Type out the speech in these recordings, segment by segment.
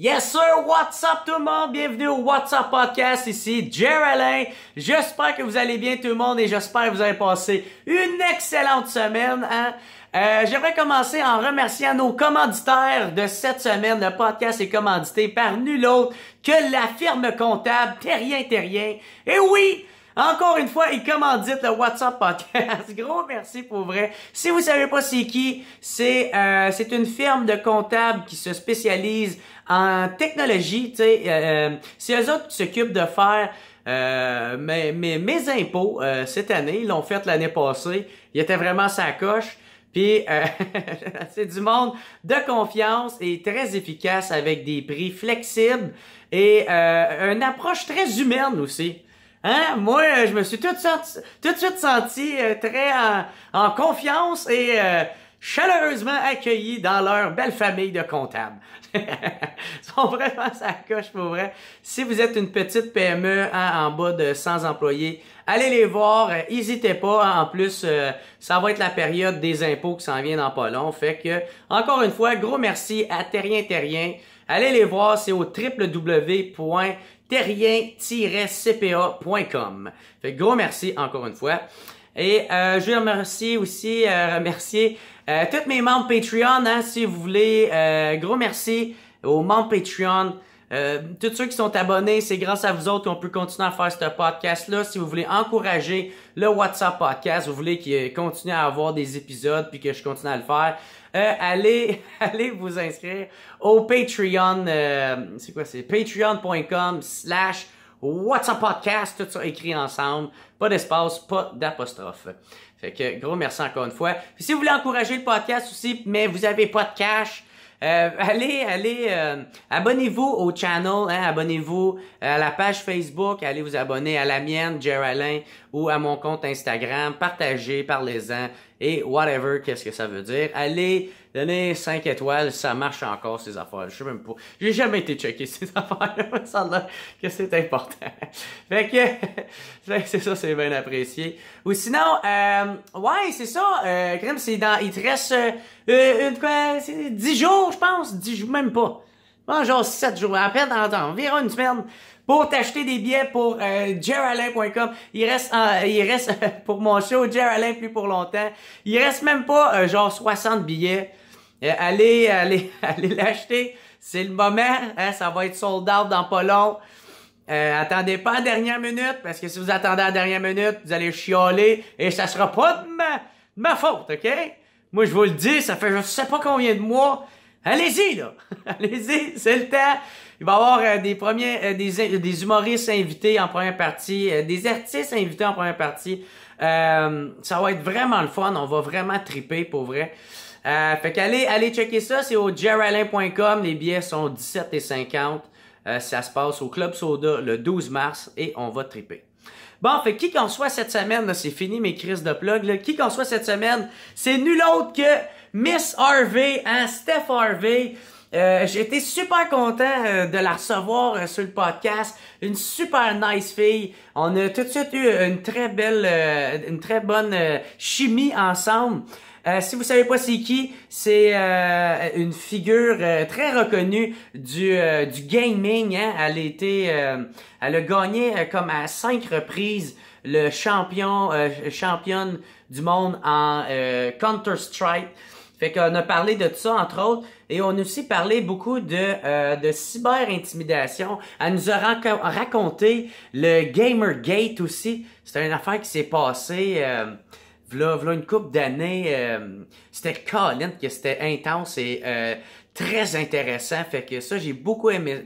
Yes sir, what's up tout le monde? Bienvenue au What's Up Podcast, ici Jerrelin. J'espère que vous allez bien tout le monde et j'espère que vous avez passé une excellente semaine. Hein? Euh, j'aimerais commencer en remerciant nos commanditaires de cette semaine. Le podcast est commandité par nul autre que la firme comptable Terrien Terrien. Et oui, encore une fois, ils commanditent le WhatsApp Podcast. Gros merci pour vrai. Si vous savez pas c'est qui, c'est euh, c'est une firme de comptables qui se spécialise en technologie, tu sais, euh, euh, si eux autres s'occupent de faire euh, mes, mes, impôts euh, cette année, ils l'ont fait l'année passée, ils étaient vraiment sa coche. Puis c'est du monde de confiance et très efficace avec des prix flexibles et une approche très humaine aussi. Hein? Moi, je me suis tout, tout de suite senti très en confiance et chaleureusement accueillis dans leur belle famille de comptables. Ils sont vraiment sa coche pour vrai. Si vous êtes une petite PME hein, en bas de 100 employés, allez les voir, n'hésitez euh, pas. Hein, en plus, euh, ça va être la période des impôts qui s'en vient dans pas long. Fait que, encore une fois, gros merci à Terrien Terrien. Allez les voir, c'est au www.terrien-cpa.com. Fait gros merci encore une fois. Et euh, je vais remercier aussi, remercier euh, toutes mes membres Patreon, hein, si vous voulez, euh, gros merci aux membres Patreon. Euh, tous ceux qui sont abonnés, c'est grâce à vous autres qu'on peut continuer à faire ce podcast-là. Si vous voulez encourager le WhatsApp Podcast, vous voulez qu'il euh, continue à avoir des épisodes puis que je continue à le faire, euh, allez, allez vous inscrire au Patreon. c'est quoi? C'est patreon.com slash WhatsApp Podcast. Tout ça écrit ensemble. Pas d'espace, pas d'apostrophe. Fait que gros merci encore une fois. si vous voulez encourager le podcast aussi, mais vous avez pas de cash, euh, allez, allez, euh, abonnez-vous au channel, hein, abonnez-vous euh, à la page Facebook, allez vous abonner à la mienne, Geraldin ou à mon compte Instagram, partagez, parlez-en, et whatever, qu'est-ce que ça veut dire. Allez Donner 5 étoiles, ça marche encore ces affaires. Je sais même pas. J'ai jamais été checké ces affaires. ça que c'est important. fait que c'est ça, c'est bien apprécié. Ou sinon, euh, ouais, c'est ça. Euh, crème, c'est dans. Il te reste euh, euh, une quoi? 10 jours, je pense. 10 jours, même pas. Ah, genre 7 jours, à peine dans environ une semaine pour t'acheter des billets pour euh, Il reste il reste pour mon show JerAlain plus pour longtemps. Il reste même pas euh, genre 60 billets allez, allez, allez l'acheter. C'est le moment. Hein, ça va être sold out dans pas long. Euh, attendez pas à dernière minute, parce que si vous attendez à la dernière minute, vous allez chialer et ça sera pas de ma, faute, OK? Moi, je vous le dis, ça fait je sais pas combien de mois. Allez-y, là! Allez-y, c'est le temps. Il va y avoir euh, des premiers, euh, des, des, humoristes invités en première partie, des artistes invités en première partie. ça va être vraiment le fun. On va vraiment triper, pour vrai. Euh, fait qu'allez allez checker ça, c'est au jeralin.com. Les billets sont 17,50. Euh, ça se passe au Club Soda le 12 mars et on va triper. Bon, fait qui qu'on soit cette semaine, c'est fini mes crises de plug. Qui qu'on soit cette semaine, c'est nul autre que Miss Harvey, hein, Steph Harvey. Euh, j'étais J'ai été super content euh, de la recevoir euh, sur le podcast. Une super nice fille. On a tout de suite eu une très belle, une très bonne chimie ensemble. Euh, si vous savez pas c'est qui, c'est euh, une figure euh, très reconnue du, du gaming. Hein? Elle, a été, elle a gagné comme à cinq reprises le champion championne du monde en Counter Strike. Fait qu'on a parlé de tout ça, entre autres, et on a aussi parlé beaucoup de, de cyber-intimidation. Elle nous a raconté le Gamergate aussi. C'est une affaire qui s'est passée... Voilà une couple d'années, euh, c'était Colin que c'était intense et euh, très intéressant. Fait que ça, j'ai beaucoup aimé.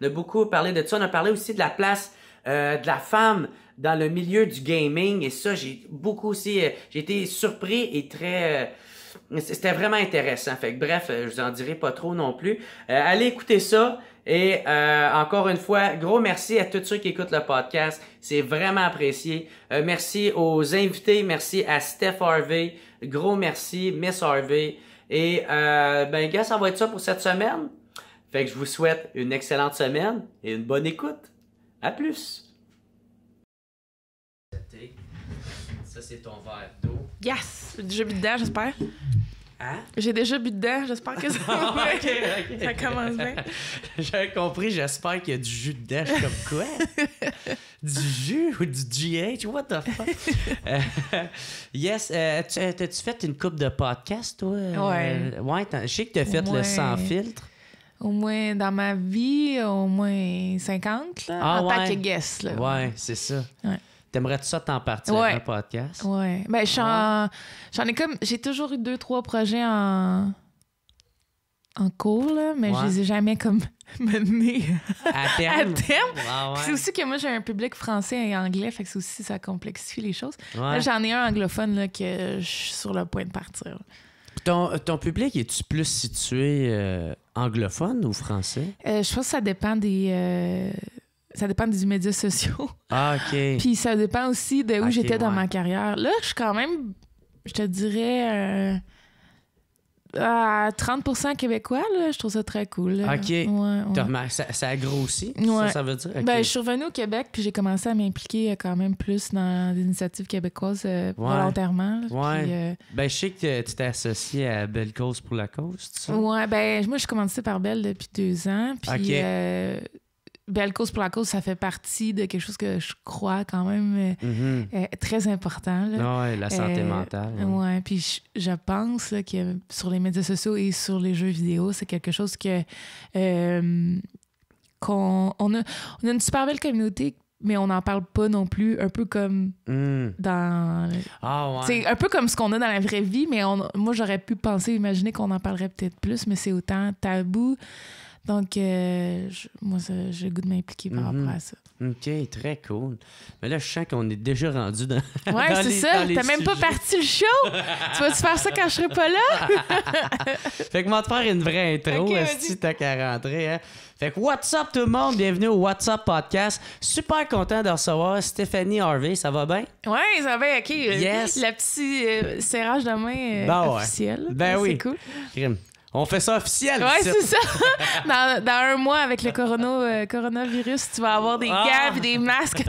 On a beaucoup parlé de ça. On a parlé aussi de la place euh, de la femme dans le milieu du gaming. Et ça, j'ai beaucoup aussi... j'ai été surpris et très... c'était vraiment intéressant. Fait que bref, je vous en dirai pas trop non plus. allez écouter ça. Et euh, encore une fois, gros merci à tous ceux qui écoutent le podcast. C'est vraiment apprécié. Euh, merci aux invités. Merci à Steph Harvey. Gros merci, Miss Harvey. Et euh, ben gars, ça va être ça pour cette semaine. Fait que je vous souhaite une excellente semaine et une bonne écoute. À plus. Ça c'est ton verre d'eau. Yes, du j'espère. Hein? J'ai déjà bu dedans, j'espère que ça ah, va. Ça commence bien. J'avais compris, j'espère qu'il y a du jus dedans. Je comme quoi? du jus ou du GH? What the fuck? Euh, yes, euh, euh, t'as-tu fait une coupe de podcast, toi? Ouais. je sais que t'as fait le sans filtre. Au moins, dans ma vie, au moins 50, ah, en tant que guest. Là. Ouais, c'est ça. Ouais. J'aimerais tu ça t'en partir un podcast? Ouais. Ben, j'en, ah j'en ai comme. J'ai toujours eu deux, trois projets en en cours, là, mais je les ai jamais comme menés à terme. Ah c'est aussi que moi, j'ai un public français et anglais, fait que c'est aussi, ça complexifie les choses. j'en ai un anglophone là, que je suis sur le point de partir. Ton, ton public, es-tu plus situé euh, anglophone ou français? Euh, je pense que ça dépend des... Euh, ça dépend des médias sociaux. Ah, OK. Puis ça dépend aussi de où j'étais dans ma carrière. Là, je suis quand même, je te dirais, euh, à 30 québécois, là, je trouve ça très cool. OK. Ça, a grossi, ça, ça, veut dire? Ben, je suis revenue au Québec, puis j'ai commencé à m'impliquer euh, quand même plus dans des initiatives québécoises euh, volontairement. Oui. Ben, je sais que tu t'es associé à Belle Cause pour la cause, tu sais. Ouais, ben, moi, je suis par Belle depuis deux ans, puis... Belle cause pour la cause, ça fait partie de quelque chose que je crois quand même euh, mhm. euh, très important. Ah oui, la santé euh, mentale. Oui, ouais, puis je, pense que sur les médias sociaux et sur les jeux vidéo, c'est quelque chose que qu'on on a, on a une super belle communauté mais on n'en parle pas non plus, un peu comme mhm. dans... Ah ouais. C'est un peu comme ce qu'on a dans la vraie vie, mais moi, j'aurais pu penser, imaginer qu'on en parlerait peut-être plus, mais c'est autant tabou donc, moi, euh, je, moi, j'ai le goût de m'impliquer par mhm. rapport à ça. OK, très cool. Mais là, je sens qu'on est déjà rendu dans. Ouais, c'est ça. T'as même pas parti le show. tu vas-tu faire ça quand je serai pas là? fait que, moi, te faire une vraie intro, okay, si t'as qu'à rentrer. Hein. Fait que, what's up tout le monde? Bienvenue au What's Up Podcast. Super content de recevoir Stéphanie Harvey. Ça va bien? Ouais, ça va bien. OK. Euh, yes. Le petit euh, serrage de main officiel. Ben, ben oui. C'est cool. On fait ça officiel. Ouais, c'est ça. Dans, un mois, avec le corona, euh, coronavirus, tu vas avoir des ah. gaves et des masques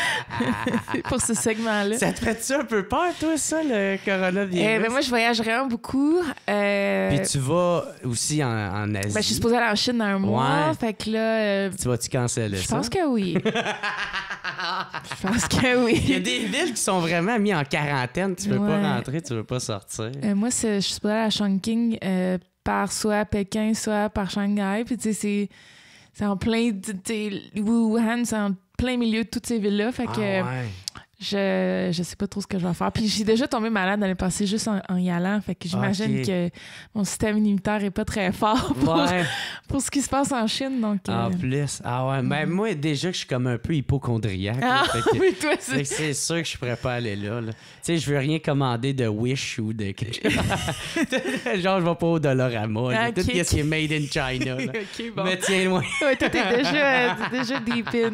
pour ce segment-là. Ça te fait-tu un peu peur, toi, ça, le coronavirus? Euh, moi, je voyage vraiment beaucoup. Euh, Puis tu vas aussi en, Asie. Ben, je suis supposée aller en Chine dans un mois. Fait que là. Euh, tu vas-tu canceller ça? Je pense que oui. je pense que oui. Il y a des villes qui sont vraiment mises en quarantaine. Tu peux veux pas rentrer, tu veux pas sortir. moi, je suis supposée aller à Chongqing par soit Pékin, soit par Shanghai. Puis tu sais, c'est en plein. Wuhan, c'est en plein milieu de toutes ces villes-là. Fait ah que je, je sais pas trop ce que je vais faire. Puis j'ai déjà tombé malade dans l'année passé juste en, y allant. Fait que j'imagine que mon système immunitaire est pas très fort pour, pour ce qui se passe en Chine. Donc, en euh, plus. Ah ouais. Ben, Mais mm. moi, déjà que je suis comme un peu hypochondriaque. Ah, c'est sûr que je pourrais pas aller là. Tu sais, je veux rien commander de Wish ou de Genre, je vais pas au Dollarama. Ah, Tout ce qui est made in China. Mais tiens-moi. ouais, déjà, euh, déjà deep in.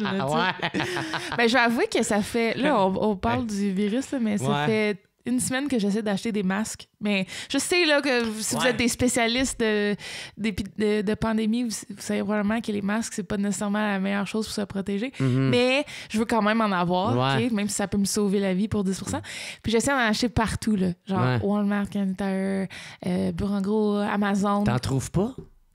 Ben, je vais avouer que ça fait on, parle du virus, mais ça fait une semaine que j'essaie d'acheter des masques. Mais je sais là, que si vous êtes des spécialistes de, de, pandémie, vous, savez probablement que les masques, c'est pas nécessairement la meilleure chose pour se protéger. Mhm. Mais je veux quand même en avoir, même si ça peut me sauver la vie pour 10 mhm. Puis j'essaie d'en acheter partout, là, genre Walmart, Canter, euh, Burango, Amazon. T'en trouves pas?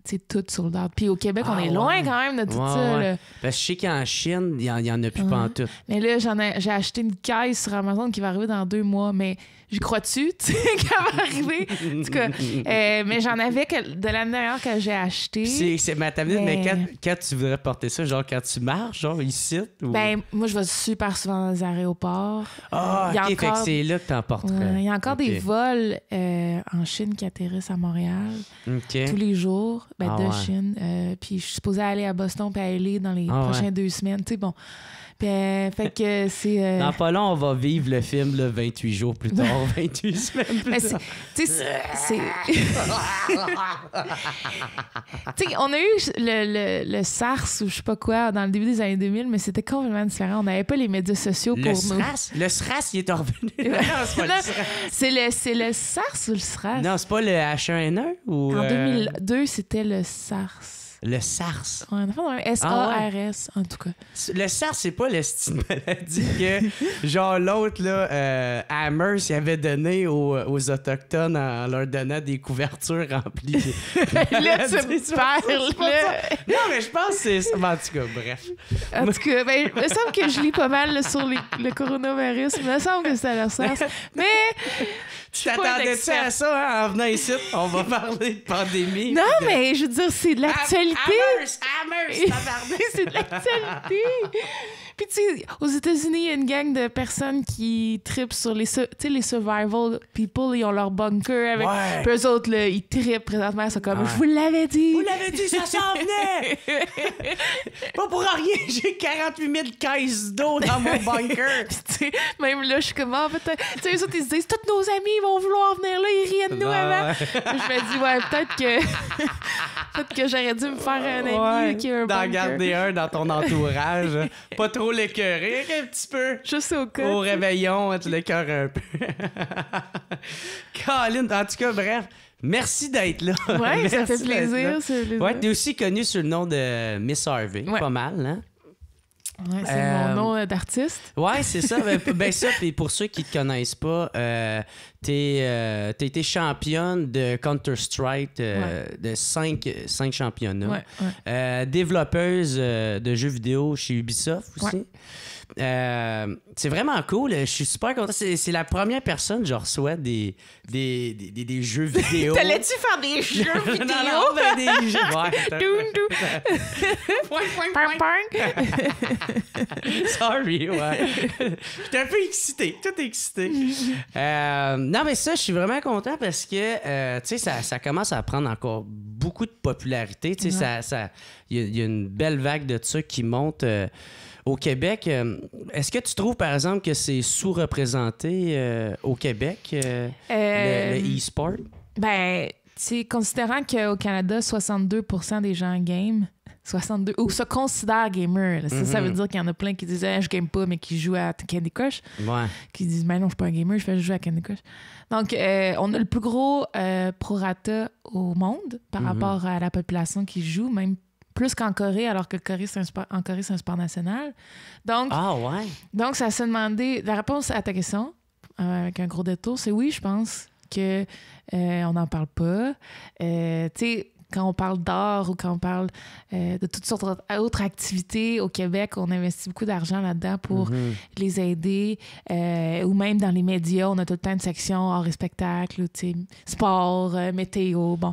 c'est tout sur out. Puis au Québec, on ah est loin quand même de tout ça. Parce que je sais qu'en Chine, il n'y en, a plus pas en tout. Mais là, j'ai ai acheté une caisse sur Amazon qui va arriver dans deux mois. Mais j'y crois-tu, tu sais, qu'elle va arriver. En tout cas, euh, mais j'en avais que de l'année dernière que j'ai acheté. C'est ma tablette, mais, mais quand, quand, tu voudrais porter ça, genre quand tu marches, genre ici? Ben, moi, je vais super souvent dans les aéroports. Ah, OK, encore... c'est là que t'en Il y a encore des vols euh, en Chine qui atterrissent à Montréal tous les jours, ben, ah, de Chine. Euh, puis je suis supposée aller à Boston puis aller dans les ah, prochaines deux semaines. Tu sais, bon fait que c'est. Euh, dans pas long, on va vivre le film 28 jours plus tard, 28 semaines plus tard. Tu sais, on a eu le, le, le SARS ou je sais pas quoi dans le début des années 2000, mais c'était complètement différent. On n'avait pas les médias sociaux pour Le SRAS, il est revenu. c'est le, c'est le SARS ou le SRAS? Non, c'est pas le H1N1 ou. En 2002, euh, c'était le SARS. Le SARS. Ouais, S-A-R-S, ah en tout cas. Le SARS, c'est pas le style maladie que, genre, l'autre, là, euh, Amers, il avait donné aux, Autochtones en leur donnant des couvertures remplies. de là, tu me parles, Non, mais je pense que c'est ça. En tout cas, bref. En tout cas, ben, il me semble que je lis pas mal sur le coronavirus. Il me semble que c'est le SARS. Mais. Tu t'attendais-tu à ça, hein, en venant ici? On va parler de pandémie. Non, mais je veux dire, c'est de l'actualité. Ah, l'actualité. c'est de l'actualité. Puis, tu sais, aux États-Unis, il y a une gang de personnes qui tripent sur les, tu sais, les survival people. Ils ont leur bunker avec. Ouais. Puis eux autres, ils tripent présentement. Ils sont comme, je vous l'avais dit. Vous l'avez dit, ça s'en venait. Pas pour rien, j'ai 48 000 caisses d'eau dans mon bunker. tu sais, même là, je suis comme, ah, peut-être. Tu sais, eux autres, ils se disent, tous nos amis vont vouloir venir là, ils rient de nous avant. je me dis, ouais, peut-être que que j'aurais dû me faire un ami qui est un D'en garder un dans ton entourage. Hein. pas trop l'écœurer un petit peu. Juste au cas. Au réveillon, hein, tu l'écœures un peu. Colin, en tout cas, bref. Merci d'être là. Oui, ça fait plaisir. Oui, tu es aussi connue sous le nom de Miss Harvey, pas mal, hein? c'est mon euh, nom euh, d'artiste. Ouais, c'est ça. Ben, ben, ça, puis pour ceux qui ne te connaissent pas, euh, euh as été championne de Counter-Strike de 5 cinq, championnats. développeuse de jeux vidéo chez Ubisoft aussi. Euh, c'est vraiment cool. Euh, je suis super content. C'est la première personne que je reçois des, des, des, des, jeux vidéo. T'allais-tu faire des jeux vidéo? non, non, ben, des jeux. Sorry, ouais. J'étais un peu excité. Tout excité. Euh, non, mais ça, je suis vraiment content parce que, tu sais, ça, commence à prendre encore beaucoup de popularité. Tu sais, il ça, ça, y, a, y, a une belle vague de ça qui monte au Québec, euh, est-ce que tu trouves, par exemple, que c'est sous-représenté euh, au Québec, euh, le e-sport? ben, tu considérant qu'au Canada, 62 des gens game, 62 ou se considèrent gamer. Ça, veut mhm. dire qu'il y en a plein qui disent eh, je game pas, mais qui jouent à Candy Crush. Qui disent mais non, je suis pas un gamer, je fais jouer à Candy Crush. Donc, on a le plus gros prorata au monde par mhm. rapport à la population qui joue, même plus qu'en Corée, alors que Corée, c'est un sport, en Corée, c'est un sport national. Donc, ah, donc, ça se demandait. La réponse à ta question, euh, avec un gros détour, c'est oui, je pense qu'on euh, n'en parle pas. Euh, tu sais, quand on parle d'art ou quand on parle de toutes sortes d'autres activités au Québec, on investit beaucoup d'argent là-dedans pour mhm. les aider. ou même dans les médias, on a tout le temps une section art et spectacle, sport, météo, bon.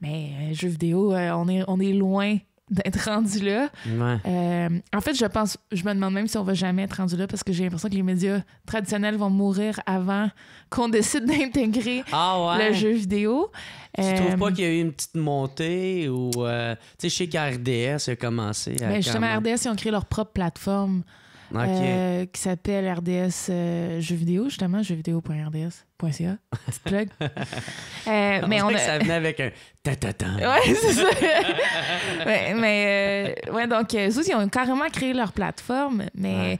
Mais jeux vidéo, on, est, on est loin d'être rendu là. Euh, en fait, je pense, je me demande même si on va jamais être rendu là parce que j'ai l'impression que les médias traditionnels vont mourir avant qu'on décide d'intégrer ah, le jeu vidéo. Tu trouves pas euh, qu'il y a eu une petite montée ou euh, tu sais, je sais a commencé. À mais ben, justement, RDS ils ont créé leur propre plateforme euh, qui s'appelle RDS euh, Jeux vidéo, justement, jeuxvideo.rds.ca. Petite plug. euh, mais on ça venait avec un Ouais, c'est ça. mais euh, ouais, donc, eux ils ont carrément créé leur plateforme, mais.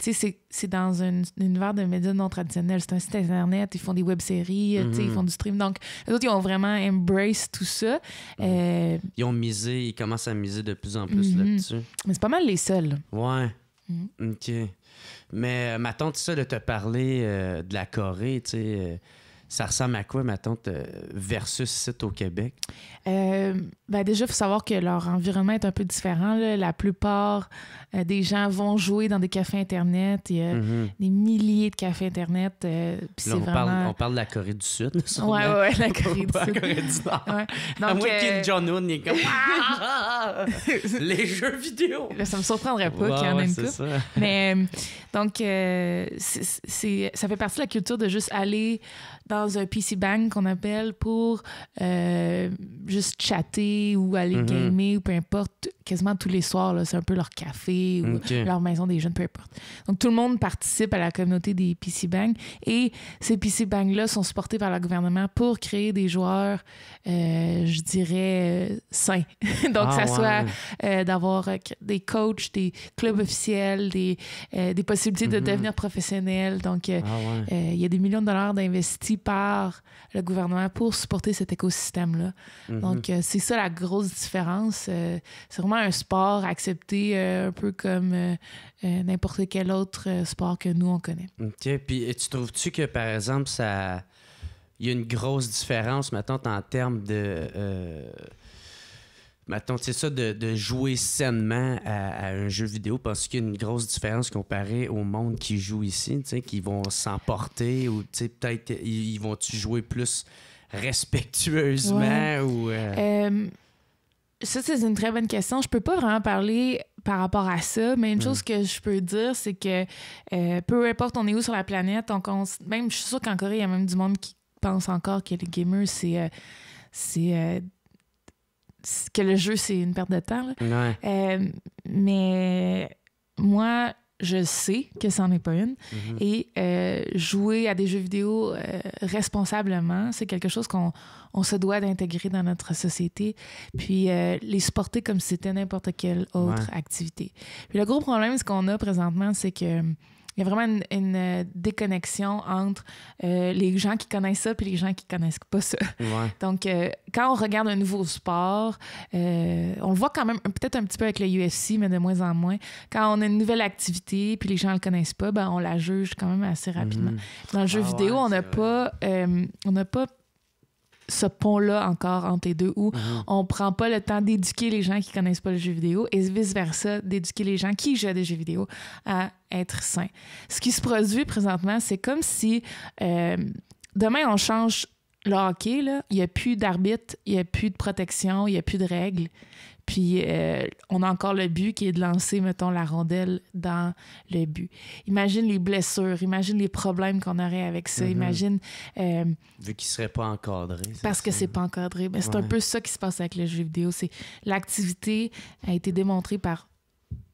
tu sais, c'est dans un, univers de médias non traditionnels. C'est un site Internet, ils font des web-séries, tu sais ils mhm. font du stream. Donc, eux autres, ils ont vraiment embrace tout ça. Mhm. Ils ont misé, ils commencent à miser de plus en plus mhm. là-dessus. Mais c'est pas mal les seuls. Ouais. Mm. OK. Mais, euh, ma tante, ça, de te parler euh, de la Corée, tu sais, euh, ça ressemble à quoi, ma tante, versus site au Québec? Euh, ben déjà, il faut savoir que leur environnement est un peu différent. La plupart euh, des gens vont jouer dans des cafés Internet. Il y a mhm. des milliers de cafés Internet. Euh, on, parle, de la Corée du Sud. Oui, ouais, la Corée du Sud. Corée du Donc, Les jeux vidéo! ça me surprendrait pas qu'il y en ait ça. Mais donc, ça fait partie de la culture de juste aller dans un PC Bang qu'on appelle pour euh, juste chatter ou aller mhm. gamer ou peu importe, quasiment tous les soirs. C'est un peu leur café ou leur maison des jeunes, peu importe. Donc tout le monde participe à la communauté des PC bangs et ces PC bangs là sont supportés par le gouvernement pour créer des joueurs, euh, je dirais, euh, sains. Donc ah, ça soit d'avoir des coachs, des clubs officiels, des, des possibilités de mhm. devenir professionnel. Donc ah, il y a des millions de dollars d'investis par le gouvernement pour supporter cet écosystème-là. Mhm. Donc, euh, c'est ça la grosse différence. Euh, c'est vraiment un sport accepté euh, un peu comme n'importe quel autre sport que nous, on connaît. OK. Puis, tu trouves-tu que, par exemple, ça... il y a une grosse différence, maintenant en termes de Maintenant, c'est ça de, jouer sainement à, un jeu vidéo parce qu'il y a une grosse différence comparée au monde qui joue ici, tu sais qui vont s'emporter ou peut-être ils, vont-tu jouer plus respectueusement ou. Euh? Euh, ça, c'est une très bonne question. Je peux pas vraiment parler par rapport à ça, mais une chose que je peux dire, c'est que euh, peu importe on est où sur la planète, on même je suis sûr qu'en Corée, il y a même du monde qui pense encore que les gamers, c'est c'est que le jeu, c'est une perte de temps. Euh, mais moi, je sais que n'en est pas une. Mm-hmm. Et euh, jouer à des jeux vidéo euh, responsablement, c'est quelque chose qu'on on se doit d'intégrer dans notre société, puis les supporter comme si c'était n'importe quelle autre activité. le gros problème, ce qu'on a présentement, c'est que il y a vraiment une, euh, déconnexion entre euh, les gens qui connaissent ça et les gens qui connaissent pas ça. Donc, euh, quand on regarde un nouveau sport, on le voit quand même peut-être un petit peu avec le UFC, mais de moins en moins. Quand on a une nouvelle activité puis les gens le connaissent pas, ben, on la juge quand même assez rapidement. Mm. Dans le jeu ah vidéo, on n'a pas, on n'a pas ce pont-là encore entre les deux où on mhm. on prend pas le temps d'éduquer les gens qui connaissent pas le jeu vidéo et vice-versa, d'éduquer les gens qui jouent à des jeux vidéo à être sains. Ce qui se produit présentement, c'est comme si euh, demain on change le hockey, il n'y a plus d'arbitre, il n'y a plus de protection, il n'y a plus de règles. Puis euh, on a encore le but qui est de lancer, mettons, la rondelle dans le but. Imagine les blessures, imagine les problèmes qu'on aurait avec ça, mm-hmm. imagine... Euh, Vu qu'il ne serait pas encadré. Parce que c'est pas encadré. Mais c'est un peu ça qui se passe avec le jeu vidéo. C'est L'activité a été démontrée par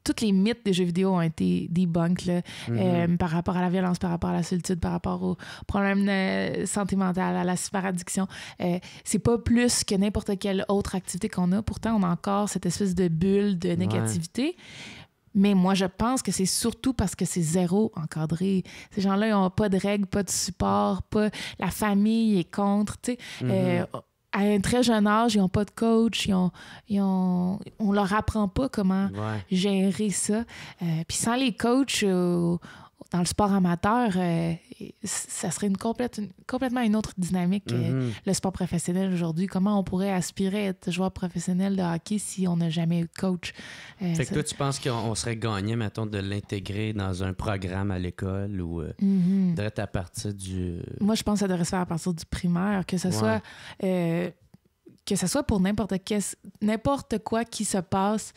tous les mythes des jeux vidéo ont été debunked mhm. euh, par rapport à la violence, par rapport à la solitude, par rapport aux problèmes de santé mentale, à la superaddiction. Euh, c'est pas plus que n'importe quelle autre activité qu'on a. Pourtant, on a encore cette espèce de bulle de négativité. Mais moi, je pense que c'est surtout parce que c'est zéro encadré. Ces gens-là, ils n'ont pas de règles, pas de support, pas la famille est contre. Tu sais. Mhm. Euh, à un très jeune âge, ils n'ont pas de coach, ils ont, on leur apprend pas comment gérer ça. Euh, puis sans les coachs, euh, dans le sport amateur, euh, ça serait une, complètement une autre dynamique que euh, mm-hmm. le sport professionnel aujourd'hui. Comment on pourrait aspirer à être joueur professionnel de hockey si on n'a jamais eu coach? Euh, fait que toi, tu penses qu'on serait gagné, mettons, de l'intégrer dans un programme à l'école ou mm-hmm. à partir du... Moi, je pense que ça devrait se faire à partir du primaire, que ce soit... que ce soit pour n'importe quoi qui se passe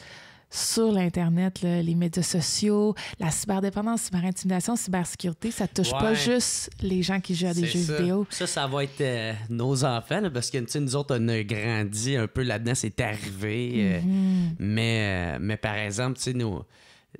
sur l'Internet, les médias sociaux, la cyberdépendance, cyberintimidation, cybersécurité, ça touche pas juste les gens qui jouent à des jeux vidéo. Ça, ça va être euh, nos enfants, parce que nous autres, on a grandi un peu là-dedans, c'est arrivé. Euh, mhm. mais, euh, mais par exemple, tu nous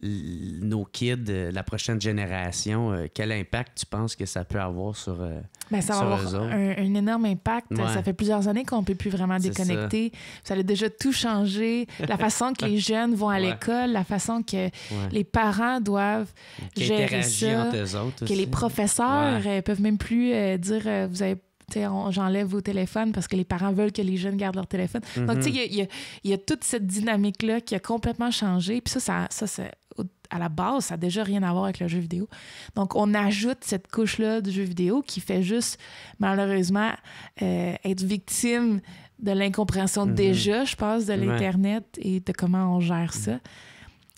nos kids, euh, la prochaine génération, euh, quel impact tu penses que ça peut avoir sur, euh, Bien, ça va avoir un, énorme impact. Ça fait plusieurs années qu'on ne peut plus vraiment déconnecter. Ça. a déjà tout changé. La façon que les jeunes vont à l'école, la façon que les parents doivent gérer ça, que les professeurs ne peuvent même plus dire vous avez j'enlève vos téléphones parce que les parents veulent que les jeunes gardent leur téléphone. Donc, mhm. tu sais, il y, y a, toute cette dynamique-là qui a complètement changé. Puis ça, ça, ça à la base, ça n'a déjà rien à voir avec le jeu vidéo. Donc, on ajoute cette couche-là du jeu vidéo qui fait juste, malheureusement, euh, être victime de l'incompréhension mhm. déjà, je pense, de l'Internet et de comment on gère ça.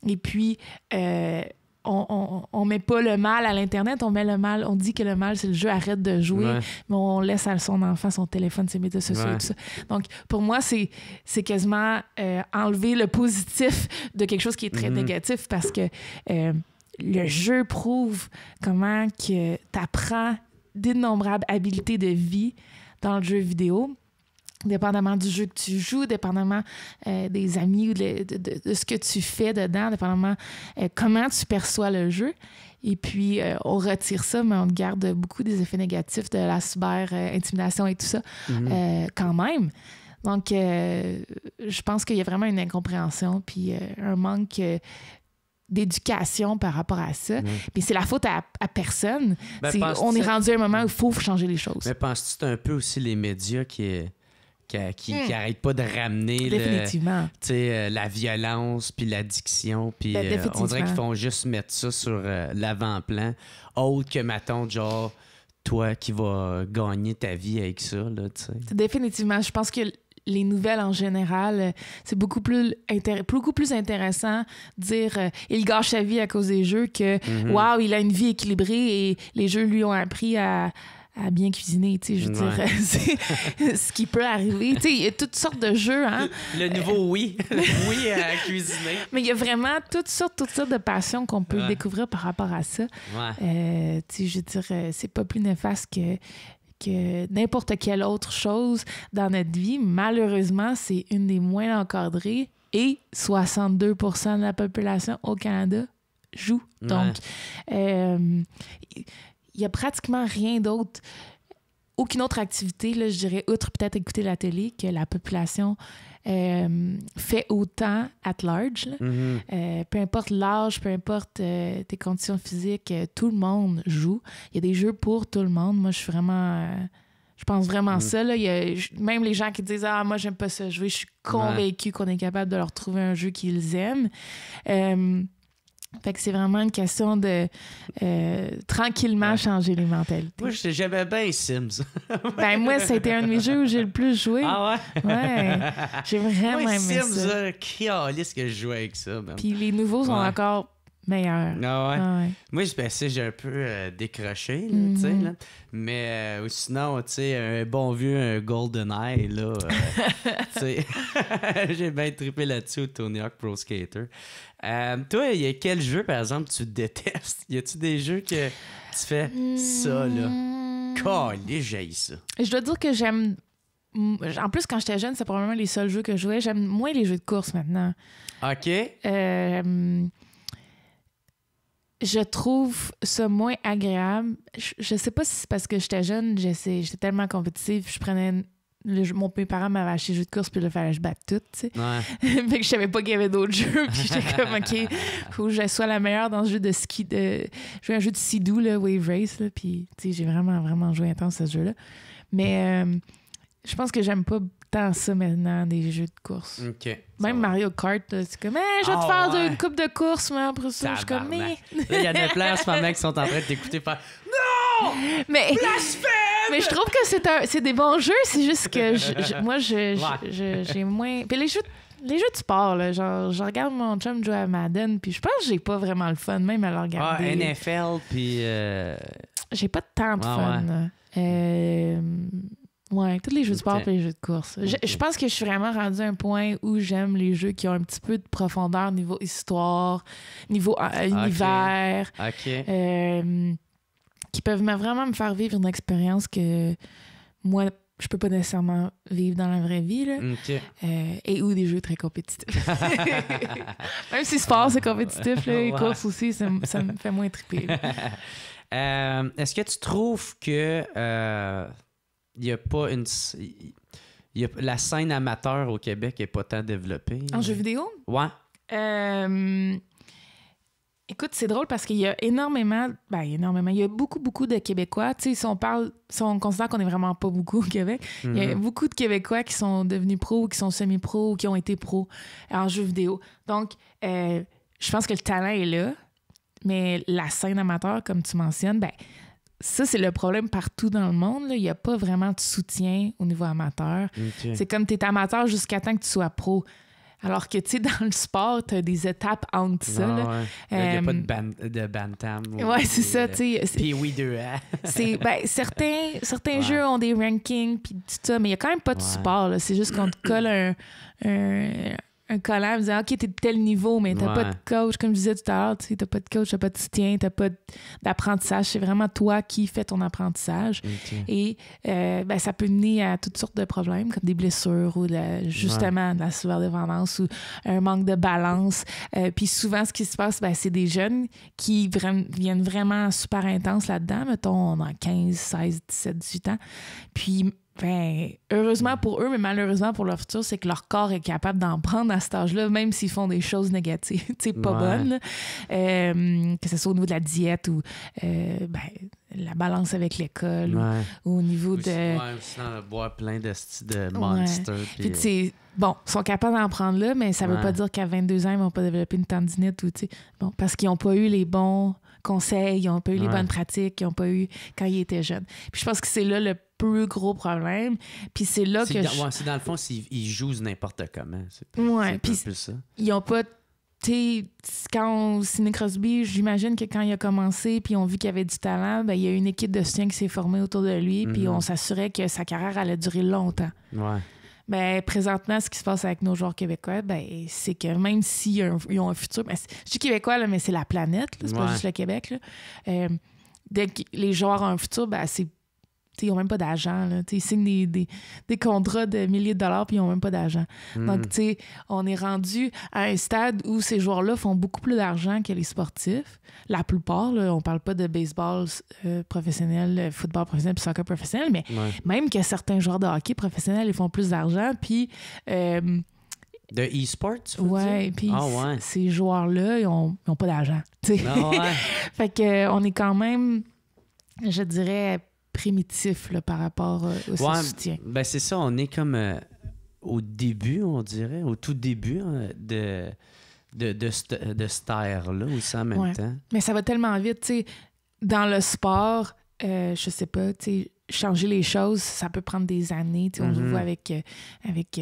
Et puis, euh, on, met pas le mal à l'Internet, on met le mal, on dit que le mal, c'est le jeu, arrête de jouer, mais on laisse à son enfant son téléphone, ses médias sociaux, tout ça. Donc, pour moi, c'est, quasiment euh, enlever le positif de quelque chose qui est très mhm. négatif parce que euh, le jeu prouve comment que tu apprends d'innombrables habiletés de vie dans le jeu vidéo dépendamment du jeu que tu joues, dépendamment euh, des amis ou de, ce que tu fais dedans, dépendamment euh, comment tu perçois le jeu. Et puis, euh, on retire ça, mais on garde beaucoup des effets négatifs de la super intimidation et tout ça mhm. quand même. Donc, je pense qu'il y a vraiment une incompréhension puis un manque d'éducation par rapport à ça. Puis Mais c'est la faute à, personne. Ben, on est rendu à un moment où il faut changer les choses. Mais penses-tu un peu aussi les médias qui, qui, euh, qui, hmm. pas de ramener euh, la violence puis l'addiction puis ben, euh, on dirait qu'ils font juste mettre ça sur l'avant-plan autre que mettons genre toi qui vas gagner ta vie avec ça là définitivement je pense que les nouvelles en général, c'est beaucoup plus, beaucoup plus intéressant dire il gâche sa vie à cause des jeux que mhm. waouh, il a une vie équilibrée et les jeux lui ont appris à, à bien cuisiner, tu sais, je veux c'est ce qui peut arriver. Tu sais, il y a toutes sortes de jeux, hein. Le nouveau oui, oui à cuisiner. Mais il y a vraiment toutes sortes, toutes sortes de passions qu'on peut découvrir par rapport à ça. Euh, tu sais, je veux dire, euh, c'est pas plus néfaste que que n'importe quelle autre chose dans notre vie, malheureusement, c'est une des moins encadrées et 62 de la population au Canada joue. Donc, euh, il y a pratiquement rien d'autre, aucune autre activité, je dirais, outre peut-être écouter la télé, que la population euh, fait autant at large. Mm-hmm. Euh, peu importe l'âge, peu importe euh, tes conditions physiques, tout le monde joue. Il y a des jeux pour tout le monde. Moi, je suis vraiment. Je pense vraiment mm. ça. même les gens qui disent Ah, moi, j'aime pas ça jouer, je suis convaincue qu'on est capable de leur trouver un jeu qu'ils aiment. Fait que c'est vraiment une question de euh, tranquillement changer les mentalités. Moi, j'aimais bien Sims. ben moi, c'était un de mes jeux où j'ai le plus joué. Ah ouais? Ouais. J'ai vraiment moi, aimé Sims, euh, qui Sims, a que je jouais avec ça. Puis les nouveaux sont encore meilleur. Ah, ah ouais. Moi, je ben, j'ai un peu euh, décroché, mhm. mais euh, sinon, tu un bon vieux un Golden Eye, là, euh, j'ai bien trippé là-dessus Tony Hawk Pro Skater. toi, il y a quel jeu, par exemple, tu détestes? Y a-tu des jeux que tu fais ça, là? Hmm. ça. Je dois dire que j'aime... En plus, quand j'étais jeune, c'est probablement les seuls jeux que je jouais. J'aime moins les jeux de course maintenant. OK. Euh je trouve ça moins agréable. Je, sais pas si c'est parce que j'étais jeune, j'étais tellement compétitive, je prenais mon mes parents m'avaient acheté jeu de course puis le fallait je batte tout, tu sais. Ouais. je savais pas qu'il y avait d'autres jeux puis j'étais comme OK, faut que je sois la meilleure dans ce jeu de ski de jouer un jeu de sidou là, Wave Race là, j'ai vraiment vraiment joué intense ce jeu là. Mais euh, je pense que j'aime pas tant ça maintenant, des jeux de course. Même Mario Kart, c'est comme, eh, je vais te ah, faire une coupe de course, mais après ça, je suis comme, mais. Il y a des plans en ce qui sont en train de t'écouter faire Non! Mais. Blasphème! Mais je trouve que c'est, un, c'est des bons jeux, c'est juste que je, je, moi, j'ai moins. Puis les jeux les jeux de sport, là, genre, je regarde mon chum jouer à Madden, puis je pense que j'ai pas vraiment le fun, même à le regarder. Ah, NFL, puis. Euh, j'ai pas tant de fun. Euh... Oui, tous les jeux de sport et les jeux de course. Je, pense que je suis vraiment rendue à un point où j'aime les jeux qui ont un petit peu de profondeur niveau histoire, niveau euh, univers. Euh, qui peuvent vraiment me faire vivre une expérience que moi, je peux pas nécessairement vivre dans la vraie vie. Là. Euh, et ou des jeux très compétitifs. Même si sport, c'est compétitif, là, les courses aussi, ça, ça, me fait moins triper. Est-ce que tu trouves que il n'y a pas une. Y a... la scène amateur au Québec n'est pas tant développée. En jeu vidéo? Ouais. Euh, écoute, c'est drôle parce qu'il y a énormément, ben énormément, il y a beaucoup, beaucoup de Québécois. Tu sais, si on parle, si on considère qu'on n'est vraiment pas beaucoup au Québec, il y a mhm. beaucoup de Québécois qui sont devenus pros, qui sont semi-pros ou qui ont été pros en jeu vidéo. Donc, euh, je pense que le talent est là, mais la scène amateur, comme tu mentionnes, ben, ça, c'est le problème partout dans le monde. Il n'y a pas vraiment de soutien au niveau amateur. C'est comme tu es amateur jusqu'à temps que tu sois pro. Alors que, tu sais, dans le sport, tu as des étapes entre ça. Ah il n'y a pas de, euh, de bantam. Oui, c'est ça, Puis oui, deux hein. ben, certains certains jeux ont des rankings, tout ça, mais il n'y a quand même pas de sport. C'est juste qu'on te colle un un collant, me disant, OK, t'es de tel niveau, mais t'as pas de coach. Comme je disais tout à l'heure, tu t'as pas de coach, t'as pas de soutien, t'as pas d'apprentissage. C'est vraiment toi qui fais ton apprentissage. Et euh, ben, ça peut mener à toutes sortes de problèmes, comme des blessures ou justement de la superdépendance ou un manque de balance. Euh, puis souvent, ce qui se passe, ben, c'est des jeunes qui viennent vraiment super intenses là-dedans, mettons, on a 15, 16, 17, 18 ans. Puis ben, heureusement pour eux, mais malheureusement pour leur futur, c'est que leur corps est capable d'en prendre à cet âge-là, même s'ils font des choses négatives, tu pas bonnes, euh, que ce soit au niveau de la diète ou euh, ben, la balance avec l'école ou, au niveau de. boire plein de, de Puis, euh, bon, ils sont capables d'en prendre là, mais ça veut pas dire qu'à 22 ans, ils vont pas développer une tendinite ou, tu bon, parce qu'ils n'ont pas eu les bons conseils, ils n'ont pas eu les bonnes pratiques, ils n'ont pas eu quand ils étaient jeunes. Puis je pense que c'est là le plus gros problème. Puis c'est là que. dans le fond, ils jouent n'importe comment. C'est ouais, puis ça. Ils n'ont pas tu quand Sidney Crosby, j'imagine que quand il a commencé, puis on vu qu'il avait du talent, ben, il y a une équipe de soutien qui s'est formée autour de lui, puis mhm. on s'assurait que sa carrière allait durer longtemps. Ouais ben présentement, ce qui se passe avec nos joueurs québécois, ben, c'est que même s'ils ont un futur, ben, je dis québécois, mais c'est la planète, c'est pas juste le Québec. Euh, dès que les joueurs ont un futur, ben, c'est ils n'ont même pas d'agent. Ils signent des, des, des, contrats de milliers de dollars puis ils n'ont même pas d'agent. Hmm. Donc, on est rendu à un stade où ces joueurs-là font beaucoup plus d'argent que les sportifs. La plupart, on ne parle pas de baseball euh, professionnel, euh, football professionnel puis soccer professionnel, mais même que certains joueurs de hockey professionnels, ils font plus d'argent. Puis. Euh, de e sports. ouais, puis ah, ces joueurs-là, ils n'ont pas d'argent. Oh, ah, fait est quand même, je dirais, primitif par rapport euh, au soutien. Ben, c'est ça, on est comme euh, au début, on dirait, au tout début hein, de, de, de, cette ère-là en même temps. Mais ça va tellement vite, tu sais. Dans le sport, je euh, je sais pas, tu changer les choses, ça peut prendre des années. On le mm-hmm. voit avec, avec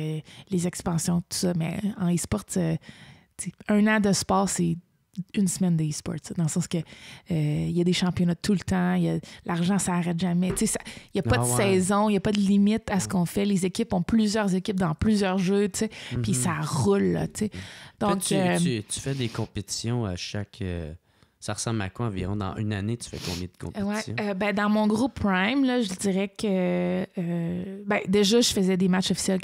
les expansions, tout ça. Mais en e-sport, un an de sport, c'est une semaine de sports dans le sens que euh, il y a des championnats tout le temps, l'argent ça arrête jamais. Il n'y a pas ah de saison, il n'y a pas de limite à ce qu'on fait. Les équipes ont plusieurs équipes dans plusieurs jeux, puis mhm. ça roule. Donc, euh, tu, fais des compétitions à chaque. Euh, ça ressemble à quoi environ? Dans une année, tu fais combien de euh, compétitions? ben, dans mon groupe Prime, je dirais que euh, ben, déjà, je faisais des matchs officiels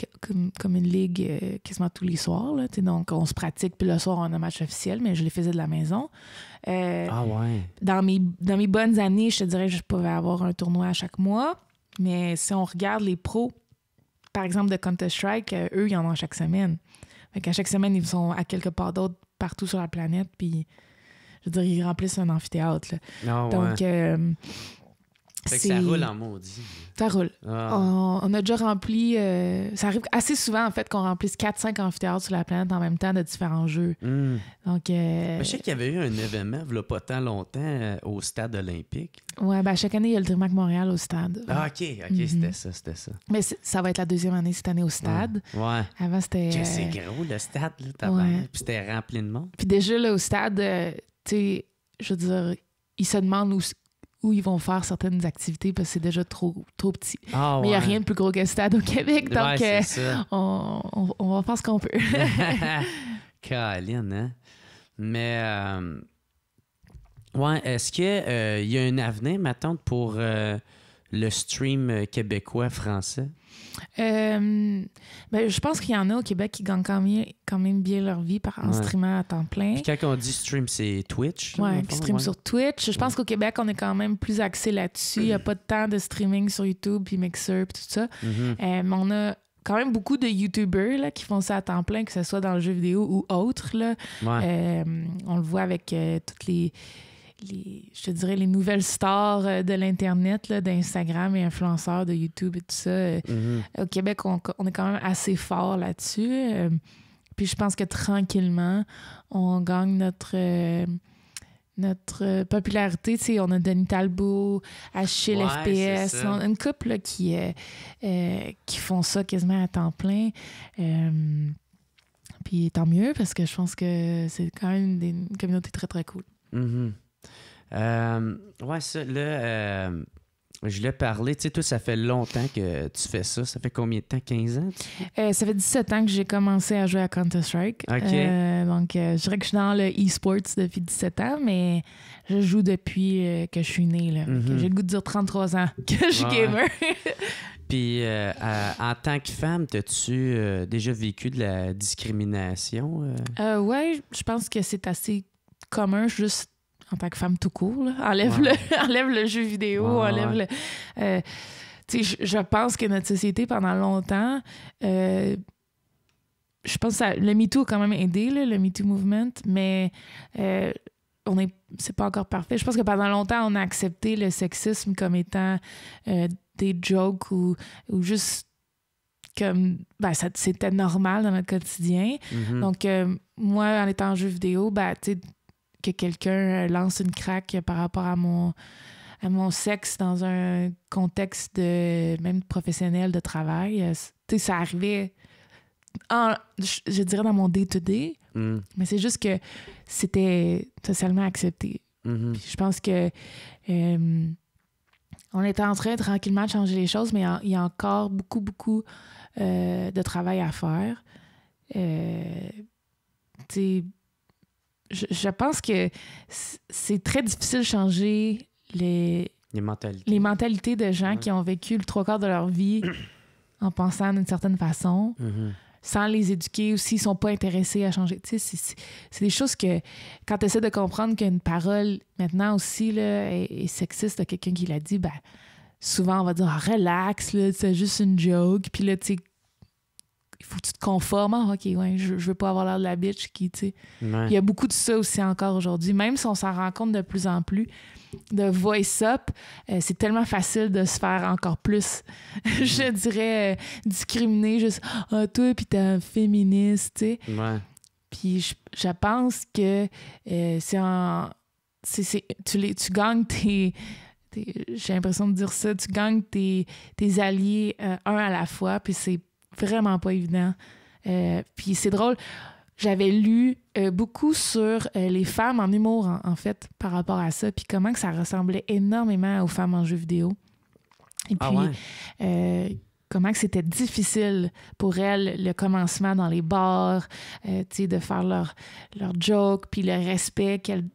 comme, une ligue euh, quasiment tous les soirs. Là, donc, on se pratique, puis le soir, on a un match officiel, mais je les faisais de la maison. ah ouais? Dans mes, dans mes bonnes années, je te dirais que je pouvais avoir un tournoi à chaque mois. Mais si on regarde les pros, par exemple, de Counter-Strike, eux, ils en ont chaque semaine. Fait à chaque semaine, ils sont à quelque part d'autre, partout sur la planète, puis... Je veux dire, ils remplissent un amphithéâtre. Là. Ah, Donc, euh, fait que ça roule en maudit. Ça roule. Ah. On, a déjà rempli. Euh, ça arrive assez souvent, en fait, qu'on remplisse 4-5 amphithéâtres sur la planète en même temps de différents jeux. Hmm. Donc, euh, Je sais qu'il y avait eu un événement, il pas tant longtemps, au stade olympique. Oui, ben, chaque année, il y a le Dreamhack Montréal au stade. Ah, OK, OK, mhm. c'était ça, c'était ça. Mais ça va être la deuxième année cette année au stade. Ouais. Avant, c'était. C'est gros, le stade, là, ouais. Puis c'était rempli de monde. Puis déjà, là, au stade, tu je veux dire, ils se demandent où, ils vont faire certaines activités parce que c'est déjà trop, trop petit. Ah, Mais il n'y a rien de plus gros qu'un stade au Québec, donc euh, on, va faire ce qu'on peut. Caline, hein? Mais, euh, ouais, est-ce qu'il euh, y a un avenir, ma tante, pour le stream euh, québécois français? Euh, ben, je pense qu'il y en a au Québec qui gagnent quand même, bien leur vie par, en streamant à temps plein. quand on dit stream, c'est Twitch? Oui, stream sur Twitch. Je pense qu'au Québec, on est quand même plus axé là-dessus. Il n'y a pas de temps de streaming sur YouTube, puis Mixer, puis tout ça. Mm-hmm. Euh, mais on a quand même beaucoup de YouTubers là, qui font ça à temps plein, que ce soit dans le jeu vidéo ou autre. on le voit avec toutes les je te dirais, les nouvelles stars euh, de l'Internet, d'Instagram et influenceurs de YouTube et tout ça. Euh, mhm. Au Québec, on, est quand même assez fort là-dessus. Euh. puis je pense que tranquillement, on gagne notre... notre popularité, tu on a Denis Talbot, Achille FPS, une couple qui, qui font ça quasiment à temps plein. puis tant mieux, parce que je pense que c'est quand même une communauté très, très cool. Mm euh, ouais, ça, là, euh, je l'ai parlé. Tu sais, toi, ça fait longtemps que tu fais ça. Ça fait combien de temps? 15 ans? Euh, ça fait 17 ans que j'ai commencé à jouer à Counter-Strike. Euh, donc, je dirais que je suis dans le e-sports depuis 17 ans, mais je joue depuis que je suis née. Mhm. J'ai le goût de dire 33 ans que je suis gamer. Puis, en tant que femme, tas tu déjà vécu de la discrimination? ouais je pense que c'est assez commun. Juste en tant que femme tout court. Enlève, le, enlève le jeu vidéo, enlève le. Euh, tu je, je pense que notre société, pendant longtemps, euh, je pense que le MeToo a quand même aidé, le MeToo Movement, mais euh, on est, c'est pas encore parfait. Je pense que pendant longtemps, on a accepté le sexisme comme étant des jokes ou, ou juste comme ben, c'était normal dans notre quotidien. Mm-hmm. Donc, moi, en étant en jeu vidéo, ben, tu que quelqu'un euh, lance une craque par rapport à mon, à mon sexe dans un contexte de même professionnel de travail. Euh, tu ça arrivait, je, dirais, dans mon day-to-day, mm. mais c'est juste que c'était socialement accepté. Mm-hmm. Je pense que euh, on est en train tranquillement de changer les choses, mais il y a encore beaucoup, beaucoup de travail à faire. tu je, pense que c'est très difficile de changer les, les, mentalités. les mentalités de gens qui ont vécu le trois quarts de leur vie en pensant d'une certaine façon. Mm-hmm. sans les éduquer ou s'ils sont pas intéressés à changer. c'est des choses que quand tu essaies de comprendre qu'une parole maintenant aussi est, sexiste de quelqu'un qui l'a dit, ben souvent on va dire ah, relax, c'est juste une joke. Puis là, tu il faut que tu te conformes. Ah, OK, ouais, je, veux pas avoir l'air de la bitch qui, tu Il y a beaucoup de ça aussi encore aujourd'hui. Même si on s'en rend compte de plus en plus, de voice-up, euh, c'est tellement facile de se faire encore plus, je dirais, euh, discriminer, juste « Ah, toi, puis t'es un féministe », tu sais. Puis je, pense que euh, c'est en... tu, les, tu gagnes tes j'ai l'impression de dire ça, tu gagnes tes, alliés un à la fois, puis c'est vraiment pas évident. Euh, puis c'est drôle, j'avais lu euh, beaucoup sur euh, les femmes en humour, en, fait, par rapport à ça, puis comment que ça ressemblait énormément aux femmes en jeux vidéo. Et ah puis, comment que c'était difficile pour elles, le commencement dans les bars, de faire leur, leur joke, puis le respect qu'elles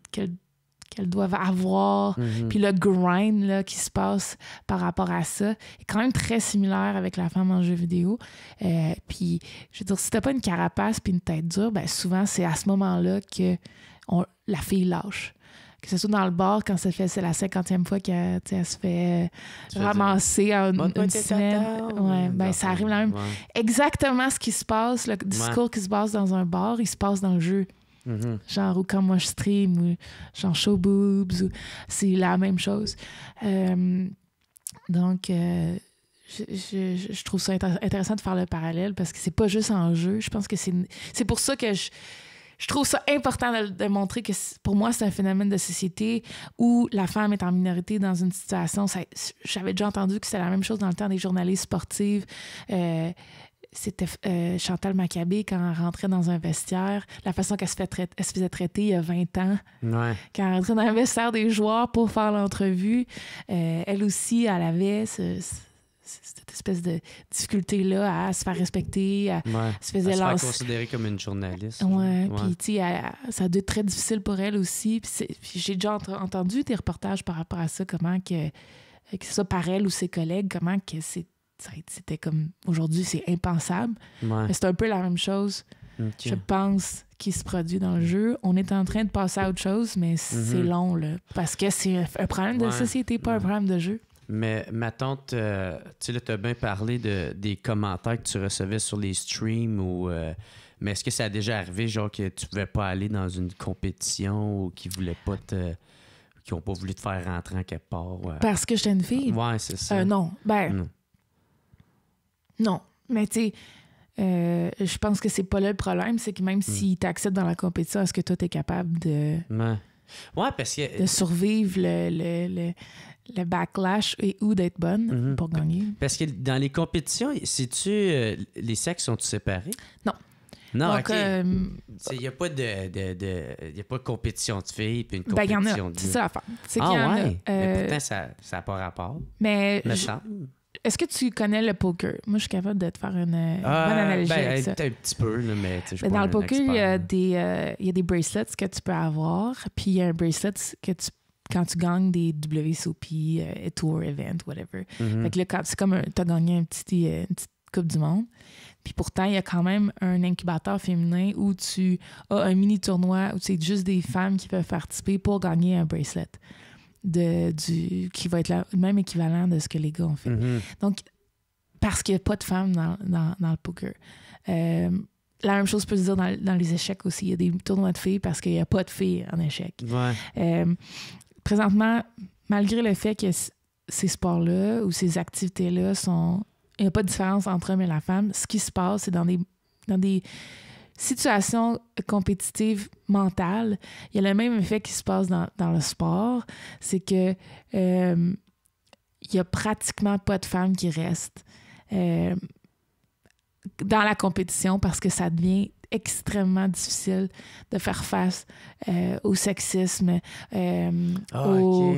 elles doivent avoir, mhm. puis le grind qui se passe par rapport à ça est quand même très similaire avec la femme en jeu vidéo. Euh, puis, je veux dire, si t'as pas une carapace puis une tête dure, ben souvent, c'est à ce moment-là que on, la fille lâche que ce soit dans le bar quand ça fait c'est la cinquantième fois qu'elle se fait euh, ramasser en une, ouais, ben, ça arrive là même exactement ce qui se passe le discours qui se passe dans un bar il se passe dans le jeu Mhm. Genre, ou quand moi je stream, ou genre show boobs, c'est la même chose. Euh, donc, euh, je, trouve ça intéressant de faire le parallèle parce que c'est pas juste en jeu. Je pense que c'est pour ça que je trouve ça important de, montrer que pour moi, c'est un phénomène de société où la femme est en minorité dans une situation. J'avais déjà entendu que c'était la même chose dans le temps des journalistes sportives. Euh, c'était euh, Chantal Maccabé quand elle rentrait dans un vestiaire, la façon qu'elle se, faisait traiter il y a 20 ans, quand elle rentrait dans un vestiaire des joueurs pour faire l'entrevue, euh, elle aussi, elle avait cette espèce de difficulté-là à se faire respecter, à, se faisait considérer comme une journaliste. Ouais, puis tu ça a dû être très difficile pour elle aussi. j'ai déjà entendu des reportages par rapport à ça, comment que, euh, que ce soit par elle ou ses collègues, comment que c'est c'était comme aujourd'hui, c'est impensable. C'est un peu la même chose. Je pense qui se produit dans le jeu. On est en train de passer à autre chose, mais mhm. c'est long, là. Parce que c'est un problème de société, pas un problème de jeu. Mais ma tante, tu sais, as bien parlé de, des commentaires que tu recevais sur les streams ou. Euh, mais est-ce que ça a déjà arrivé, genre, que tu pouvais pas aller dans une compétition ou qu'ils voulaient pas te. qui ont pas voulu te faire rentrer en quelque part? Euh? Parce que j'étais une fille? Ouais, c'est ça. Euh, non. Ben, non, mais tu sais, euh, je pense que c'est pas là le problème, c'est que même hmm. si tu acceptes dans la compétition, est-ce que toi, tu es capable de. Ouais. parce que... De survivre le, le, le, backlash et ou d'être bonne mhm. pour gagner. Parce que dans les compétitions, si tu euh, les sexes sont-ils séparés? Non. Non, Il n'y euh, a, pas de, de, de a pas de compétition de filles puis une compétition ben, y en a. C'est ça l'affaire. Ah ouais? mais pourtant, ça n'a pas rapport. Mais. Est-ce que tu connais le poker? Moi, je suis capable de te faire une bonne euh, analogie. Ben, avec un petit peu, mais je Dans pas le poker, il y, a des, euh, y, a des bracelets que tu peux avoir, puis il y a un bracelet que tu quand tu gagnes des WSOP, euh, et Tour Event, whatever. Mm-hmm. Fait que c'est comme tu as gagné une petite Coupe du Monde. Puis pourtant, il y a quand même un incubateur féminin où tu as un mini tournoi où c'est juste des femmes qui peuvent participer pour gagner un bracelet du, qui va être le même équivalent de ce que les gars ont fait. Mm-hmm. Donc, parce qu'il n'y a pas de femmes dans, le poker. Euh, la même chose peut se dire dans, les échecs aussi. Il y a des tournois de filles parce qu'il n'y a pas de filles en échec. Euh, présentement, malgré le fait que ces sports-là ou ces activités-là sont. Il n'y a pas de différence entre hommes et la femme. Ce qui se passe, c'est dans des, dans des situation compétitive mentale, il y a le même effet qui se passe dans, dans le sport, c'est que euh, il n'y a pratiquement pas de femmes qui restent euh, dans la compétition parce que ça devient extrêmement difficile de faire face euh, au sexisme, euh, ah, au,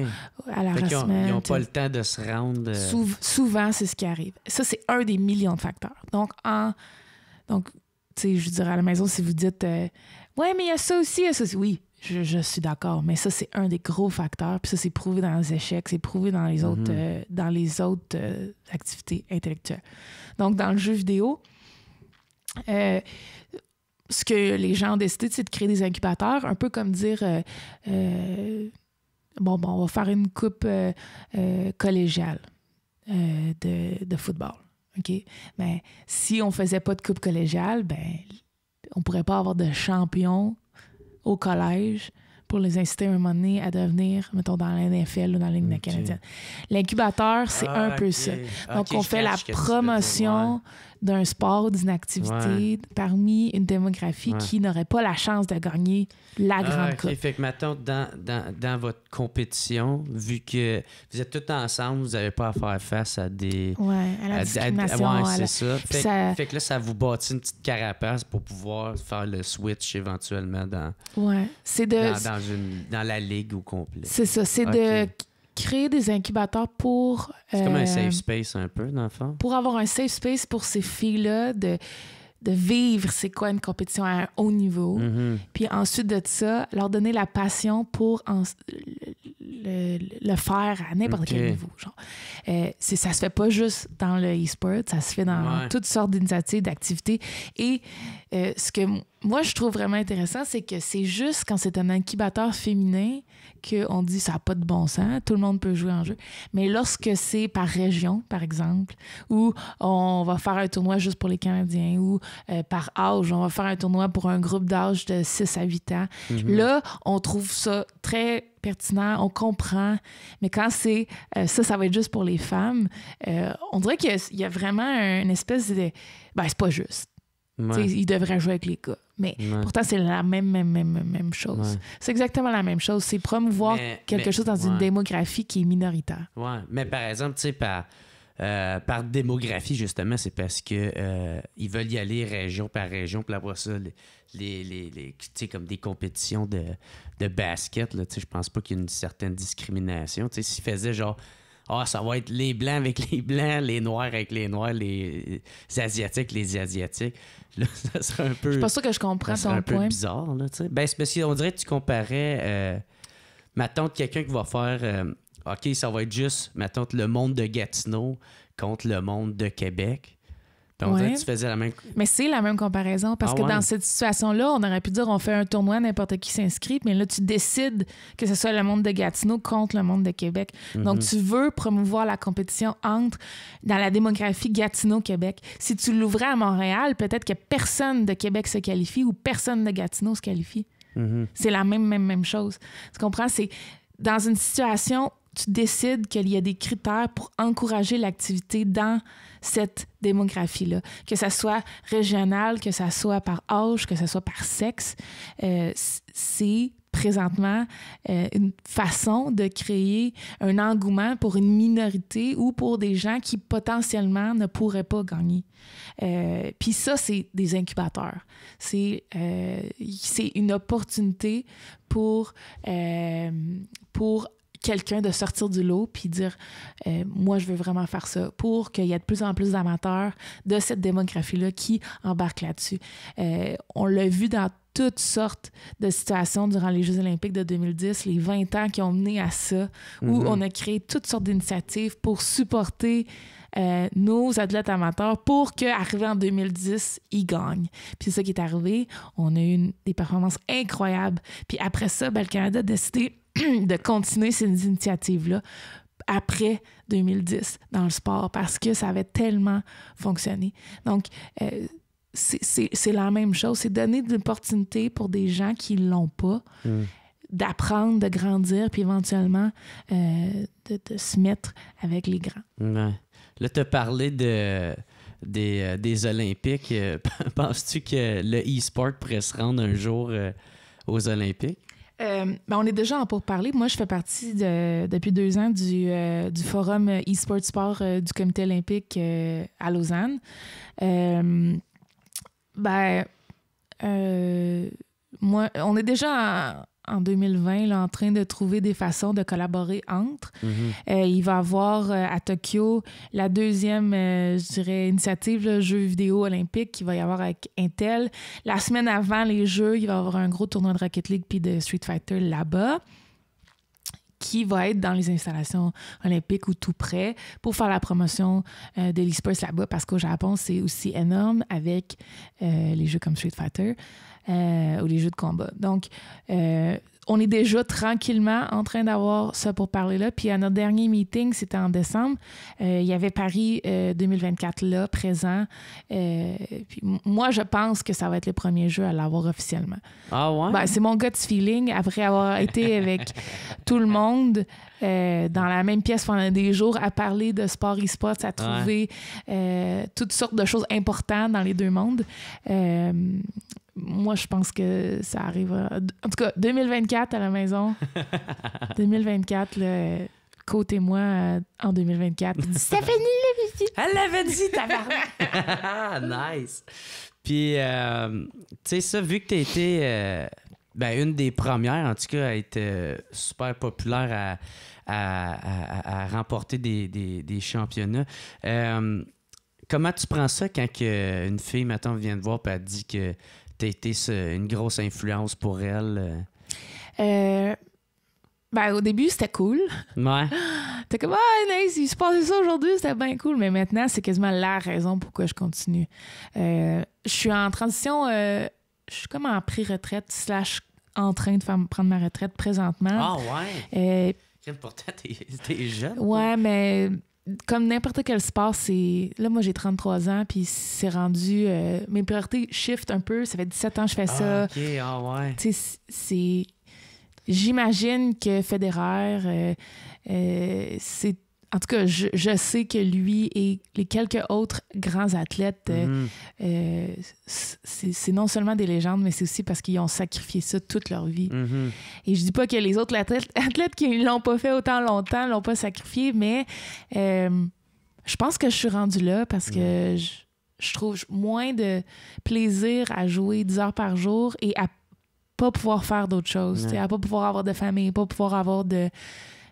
à Ils n'ont pas le temps de se rendre. souvent, c'est ce qui arrive. Ça, c'est un des millions de facteurs. Donc, en, donc tu sais, je dirais à la maison, si vous dites euh, Ouais, mais il y a ça aussi, il y a ça aussi. Oui, je, suis d'accord, mais ça, c'est un des gros facteurs. Puis ça, c'est prouvé dans les échecs, c'est prouvé dans les mhm. autres, euh, dans les autres euh, activités intellectuelles. Donc, dans le jeu vidéo, ce que les gens ont décidé, c'est de créer des incubateurs, un peu comme dire Bon, on va faire une coupe collégiale de football. OK? Mais ben, si on faisait pas de coupe collégiale, ben on pourrait pas avoir de champion au collège pour les inciter à un moment donné à devenir, mettons, dans la NFL ou dans la Ligue canadienne. L'incubateur, c'est ah, un peu ça. Donc, on fait la promotion d'un sport, d'une activité parmi une démographie qui n'aurait pas la chance de gagner la ah, grande coupe. Fait que mettons, dans, votre compétition, vu que vous êtes tous ensemble, vous n'avez pas à faire face à des... Oui, à la discrimination. c'est ça. Fait, que là, ça vous bâtit une petite carapace pour pouvoir faire le switch éventuellement dans... ouais c'est de dans la ligue au complet. C'est ça. C'est de créer des incubateurs pour. C'est comme un euh, safe space un peu, dans Pour avoir un safe space pour ces filles-là de de vivre c'est quoi une compétition à un haut niveau. Mhm. Puis ensuite de ça, leur donner la passion pour le, faire à n'importe quel niveau. Genre. Euh, c'est ça se fait pas juste dans le e-sport, ça se fait dans toutes sortes d'initiatives, d'activités. Et euh, ce que moi, je trouve vraiment intéressant, c'est que c'est juste quand c'est un incubateur féminin qu'on dit ça n'a pas de bon sens, tout le monde peut jouer en jeu. Mais lorsque c'est par région, par exemple, où on va faire un tournoi juste pour les Canadiens, ou euh, par âge, on va faire un tournoi pour un groupe d'âge de 6 à 8 ans, mhm. là, on trouve ça très pertinent, on comprend. Mais quand c'est euh, ça, ça va être juste pour les femmes, euh, on dirait qu'il y, a vraiment une espèce de. Ben, c'est pas juste. Ils Il devrait jouer avec les gars. Mais pourtant, c'est la même, même, même, même chose. C'est exactement la même chose. C'est promouvoir quelque chose dans une démographie qui est minoritaire. Oui, mais par exemple, tu sais, par, euh, démographie, justement, c'est parce que euh, ils veulent y aller région par région. pour avoir ça, les, les, comme des compétitions de, basket, là, tu je pense pas qu'il y ait une certaine discrimination. s'ils faisaient genre ah, ça va être les blancs avec les blancs, les noirs avec les noirs, les, asiatiques, les asiatiques. Là, ça un peu. suis pas sûr que je comprends ça un point. peu bizarre, là, tu sais. Ben, dirait que tu comparais, euh, ma tante, quelqu'un qui va faire, euh, OK, ça va être juste, ma tante, le monde de Gatineau contre le monde de Québec la Mais c'est la même comparaison parce ah que dans cette situation-là, on aurait pu dire on fait un tournoi, n'importe qui s'inscrit, mais là, tu décides que ce soit le monde de Gatineau contre le monde de Québec. Donc, mhm. tu veux promouvoir la compétition entre dans la démographie Gatineau-Québec. Si tu l'ouvrais à Montréal, peut-être que personne de Québec se qualifie ou personne de Gatineau se qualifie. Mhm. C'est la même, même, même chose. Tu comprends? C'est dans une situation tu décides qu'il y a des critères pour encourager l'activité dans cette démographie-là, que ça soit régional, que ça soit par âge, que ça soit par sexe, euh, c'est présentement euh, une façon de créer un engouement pour une minorité ou pour des gens qui potentiellement ne pourraient pas gagner. Euh, puis ça, c'est des incubateurs. C'est c'est une opportunité pour, pour quelqu'un de sortir du lot puis dire euh, moi je veux vraiment faire ça pour qu'il y ait de plus en plus d'amateurs de cette démographie là qui embarquent là-dessus. Euh, on l'a vu dans toutes sortes de situations durant les Jeux olympiques de 2010, les 20 ans qui ont mené à ça, où mm-hmm. on a créé toutes sortes d'initiatives pour supporter euh, nos athlètes amateurs pour qu'arrivé en 2010, ils gagnent. Puis c'est ça qui est arrivé. On a eu des performances incroyables. Puis après ça, ben, le Canada a décidé de continuer ces initiatives-là après 2010 dans le sport parce que ça avait tellement fonctionné. Donc, euh, c'est la même chose. C'est donner de l'opportunité pour des gens qui ne l'ont pas. Hmm. d'apprendre, de grandir, puis éventuellement euh, de, se mettre avec les grands. Ouais. Là, tu as parlé de, des, euh, Olympiques. Euh, penses-tu que le e-sport pourrait se rendre un jour euh, aux Olympiques? Ben, on est déjà en pourparlers. Moi, je fais partie de, depuis deux ans du, forum e-sport sport du comité olympique à Lausanne. ben, moi, on est déjà en 2020 en train de trouver des façons de collaborer entre. Mhm. Euh, il va avoir euh, à Tokyo la deuxième, euh, je dirais, initiative, le jeu vidéo olympique qui va y avoir avec Intel. La semaine avant les Jeux, il va y avoir un gros tournoi de Rocket League puis de Street Fighter là-bas qui va être dans les installations olympiques ou tout près pour faire la promotion de le là-bas parce qu'au Japon, c'est aussi énorme avec les jeux comme Street Fighter. Euh, ou les jeux de combat. Donc, euh, on est déjà tranquillement en train d'avoir ça pour parler là. Puis à notre dernier meeting, c'était en décembre, euh, il y avait Paris 2024 là, présent. puis moi, je pense que ça va être le premier jeu à l'avoir officiellement. Ah ouais? Ben, c'est mon gut feeling. Après avoir été avec tout le monde, dans la même pièce pendant des jours à parler de sport e-sports, à trouver toutes sortes de choses importantes dans les deux mondes moi, je pense que ça arrivera... En tout cas, 2024 à la maison. 2024, le côté moi euh, en 2024. Stéphanie fille! »« Elle l'avait dit, tabarnak! nice! Puis, euh, tu sais, ça, vu que tu été euh, ben, une des premières, en tout cas, à être super populaire à, remporter des, championnats, comment tu prends ça quand une fille, maintenant vient te voir et elle dit que tu été une grosse influence pour elle? Euh? Euh, ben, au début, c'était cool. Ouais. T'es comme, ah, nice, il se passait ça aujourd'hui, c'était bien cool. Mais maintenant, c'est quasiment la raison pourquoi je continue. Euh, je suis en transition, je suis comme en pré-retraite, slash en train de faire, prendre ma retraite présentement. Ah, ouais. Pourtant, t'es jeune. Ouais, mais comme n'importe quel sport, c'est. Là, moi, j'ai 33 ans, puis c'est rendu. Euh, mes priorités shift un peu. Ça fait 17 ans que je fais ça. Ah, OK, ah ouais. Tu sais, c'est. J'imagine que Federer, euh, euh, c'est en tout cas, je, je, sais que lui et les quelques autres grands athlètes, euh, mhm. euh, c'est non seulement des légendes, mais c'est aussi parce qu'ils ont sacrifié ça toute leur vie. Mhm. Et je dis pas que les autres athlètes, qui qui l'ont pas fait autant longtemps l'ont pas sacrifié, mais euh, je pense que je suis rendue là parce que mhm. je, trouve moins de plaisir à jouer 10 heures par jour et à pas pouvoir faire d'autres choses, à pas pouvoir avoir de famille, pas pouvoir avoir de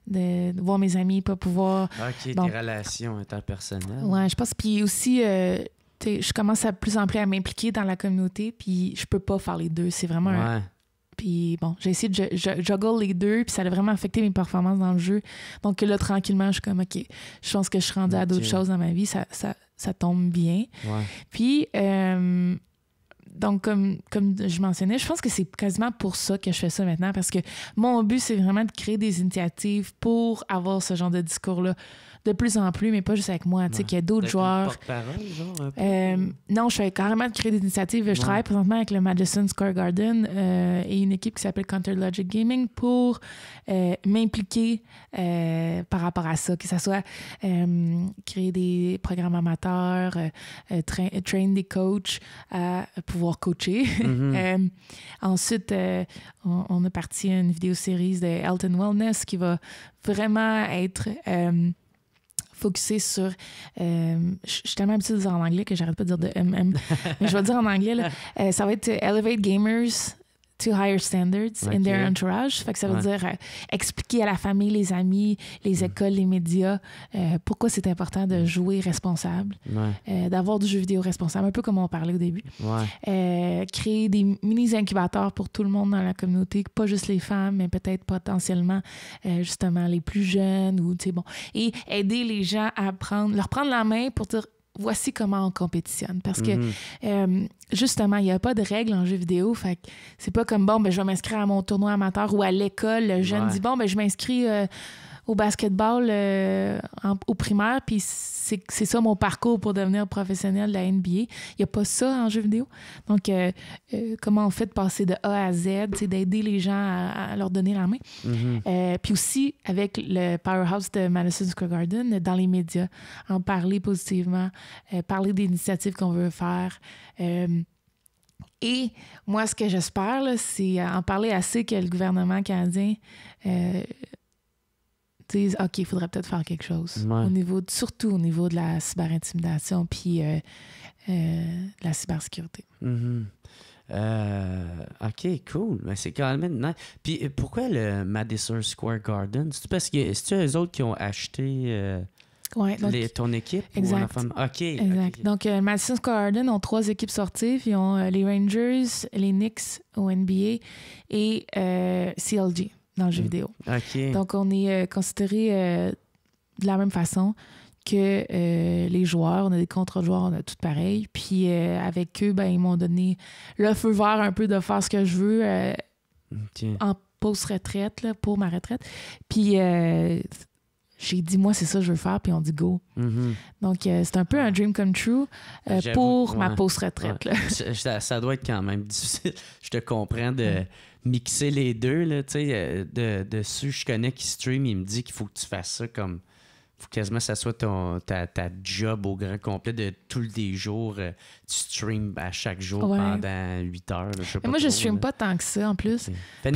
de, voir mes amis, pas pouvoir. Ah, OK, bon. des relations interpersonnelles. Ouais, je pense. Puis aussi, euh, je commence à plus en plus à m'impliquer dans la communauté, puis je peux pas faire les deux. C'est vraiment. Puis bon, j'ai essayé de juggle les deux, puis ça a vraiment affecté mes performances dans le jeu. Donc là, tranquillement, je suis comme, OK, je pense que je suis rendue à d'autres choses dans ma vie, ça, ça, ça tombe bien. Puis. Euh, donc, comme, comme je mentionnais, je pense que c'est quasiment pour ça que je fais ça maintenant, parce que mon but, c'est vraiment de créer des initiatives pour avoir ce genre de discours-là de plus en plus, mais pas juste avec moi. Tu sais, qu'il y a d'autres joueurs. Euh, non, je fais carrément de créer des initiatives. Je travaille présentement avec le Madison Square Garden euh, et une équipe qui s'appelle Counter Logic Gaming pour euh, m'impliquer par rapport à ça, que ce soit créer des programmes amateurs, trainer train des coachs à voir coacher. Mm-hmm. Euh, ensuite, euh, on, on, a parti à une vidéo-série de Health Wellness qui va vraiment être euh, focusée sur. je suis tellement habituée de dire en anglais que j'arrête pas de dire de MM. mais je vais dire en anglais. ça va être Elevate Gamers to higher standards in their entourage. Fait que ça veut dire euh, expliquer à la famille, les amis, les mm. écoles, les médias euh, pourquoi c'est important de mm. jouer responsable, euh, d'avoir du jeu vidéo responsable, un peu comme on parlait au début. créer des mini-incubateurs pour tout le monde dans la communauté, pas juste les femmes, mais peut-être potentiellement justement les plus jeunes ou, tu sais, bon. Et aider les gens à prendre, leur prendre la main pour dire voici comment on compétitionne. Parce que, mhm. euh, justement, il n'y a pas de règles en jeu vidéo. Fait c'est pas comme, bon, ben, je vais m'inscrire à mon tournoi amateur ou à l'école. Je jeune dis bon, ben, je m'inscris euh, au basketball euh, au primaire, puis c'est ça mon parcours pour devenir professionnel de la NBA. Il n'y a pas ça en jeu vidéo. Donc, euh, euh, comment on fait de passer de A à Z, c'est d'aider les gens à, leur donner la main. Mm-hmm. puis aussi, avec le powerhouse de Madison Square Garden, dans les médias, en parler positivement, parler des initiatives qu'on veut faire. Et moi, ce que j'espère, c'est en parler assez que le gouvernement canadien disent OK, il faudrait peut-être faire quelque chose. Au niveau, surtout au niveau de la cyberintimidation puis euh, euh, de la cybersécurité. Mm-hmm. Euh, OK, cool. c'est quand même Puis pourquoi le Madison Square Garden? cest parce que c'est-tu eux autres qui ont acheté. les, ton équipe exact. femme exact. Donc, Madison Square Garden ont trois équipes sorties. Ils ont les Rangers, les Knicks au NBA et CLG dans le jeu mm. vidéo. Donc, on est euh, considéré euh, de la même façon que euh, les joueurs. On a des contre-joueurs, on a tout pareil. Puis avec eux, ben, ils m'ont donné le feu vert un peu de faire ce que je veux en post retraite pour ma retraite. Puis j'ai dit, moi, c'est ça que je veux faire, puis on dit go. Mm-hmm. Donc, euh, c'est un peu un dream come true euh, ben, pour ma post-retraite. Ça, doit être quand même difficile. Je te comprends de mm. mixer les deux. Là, euh, de, de, que je connais qui stream, il me dit qu'il faut que tu fasses ça comme faut quasiment que ça soit ton, ta, job au grand complet de tous les jours. Euh, tu stream à chaque jour pendant 8 heures. je moi, je stream pas tant que ça en plus. Ben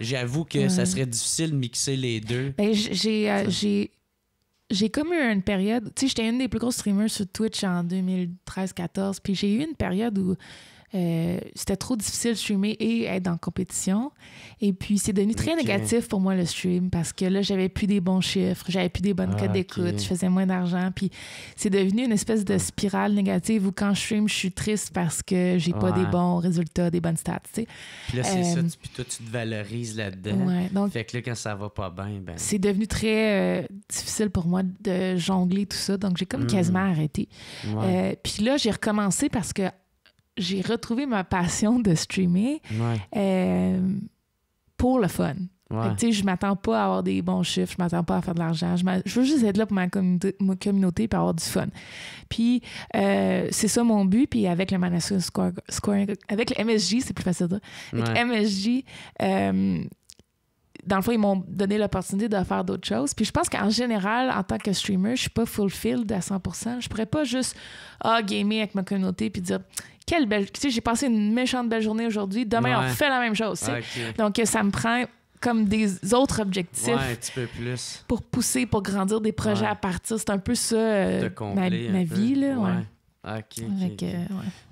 j'avoue que, ça serait difficile de mixer les deux. Ben, euh, j'ai. j'ai comme eu une période, tu sais, j'étais une des plus grosses streamers sur Twitch en 2013-14, puis j'ai eu une période où euh, c'était trop difficile de streamer et être en compétition. Et puis, c'est devenu très négatif pour moi, le stream, parce que là, j'avais plus des bons chiffres, j'avais plus des bonnes ah, codes d'écoute, je faisais moins d'argent. Puis, c'est devenu une espèce de spirale négative où quand je stream, je suis triste parce que j'ai pas des bons résultats, des bonnes stats, tu sais. Puis là, c'est ça, euh, puis toi, tu te valorises là-dedans. Ouais, donc, fait que là, quand ça va pas bien, ben... C'est devenu très euh, difficile pour moi de jongler tout ça, donc j'ai comme hmm. quasiment arrêté. Puis là, j'ai recommencé parce que j'ai retrouvé ma passion de streamer euh, pour le fun. Je ne je m'attends pas à avoir des bons chiffres, je m'attends pas à faire de l'argent. Je, veux juste être là pour ma, communauté et avoir du fun. Puis, euh, c'est ça mon but. Puis, avec le Manassu Square, avec le MSJ, c'est plus facile Avec le MSJ, euh, dans le fond, ils m'ont donné l'opportunité de faire d'autres choses. Puis je pense qu'en général, en tant que streamer, je suis pas fulfilled à 100 Je pourrais pas juste ah, gamer avec ma communauté puis dire quelle belle. Tu sais, j'ai passé une méchante belle journée aujourd'hui. Demain, on fait la même chose. Ah, Donc, ça me prend comme des autres objectifs ouais, un petit peu plus. pour pousser, pour grandir des projets à partir. C'est un peu ça, euh, ma, ma vie. Là, ouais. Ah, ok. Euh,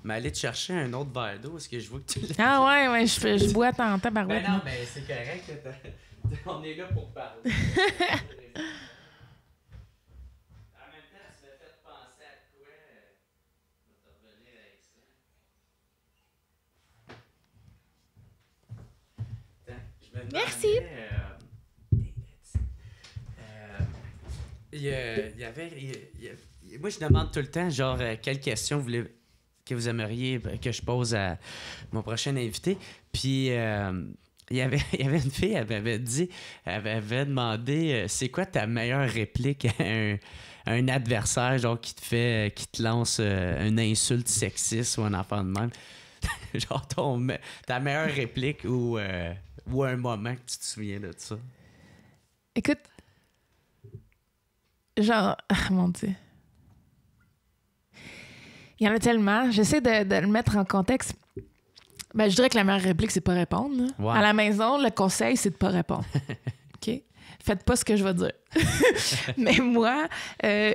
mais aller te chercher un autre verre d'eau, Est-ce que je vois que tu Ah ouais, ouais, je, bois tant, ben tabarouette. Ben non, mais ben, c'est correct. On est là pour parler. Merci. Euh, euh, il, y avait, moi, je demande tout le temps, genre, euh, quelle question vous voulez que vous aimeriez que je pose à mon prochain invité. Puis il, y avait, une fille, elle m'avait dit, elle avait demandé c'est quoi ta meilleure réplique à un, adversaire genre qui te fait qui te lance une insulte sexiste ou un enfant de même. genre ton, ta meilleure réplique ou ou un moment que tu te souviens de ça? Écoute, genre, ah, mon Dieu. Il y en a tellement. J'essaie de, de, le mettre en contexte. Ben, je dirais que la meilleure réplique, c'est pas répondre. À la maison, le conseil, c'est de pas répondre. OK? Faites pas ce que je vais dire. Mais moi, euh,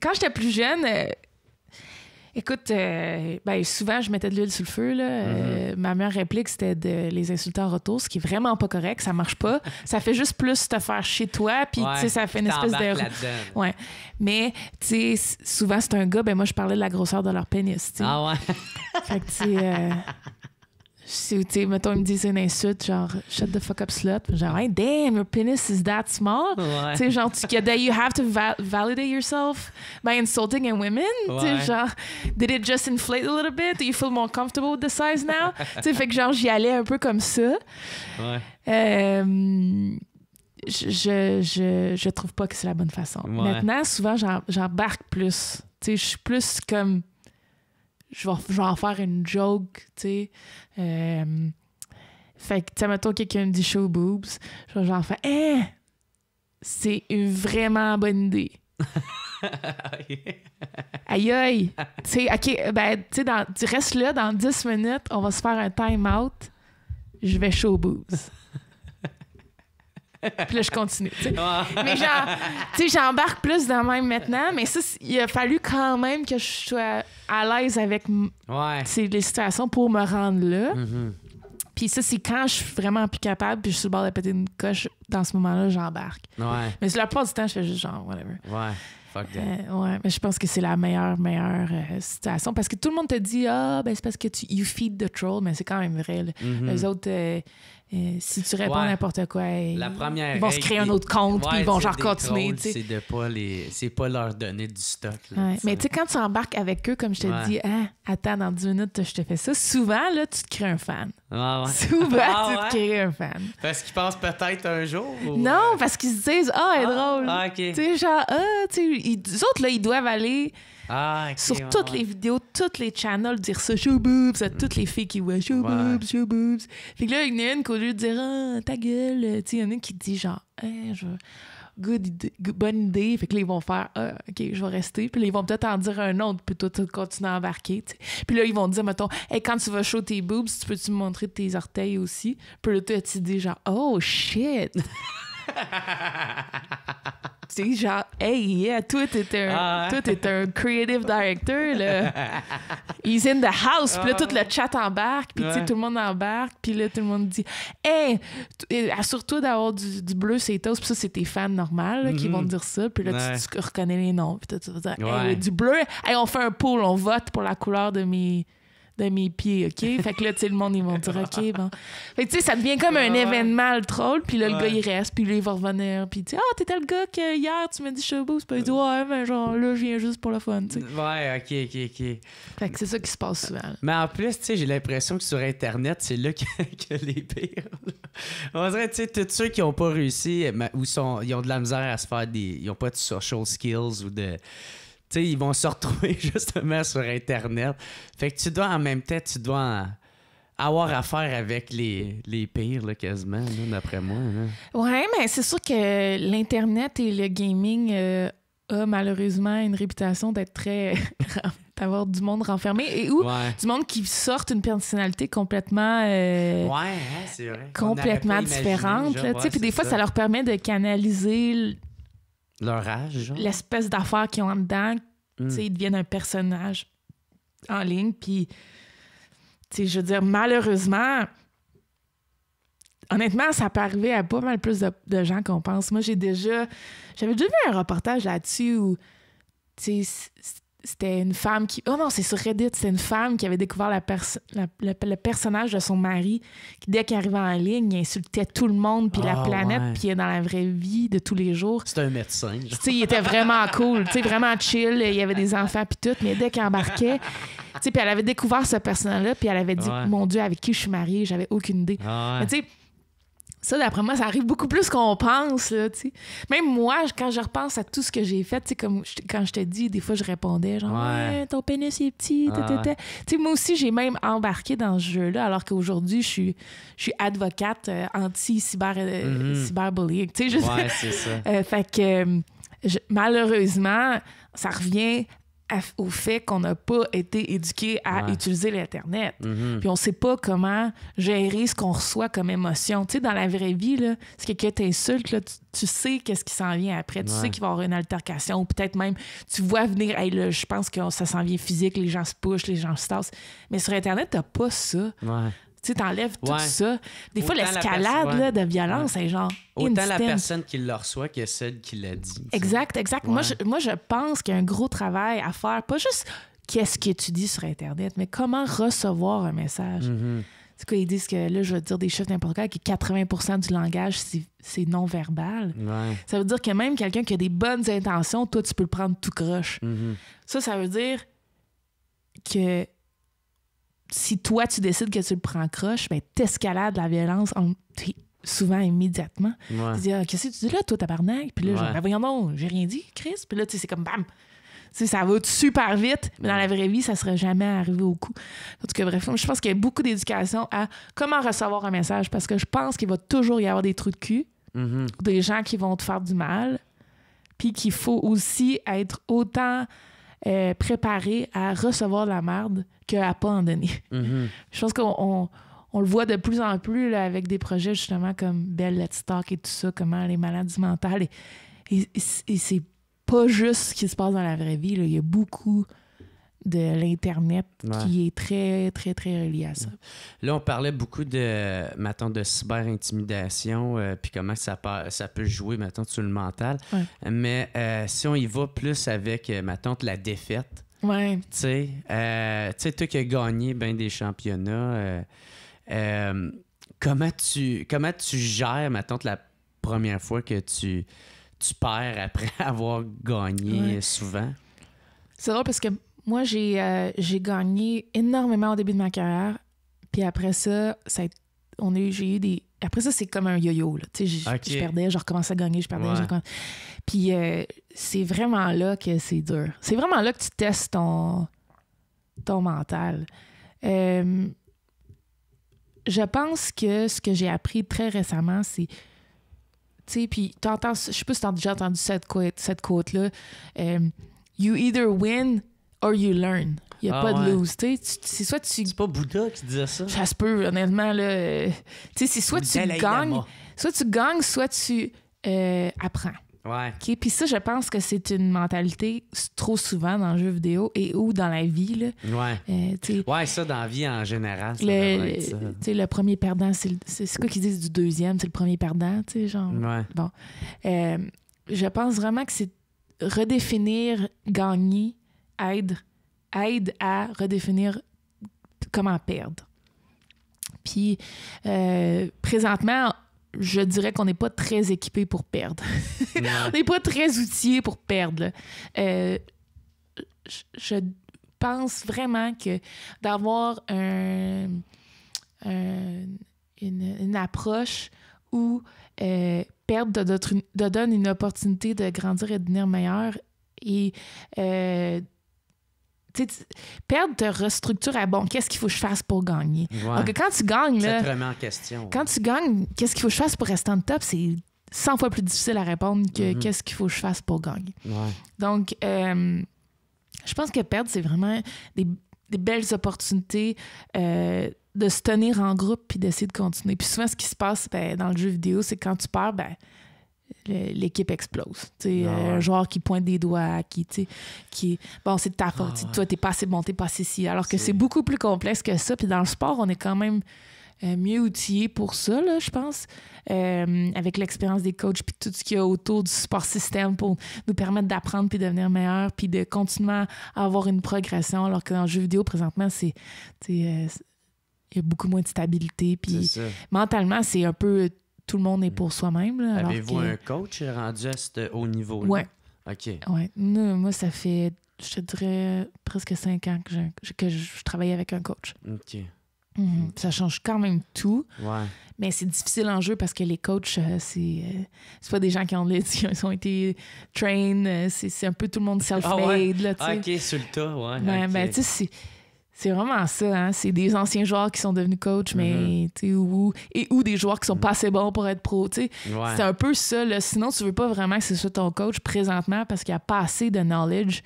quand j'étais plus jeune, euh, Écoute, euh, ben souvent, je mettais de l'huile sur le feu. Là. Euh, mm-hmm. ma meilleure réplique, c'était de les insulter en retour, ce qui est vraiment pas correct. Ça marche pas. ça fait juste plus te faire chez toi, puis sais, ça fait une espèce de... Ouais. Mais souvent, c'est un gars, ben moi, je parlais de la grosseur de leur pénis. Ah ouais? fait que, tu euh, si, tu mettons, ils me disent une insulte, genre, shut the fuck up, slut. Genre, hey, damn, your penis is that small. Tu sais, genre, tu, that you have to validate yourself by insulting a woman. Tu sais, genre, did it just inflate a little bit? Do you feel more comfortable with the size now? tu sais, fait que, genre, j'y allais un peu comme ça. Ouais. Euh, je, je, je, trouve pas que c'est la bonne façon. Maintenant, souvent, j'embarque plus. Tu sais, je suis plus comme je vais, en faire une joke, tu sais. Euh, fait que, tu sais, mettons, quelqu'un me dit show boobs, je vais en faire Eh! C'est une vraiment bonne idée. aïe aïe! Tu sais, ok, ben, tu sais, tu restes là, dans 10 minutes, on va se faire un time out, je vais show boobs. puis là, je continue. mais genre, tu sais, j'embarque plus dans même maintenant, mais ça, il a fallu quand même que je sois à l'aise avec les situations pour me rendre là. Mm-hmm. Puis ça, c'est quand je suis vraiment plus capable, puis je suis sur le bord de péter une coche, dans ce moment-là, j'embarque. Ouais. Mais la plupart du temps, je fais juste genre, whatever. Ouais. Fuck euh, ouais, mais je pense que c'est la meilleure, meilleure euh, situation. Parce que tout le monde te dit, ah, ben c'est parce que tu you feed the troll, mais c'est quand même vrai. Les mm-hmm. autres, euh, euh, si tu réponds n'importe quoi, ils vont se créer un autre compte puis ils vont genre continuer. C'est de pas les, c'est pas leur donner du stock. Mais tu sais quand tu embarques avec eux, comme je te dis, hein, attends dans 10 minutes je te fais ça. Souvent là, tu te crées un fan. Souvent ah, tu te crées un fan. Parce qu'ils pensent peut-être un jour. Euh? Non, parce qu'ils se disent ah elle est ah, drôle. Ah, tu sais genre ah tu autres là ils doivent aller ah, sur toutes les vidéos, tous les channels, dire ça, show boobs, à toutes les filles qui voient show boobs, show boobs. Fait que là, il y en a une qui au lieu de dire ah, ta gueule, euh, tu il y en a une qui dit genre, ah, Good bonne idée. Fait que là, ils vont faire, ah, OK, je vais rester. Puis là, ils vont peut-être en dire un autre, puis toi, tu continues à embarquer. Puis là, ils vont dire, mettons, hey, quand tu vas show tes boobs, tu peux-tu me montrer tes orteils aussi? Puis là, tu as dit, genre, oh shit! sais, genre, hey, yeah, toi, t'es un, ah. un creative director, là. He's in the house. Puis là, tout le ah. chat embarque, puis sais, tout le monde embarque, puis là, tout le monde dit, hey, assure-toi d'avoir du, du, bleu, c'est toast. Puis ça, c'est tes fans normales qui vont mm-hmm. dire ça. Puis là, tu, reconnais les noms. Puis tu vas dire, hey, du bleu, hey, on fait un pool, on vote pour la couleur de mes de mes pieds, OK? Fait que là, tu sais, le monde, ils vont dire, OK, bon. Fait que, tu sais, ça devient comme un événement, le troll, puis là, le gars, il reste, puis lui, il va revenir, puis tu sais, ah, t'étais le gars que hier, tu m'as dit chebou, c'est pas il dit, ouais, mais genre, là, je viens juste pour la fun, tu sais. Ouais, OK, OK, OK. Fait que c'est ça qui se passe souvent. Mais en plus, tu sais, j'ai l'impression que sur Internet, c'est là que, que, les pires. On dirait, tu sais, tous ceux qui ont pas réussi, ou sont, ils ont de la misère à se faire des. Ils ont pas de social skills ou de ils vont se retrouver justement sur Internet. Fait que tu dois en même temps, tu dois avoir affaire avec les, pires, là, quasiment, d'après moi. Oui, Ouais, mais c'est sûr que l'Internet et le gaming ont euh, a malheureusement une réputation d'être très. d'avoir du monde renfermé et ou du monde qui sort une personnalité complètement euh, ouais, hein, vrai. complètement différente puis des fois ça leur permet de canaliser L'espèce d'affaires qu'ils ont en dedans, hmm. ils deviennent un personnage en ligne. Puis, je veux dire, malheureusement, honnêtement, ça peut arriver à pas mal plus de, gens qu'on pense. Moi, j'ai déjà. J'avais déjà vu un reportage là-dessus où, tu sais, c'était une femme qui. Oh non, c'est sur Reddit, c'est une femme qui avait découvert la le, personnage de son mari, qui dès qu'il arrivait en ligne, insultait tout le monde, puis la ah, planète, puis dans la vraie vie de tous les jours. C'était un médecin. Tu sais, il était vraiment cool, tu sais, vraiment chill, il y avait des enfants, puis tout, mais dès qu'il embarquait. Tu sais, puis elle avait découvert ce personnage-là, puis elle avait dit Mon Dieu, avec qui je suis mariée, j'avais aucune idée. Ah, ça, d'après moi, ça arrive beaucoup plus qu'on pense, là, tu Même moi, quand je repense à tout ce que j'ai fait, tu comme quand je te dis, des fois, je répondais genre, ouais. ton pénis est petit, Tu moi aussi, j'ai même embarqué dans ce jeu-là, alors qu'aujourd'hui, je suis, je suis advocate euh, anti-cyber, euh, mm-hmm. cyberbullying, tu sais, ça. Euh, fait que, malheureusement, ça revient au fait qu'on n'a pas été éduqué à utiliser l'Internet. Mm-hmm. Puis on sait pas comment gérer ce qu'on reçoit comme émotion. Tu sais, dans la vraie vie, là, si quelqu'un t'insulte, tu, tu, sais qu'est-ce qui s'en vient après. Tu sais qu'il va y avoir une altercation ou peut-être même tu vois venir, je pense que ça s'en vient physique, les gens se pushent, les gens se tassent. Mais sur Internet, tu n'as pas ça. Tu sais, t'enlèves tout ça. Des fois, l'escalade de violence c'est genre. Autant la personne qui le reçoit que celle qui l'a dit. Exact, exact. Moi, je, moi, je pense qu'il y a un gros travail à faire. Pas juste qu'est-ce que tu dis sur Internet, mais comment recevoir un message. Mhm. Tu quoi, ils disent que là, je vais dire des chiffres n'importe quoi, que 80 du langage, c'est non-verbal. Ça veut dire que même quelqu'un qui a des bonnes intentions, toi, tu peux le prendre tout croche. Mhm. Ça, ça veut dire que si toi, tu décides que tu le prends croche, ben, t'escalades la violence souvent immédiatement. Tu dis, ah, qu'est-ce que tu dis là, toi, tabarnak? Puis là, ben, j'ai rien dit, Chris. Puis là, tu sais, c'est comme bam! sais ça va super vite, mais dans la vraie vie, ça serait jamais arrivé au coup. En tout cas, bref, je pense qu'il y a beaucoup d'éducation à comment recevoir un message parce que je pense qu'il va toujours y avoir des trous de cul, mm-hmm. des gens qui vont te faire du mal, puis qu'il faut aussi être autant euh, préparé à recevoir de la merde qu'à pas en donner. Mhm. Je pense qu'on le voit de plus en plus avec des projets justement comme Belle Let's Talk et tout ça, comment les maladies mentales. Et, et, c'est pas juste ce qui se passe dans la vraie vie. Il y a beaucoup de l'Internet qui est très, très, très relié à ça. Là, on parlait beaucoup de, maintenant de cyber-intimidation, euh, puis comment ça, ça peut jouer, maintenant sur le mental. Mais euh, si on y va plus avec, euh, tante la défaite, tu sais, euh, toi qui as gagné bien des championnats, euh, euh, comment, tu, comment tu gères, maintenant la première fois que tu, tu perds après avoir gagné souvent? C'est drôle parce que moi, euh, j'ai gagné énormément au début de ma carrière. Puis après ça, ça j'ai eu des après ça, c'est comme un yo-yo. Je, je perdais, je recommençais à gagner, je perdais, Puis euh, c'est vraiment là que c'est dur. C'est vraiment là que tu testes ton, ton mental. Euh, je pense que ce que j'ai appris très récemment, c'est. Tu sais, puis entends, je sais pas si tu as déjà entendu cette, quote, cette là euh, you either win or you learn. Il n'y a ah, pas de lose. C'est soit tu. pas Bouddha qui disait ça. Ça se peut, honnêtement. Là... C'est soit tu gagnes, soit tu gagnes, soit tu euh, apprends. Ouais. Puis ça, je pense que c'est une mentalité trop souvent dans le jeu vidéo et ou dans la vie. Là. Ouais. Euh, ouais, ça, dans la vie en général. le, le premier perdant, c'est quoi qu'ils disent du deuxième? C'est le premier perdant, tu sais, genre. Ouais. Bon. Euh, je pense vraiment que c'est redéfinir, gagner, aide aide à redéfinir comment perdre. Puis euh, présentement, je dirais qu'on n'est pas très équipé pour perdre. on n'est pas très outillé pour perdre. Euh, je pense vraiment que d'avoir une, approche où euh, perdre donne une opportunité de grandir et de devenir meilleur et perdre te restructure à bon, qu'est-ce qu'il faut que je fasse pour gagner? Donc, quand tu gagnes, Quand tu gagnes, qu'est-ce qu'il faut que je fasse pour rester en top? C'est 100 fois plus difficile à répondre que mhm. qu'est-ce qu'il faut que je fasse pour gagner. Donc, euh, je pense que perdre, c'est vraiment des, belles opportunités euh, de se tenir en groupe puis d'essayer de continuer. Puis souvent, ce qui se passe ben, dans le jeu vidéo, c'est que quand tu perds, ben, l'équipe explose. Ah un joueur qui pointe des doigts, qui, qui bon, c'est ta faute, ah toi, t'es pas assez bon, t'es pas assez si. Alors que c'est beaucoup plus complexe que ça. Puis dans le sport, on est quand même euh, mieux outillé pour ça, je pense, euh, avec l'expérience des coachs, puis tout ce qu'il y a autour du sport système pour nous permettre d'apprendre, puis devenir meilleur, puis de continuer à avoir une progression, alors que dans le jeu vidéo, présentement, c'est euh, il y a beaucoup moins de stabilité. Puis mentalement, c'est un peu tout le monde est mm. pour soi-même. Avez-vous un coach rendu à ce haut niveau? Oui. OK. moi, ça fait, je te dirais, presque cinq ans que je, que travaille avec un coach. OK. Mhm. Ça change quand même tout. Ouais. Mais c'est difficile en jeu parce que les coachs, euh, euh, c'est pas des gens qui ont, été trained. Euh, c'est un peu tout le monde ah self-made. Ah OK, sur le tas, ouais. Mais ben, tu sais, c'est vraiment ça, hein? c'est des anciens joueurs qui sont devenus coach, mais mm-hmm. tu sais, ou, et ou des joueurs qui sont pas assez bons pour être pro. Ouais. C'est un peu ça. Là. Sinon, tu veux pas vraiment que ce soit ton coach présentement parce qu'il n'y a pas assez de knowledge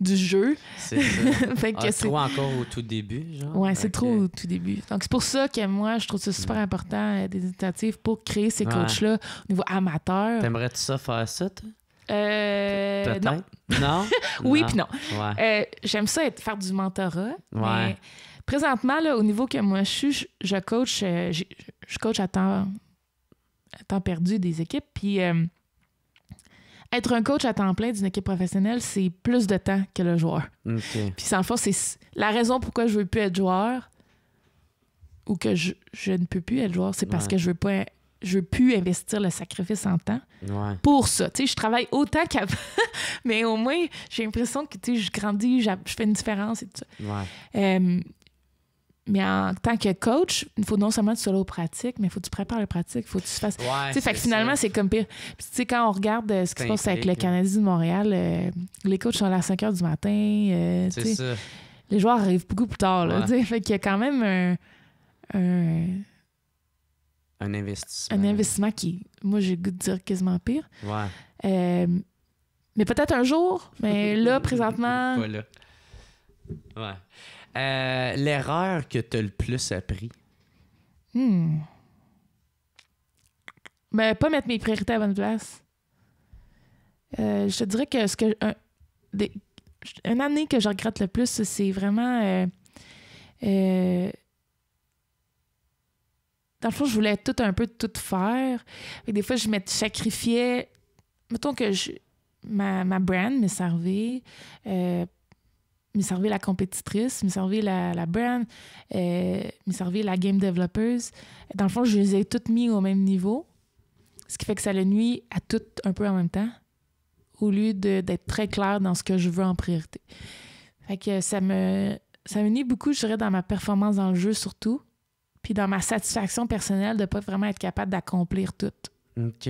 du jeu. Ah, c'est trop encore au tout début. Genre. Ouais, c'est trop au tout début. Donc, c'est pour ça que moi, je trouve ça mm. super important, euh, d'être des pour créer ces coachs-là au niveau amateur. T'aimerais-tu ça faire ça, toi? Euh, non. non? oui, puis non. Euh, j'aime ça être, faire du mentorat. Mais présentement, au niveau que moi je suis, je, coach, euh, je, coach à temps, temps, perdu des équipes. Puis être un coach à temps plein d'une équipe professionnelle, c'est plus de temps que le joueur. Puis en fait c'est la raison pourquoi je veux plus être joueur ou que je, je ne peux plus être joueur, c'est parce que je veux pas je veux plus investir le sacrifice en temps pour ça. je travaille autant qu'avant, mais au moins, j'ai l'impression que, je grandis, je fais une différence et tout ça. Euh, mais en tant que coach, il faut non seulement que tu sois là aux pratiques, mais il faut que tu prépares les pratique. il faut que tu fasses... fait finalement, c'est comme pire. tu sais, quand on regarde euh, ce qui se passe avec le hein. Canadien de Montréal, euh, les coachs sont là à 5 h du matin. Les joueurs arrivent beaucoup plus tard, là, Fait qu'il y a quand même un un investissement. Un investissement qui, moi, j'ai le goût de dire quasiment pire. Ouais. Euh, mais peut-être un jour, mais là, présentement. Voilà. Ouais. Euh, l'erreur que tu as le plus appris? Hmm. Mais pas mettre mes priorités à bonne place. Euh, je te dirais que ce que. Un, des, une année que je regrette le plus, c'est vraiment. Dans le fond, je voulais tout un peu tout faire. Et des fois, je me sacrifiais. Mettons que je, ma, ma brand me servait. Euh, me servait la compétitrice, me servait la, la brand, euh, me servait la game developers. Dans le fond, je les ai toutes mis au même niveau, ce qui fait que ça le nuit à toutes un peu en même temps, au lieu d'être très clair dans ce que je veux en priorité. Fait ça me, ça me nuit beaucoup, je dirais, dans ma performance dans le jeu surtout puis dans ma satisfaction personnelle de ne pas vraiment être capable d'accomplir tout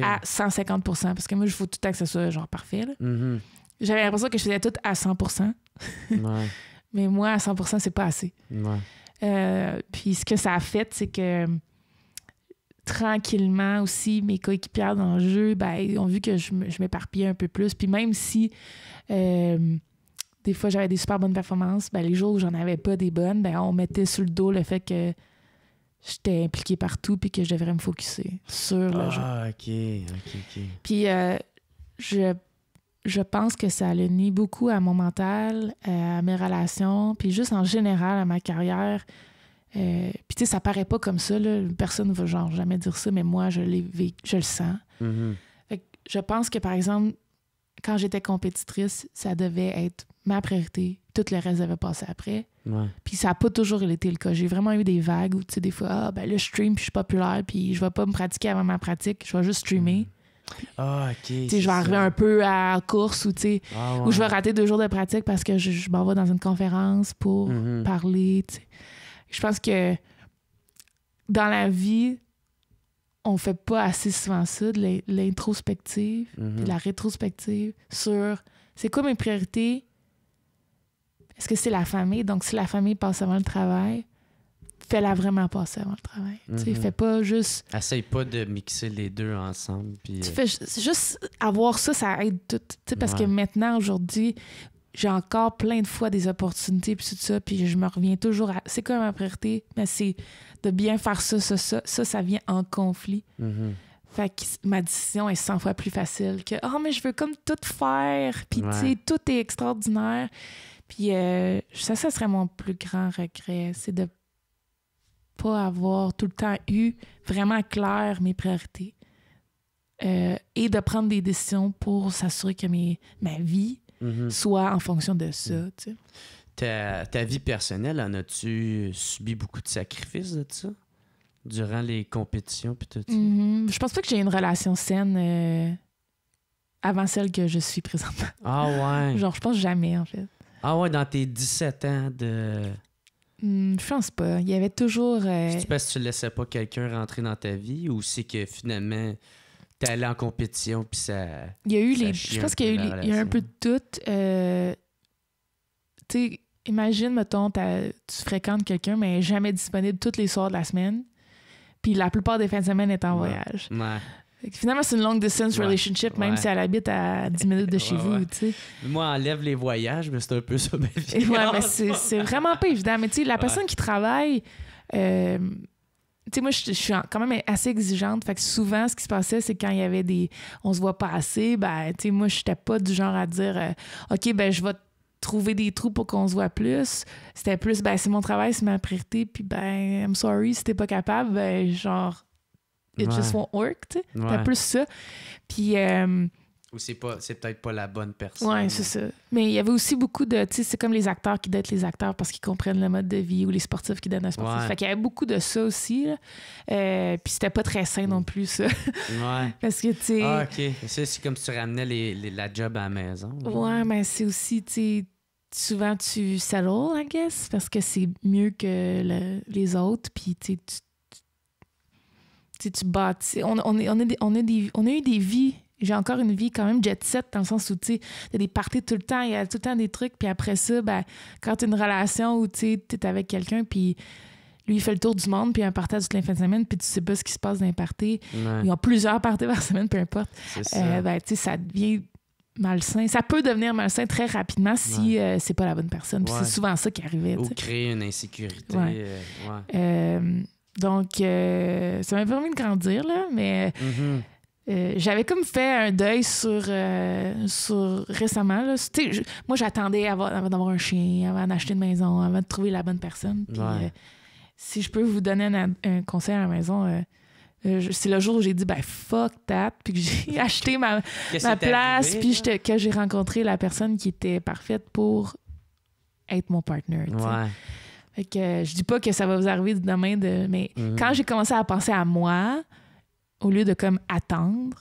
à 150 parce que moi, je veux tout le temps que ce soit genre parfait. Mm-hmm. J'avais l'impression que je faisais tout à 100 Mais moi, à 100 c'est pas assez. Euh, puis ce que ça a fait, c'est que euh, tranquillement aussi, mes coéquipières dans le jeu ben, ont vu que je, m'éparpillais un peu plus. Puis même si euh, des fois j'avais des super bonnes performances, ben, les jours où j'en avais pas des bonnes, ben, on mettait sur le dos le fait que j'étais impliquée partout puis que je devrais me focuser sur le jeu. Ah, OK, OK, OK. Puis euh, je, je pense que ça le nuit beaucoup à mon mental, euh, à mes relations, puis juste en général à ma carrière. Euh, puis tu sais, ça paraît pas comme ça, là. personne ne va genre jamais dire ça, mais moi, je je le sens. Mm-hmm. je pense que, par exemple, quand j'étais compétitrice, ça devait être ma priorité. Tout le reste devait passer après. Puis ça n'a pas toujours été le cas. J'ai vraiment eu des vagues où, tu sais, des fois, ah, ben là, stream, puis je suis populaire, puis je vais pas me pratiquer avant ma pratique, je vais juste streamer. Ah, ok. Tu sais, je vais arriver un peu à course ou, tu sais, ah, où je vais rater deux jours de pratique parce que je, m'en vais dans une conférence pour mm-hmm. parler, Je pense que dans la vie, on fait pas assez souvent ça, de l'introspective, mhm. la rétrospective sur c'est quoi mes priorités. Est-ce que c'est la famille? Donc, si la famille passe avant le travail, fais-la vraiment passer avant le travail. Mhm. fais pas juste. Essaye pas de mixer les deux ensemble. Tu euh, fais juste avoir ça, ça aide tout. parce que maintenant, aujourd'hui, j'ai encore plein de fois des opportunités, puis tout ça, puis je me reviens toujours à... C'est même ma priorité? Mais c'est de bien faire ça, ça, ça. Ça, ça vient en conflit. Mm-hmm. Fait que ma décision est 100 fois plus facile que « Oh, mais je veux comme tout faire! » Puis tu sais, tout est extraordinaire. Puis euh, ça, ça serait mon plus grand regret, c'est de pas avoir tout le temps eu vraiment clair mes priorités. Euh, et de prendre des décisions pour s'assurer que mes, ma vie Mhm. soit en fonction de ça. Mhm. ta, vie personnelle, en as-tu subi beaucoup de sacrifices de ça? Durant les compétitions, puis tout ça? Mhm. Je pense pas que j'ai une relation saine euh, avant celle que je suis présentement. Ah ouais? Genre, je pense jamais, en fait. Ah ouais, dans tes 17 ans de. Hum, je pense pas. Il y avait toujours. Euh... sais que tu laissais pas quelqu'un rentrer dans ta vie ou c'est que finalement allé en compétition, puis ça. Il y a eu les. Je pense qu'il y a eu un peu de tout. Euh, tu sais, imagine, mettons, tu fréquentes quelqu'un, mais jamais disponible tous les soirs de la semaine. Puis la plupart des fins de semaine est en voyage. Finalement, c'est une long distance relationship, même si elle habite à 10 minutes de chez vous. T'sais. Moi, enlève les voyages, mais c'est un peu ça ma mais c'est vraiment pas évident. Mais tu sais, la personne qui travaille, euh, tu sais, moi, je, suis quand même assez exigeante. Fait que souvent, ce qui se passait, c'est quand il y avait des. On se voit pas assez, ben, tu sais, moi, je n'étais pas du genre à dire euh, OK, ben, je vais trouver des trous pour qu'on se voit plus. C'était plus, ben, c'est mon travail, c'est ma priorité, puis ben, I'm sorry, si t'es pas capable, ben, genre, it just won't work, tu sais. plus ça. Puis. Euh, ou c'est peut-être pas la bonne personne. Oui, c'est ça. Mais il y avait aussi beaucoup de tu sais c'est comme les acteurs qui datent les acteurs parce qu'ils comprennent le mode de vie ou les sportifs qui donnent un sportif. Fait qu'il y avait beaucoup de ça aussi. Euh, puis c'était pas très sain non plus ça. Ouais. parce que tu sais ah, OK, c'est comme si tu ramenais les, la job à la maison. Ouais, mais c'est aussi tu souvent tu saddle, I guess, parce que c'est mieux que les autres puis tu tu bâtis on, on, est, on, on, on a eu des vies j'ai encore une vie quand même jet set dans le sens où tu as des parties tout le temps, il y a tout le temps des trucs, puis après ça, ben, quand t'as une relation où tu es avec quelqu'un, puis lui, il fait le tour du monde, puis un partage toute la fin de semaine, puis tu sais pas ce qui se passe dans les parties. Ouais. Ils plusieurs parties par semaine, peu importe. Euh, ben, tu ça devient malsain. Ça peut devenir malsain très rapidement si euh, c'est pas la bonne personne. c'est souvent ça qui arrivait. Ou créer une insécurité. Euh, donc, ça m'a permis de grandir, là, mais... Mm-hmm. Euh, j'avais comme fait un deuil sur, euh, sur récemment. Là. moi, j'attendais avant, d'avoir un chien, avant d'acheter une maison, avant de trouver la bonne personne. Euh, si je peux vous donner un, conseil à la maison, c'est le jour où j'ai dit ben fuck that, puis que j'ai acheté ma, place, puis que j'ai rencontré la personne qui était parfaite pour être mon partner. Je Fait que je dis pas que ça va vous arriver demain, de, mais mm-hmm. quand j'ai commencé à penser à moi, au lieu de comme attendre.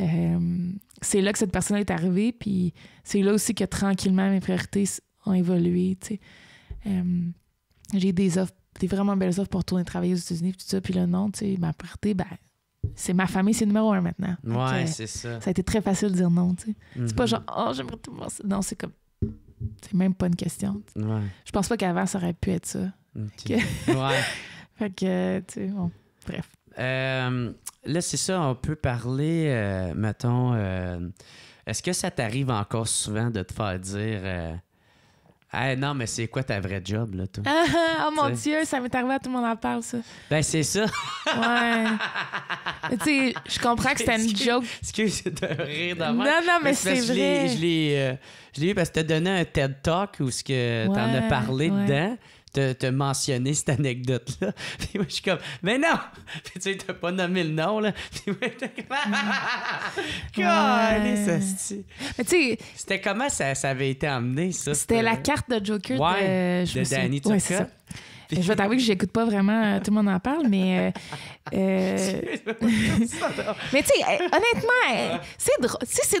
Euh, c'est là que cette personne est arrivée, puis c'est là aussi que tranquillement mes priorités ont évolué. sais. Euh, j'ai des offres, des vraiment belles offres pour tourner travailler aux États-Unis, puis tout ça, puis le non, ma priorité, ben, c'est ma famille, c'est numéro un maintenant. Ouais, euh, c'est ça. Ça a été très facile de dire non. tu sais. C'est pas mm-hmm. genre, oh, j'aimerais tout voir. Non, c'est comme, c'est même pas une question. Ouais. Je pense pas qu'avant, ça aurait pu être ça. ouais. fait que, tu sais, bon, bref. Euh, là, c'est ça, on peut parler, euh, mettons, euh, est-ce que ça t'arrive encore souvent de te faire dire. Hey, non, mais c'est quoi ta vraie job, là, toi? oh mon Dieu, ça m'est arrivé à tout le monde en parle, ça. Ben, c'est ça. ouais. tu sais, je comprends que c'était une joke. Excuse de rire d'avant. Non, non, mais, c'est vrai. Je l'ai eu parce que t'as donné un TED Talk où ce que t'en as parlé dedans te, mentionner cette anecdote-là. Puis moi, je suis comme, mais non! Puis tu sais, t'as pas nommé le nom, là. Puis moi, j'étais comme, ah! ah, ah, ah! Mais tu sais. C'était comment ça, ça, avait été amené, ça? C'était la carte de Joker de, je de Danny Tucker je vais t'avouer que j'écoute pas vraiment, euh, tout le monde en parle, mais. Euh, euh, mais tu sais, honnêtement, c'est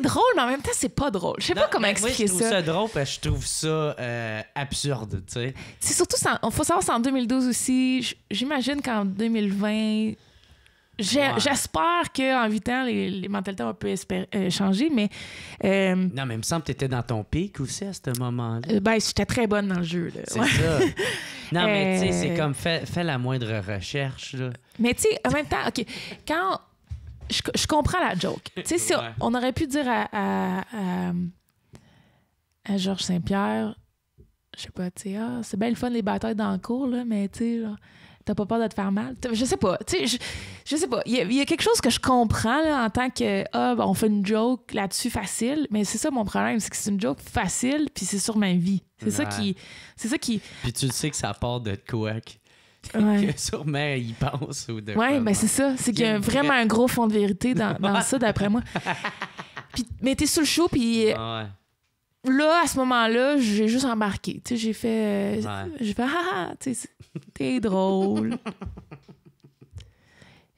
drôle, drôle, mais en même temps, c'est pas drôle. Je sais pas comment expliquer ça. Je trouve ça drôle je trouve ça absurde, tu sais. C'est surtout, il faut savoir, c'est en 2012 aussi. J'imagine qu'en 2020 J'espère qu'en 8 ans, les, mentalités ont un peu changer, changé, mais. Euh, non, mais il me semble que tu étais dans ton pic aussi à ce moment-là. Euh, ben, j'étais très bonne dans le jeu. Là. C'est ça. non, mais tu sais, c'est euh, comme fais, la moindre recherche. Là. Mais tu sais, en même temps, OK, quand. Je, je comprends la joke. Tu sais, si on, aurait pu dire à, à, Georges Saint-Pierre, je sais pas, tu sais, ah, c'est bien le fun les batailles dans le cours, là, mais tu sais, genre t'as pas peur de te faire mal. Je sais pas, tu je, sais pas. Il y, a quelque chose que je comprends en tant que, ah, ben, on fait une joke là-dessus facile, mais c'est ça mon problème, c'est que c'est une joke facile, puis c'est sur ma vie. C'est ça qui. C'est ça qui. Puis tu sais que ça part de quoi ouais. que sûrement ils pensent ou de. Ouais, ben c'est ça. C'est qu'il y a vraiment un gros fond de vérité dans, ça, d'après moi. puis mais t'es sous le show, puis là, à ce moment-là, j'ai juste embarqué. Tu sais, j'ai fait. Euh, j'ai fait, ah, ah, t'es drôle.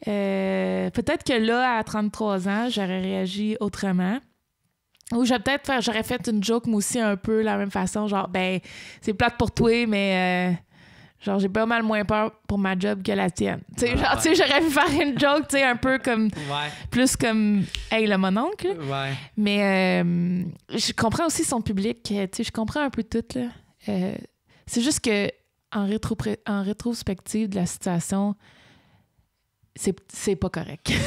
Euh, peut-être que là, à 33 ans, j'aurais réagi autrement. Ou j'aurais peut-être j'aurais fait une joke, moi aussi, un peu la même façon. Genre, ben, c'est plate pour toi, mais. Euh, genre j'ai pas mal moins peur pour ma job que la tienne. Tu sais, genre, tu sais, j'aurais pu faire une joke, tu sais, un peu comme plus comme hey le mon oncle. Ouais. Mais euh, je comprends aussi son public, tu sais, je comprends un peu tout là. Euh, c'est juste que en, rétro en rétrospective de la situation, c'est pas correct.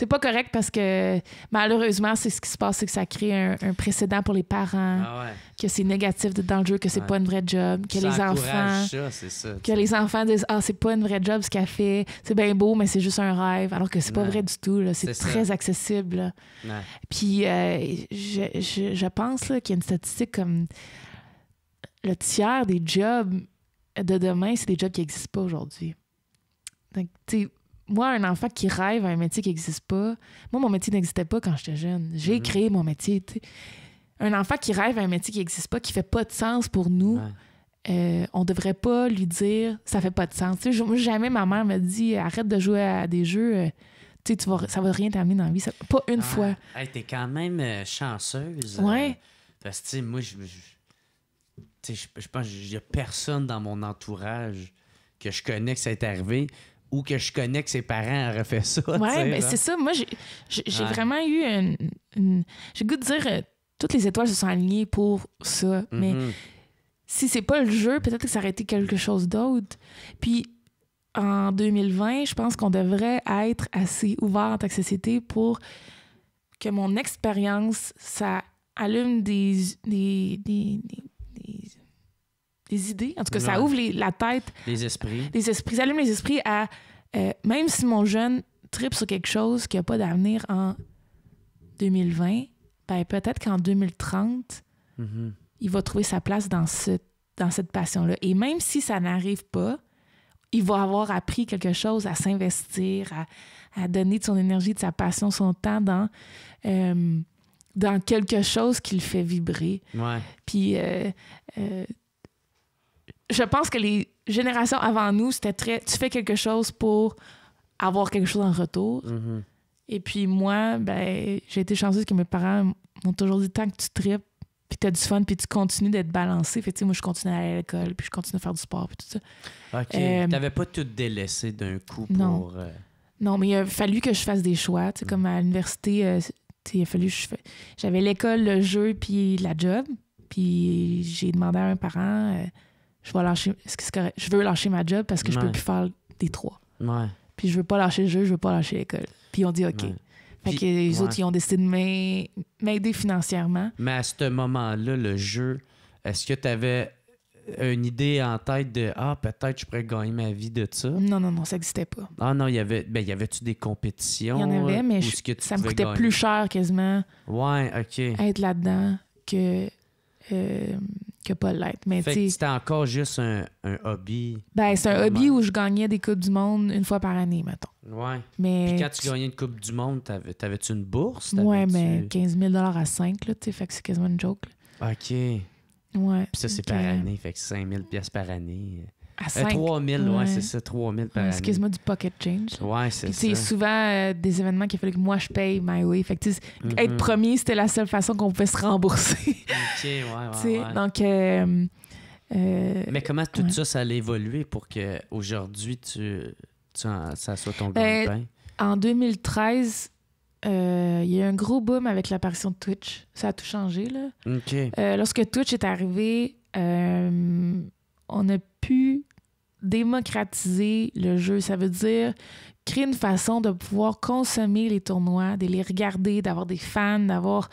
C'est pas correct parce que malheureusement, c'est ce qui se passe, c'est que ça crée un, précédent pour les parents, ah que c'est négatif d'être dans le jeu, que c'est pas une vraie job, que les enfants, que les enfants disent ah c'est pas une vraie job ce qu'elle fait, c'est bien beau mais c'est juste un rêve, alors que c'est pas vrai du tout, c'est très accessible. Puis euh, je, je, pense qu'il y a une statistique comme le tiers des jobs de demain, c'est des jobs qui n'existent pas aujourd'hui. Donc, tu moi, un enfant qui rêve à un métier qui n'existe pas, moi, mon métier n'existait pas quand j'étais jeune. J'ai mhm. créé mon métier. Un enfant qui rêve à un métier qui n'existe pas, qui fait pas de sens pour nous, euh, on devrait pas lui dire ça fait pas de sens. jamais ma mère me dit arrête de jouer à des jeux. ça euh, tu ça va rien t'amener dans la vie. pas une ah, fois. Hey, T'es quand même euh, chanceuse. Ouais. parce que moi, je, sais, je pense qu'il n'y a personne dans mon entourage que je connais que ça est arrivé ou que je connais que ses parents auraient fait ça. Oui, mais ben, c'est ça. Moi, j'ai vraiment eu une. J'ai goût de dire, euh, toutes les étoiles se sont alignées pour ça. Mais mhm. si c'est pas le jeu, peut-être que ça aurait été quelque chose d'autre. Puis en 2020, je pense qu'on devrait être assez ouvert en tant pour que mon expérience, ça allume des des idées. En tout cas, ça ouvre la tête. Les esprits. Les esprits. Ça allume les esprits à. Euh, même si mon jeune tripe sur quelque chose qui n'a pas d'avenir en 2020, ben peut-être qu'en 2030, mm-hmm. il va trouver sa place dans, ce, dans cette passion-là. Et même si ça n'arrive pas, il va avoir appris quelque chose à s'investir, à, donner de son énergie, de sa passion, son temps dans, euh, quelque chose qui le fait vibrer. Puis, euh, je pense que les générations avant nous, c'était très. Tu fais quelque chose pour avoir quelque chose en retour. Mm-hmm. Et puis moi, ben, j'ai été chanceuse que mes parents m'ont toujours dit tant que tu tripes, puis tu as du fun, puis tu continues d'être balancé. Fait tu moi, je continue à aller à l'école, puis je continue à faire du sport, puis tout ça. OK. Tu euh, T'avais pas tout délaissé d'un coup pour. Euh, non. mais il a fallu que je fasse des choix. comme à l'université, euh, il a fallu. J'avais l'école, le jeu, puis la job. Puis j'ai demandé à un parent je lâcher je veux lâcher ma job parce que je peux plus faire des trois puis je veux pas lâcher le jeu je veux pas lâcher l'école puis on dit ok fait que les autres ils ont décidé de m'aider financièrement mais à ce moment là le jeu est-ce que tu avais une idée en tête de ah peut-être je pourrais gagner ma vie de ça non non non ça n'existait pas ah non il y avait ben y avait-tu des compétitions il y en avait euh, mais ça me coûtait plus cher quasiment ouais ok être là-dedans que euh, pas l'être. Mais fait c'était encore juste un, un hobby. Ben, c'est un hobby où je gagnais des Coupes du Monde une fois par année, mettons. Ouais. Mais Puis quand tu gagnais une Coupe du Monde, t'avais, t'avais-tu une bourse? Oui, mais 15 000 à 5, là, fait que c'est quasiment une joke. OK. Ouais. Puis ça, c'est par euh, année, fait que 5 000 par année. À 5. Euh, 3000, ouais, c'est ça, 3000 par année. Excuse-moi du pocket change. Ouais, c'est ça. C'est souvent euh, des événements qu'il fallait que moi je paye my way. Fait que, être mm-hmm. premier, c'était la seule façon qu'on pouvait se rembourser. OK, ouais, ouais. ouais. Donc, euh, euh, Mais comment tout ça, ça a évolué pour qu'aujourd'hui, tu, tu en, ça soit ton ben, grand pain? En 2013, il y a eu un gros boom avec l'apparition de Twitch. Ça a tout changé, là. OK. lorsque Twitch est arrivé, on a pu démocratiser le jeu. Ça veut dire créer une façon de pouvoir consommer les tournois, de les regarder, d'avoir des fans, d'avoir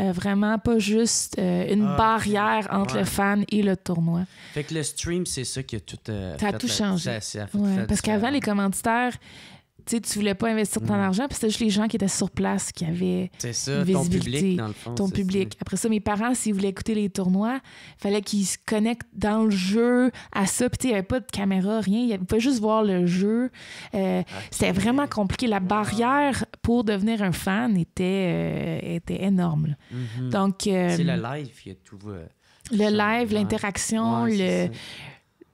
euh, vraiment pas juste euh, une ah, barrière entre le fan et le tournoi. Fait que le stream, c'est ça qui a tout. Euh, changé. ça tout changé. parce qu'avant, les commanditaires, tu tu voulais pas investir ton mm. argent, puis c'était juste les gens qui étaient sur place qui avaient une visibilité. Ton public, dans le fond, ton public. Après ça, mes parents, s'ils voulaient écouter les tournois, fallait qu'ils se connectent dans le jeu à ça. Puis il n'y avait pas de caméra, rien. Ils pouvaient juste voir le jeu. Euh, ah, c'était vraiment compliqué. La barrière pour devenir un fan était, euh, était énorme. Mm-hmm. Donc... Euh, c'est le live, il y a tout... le live, l'interaction, le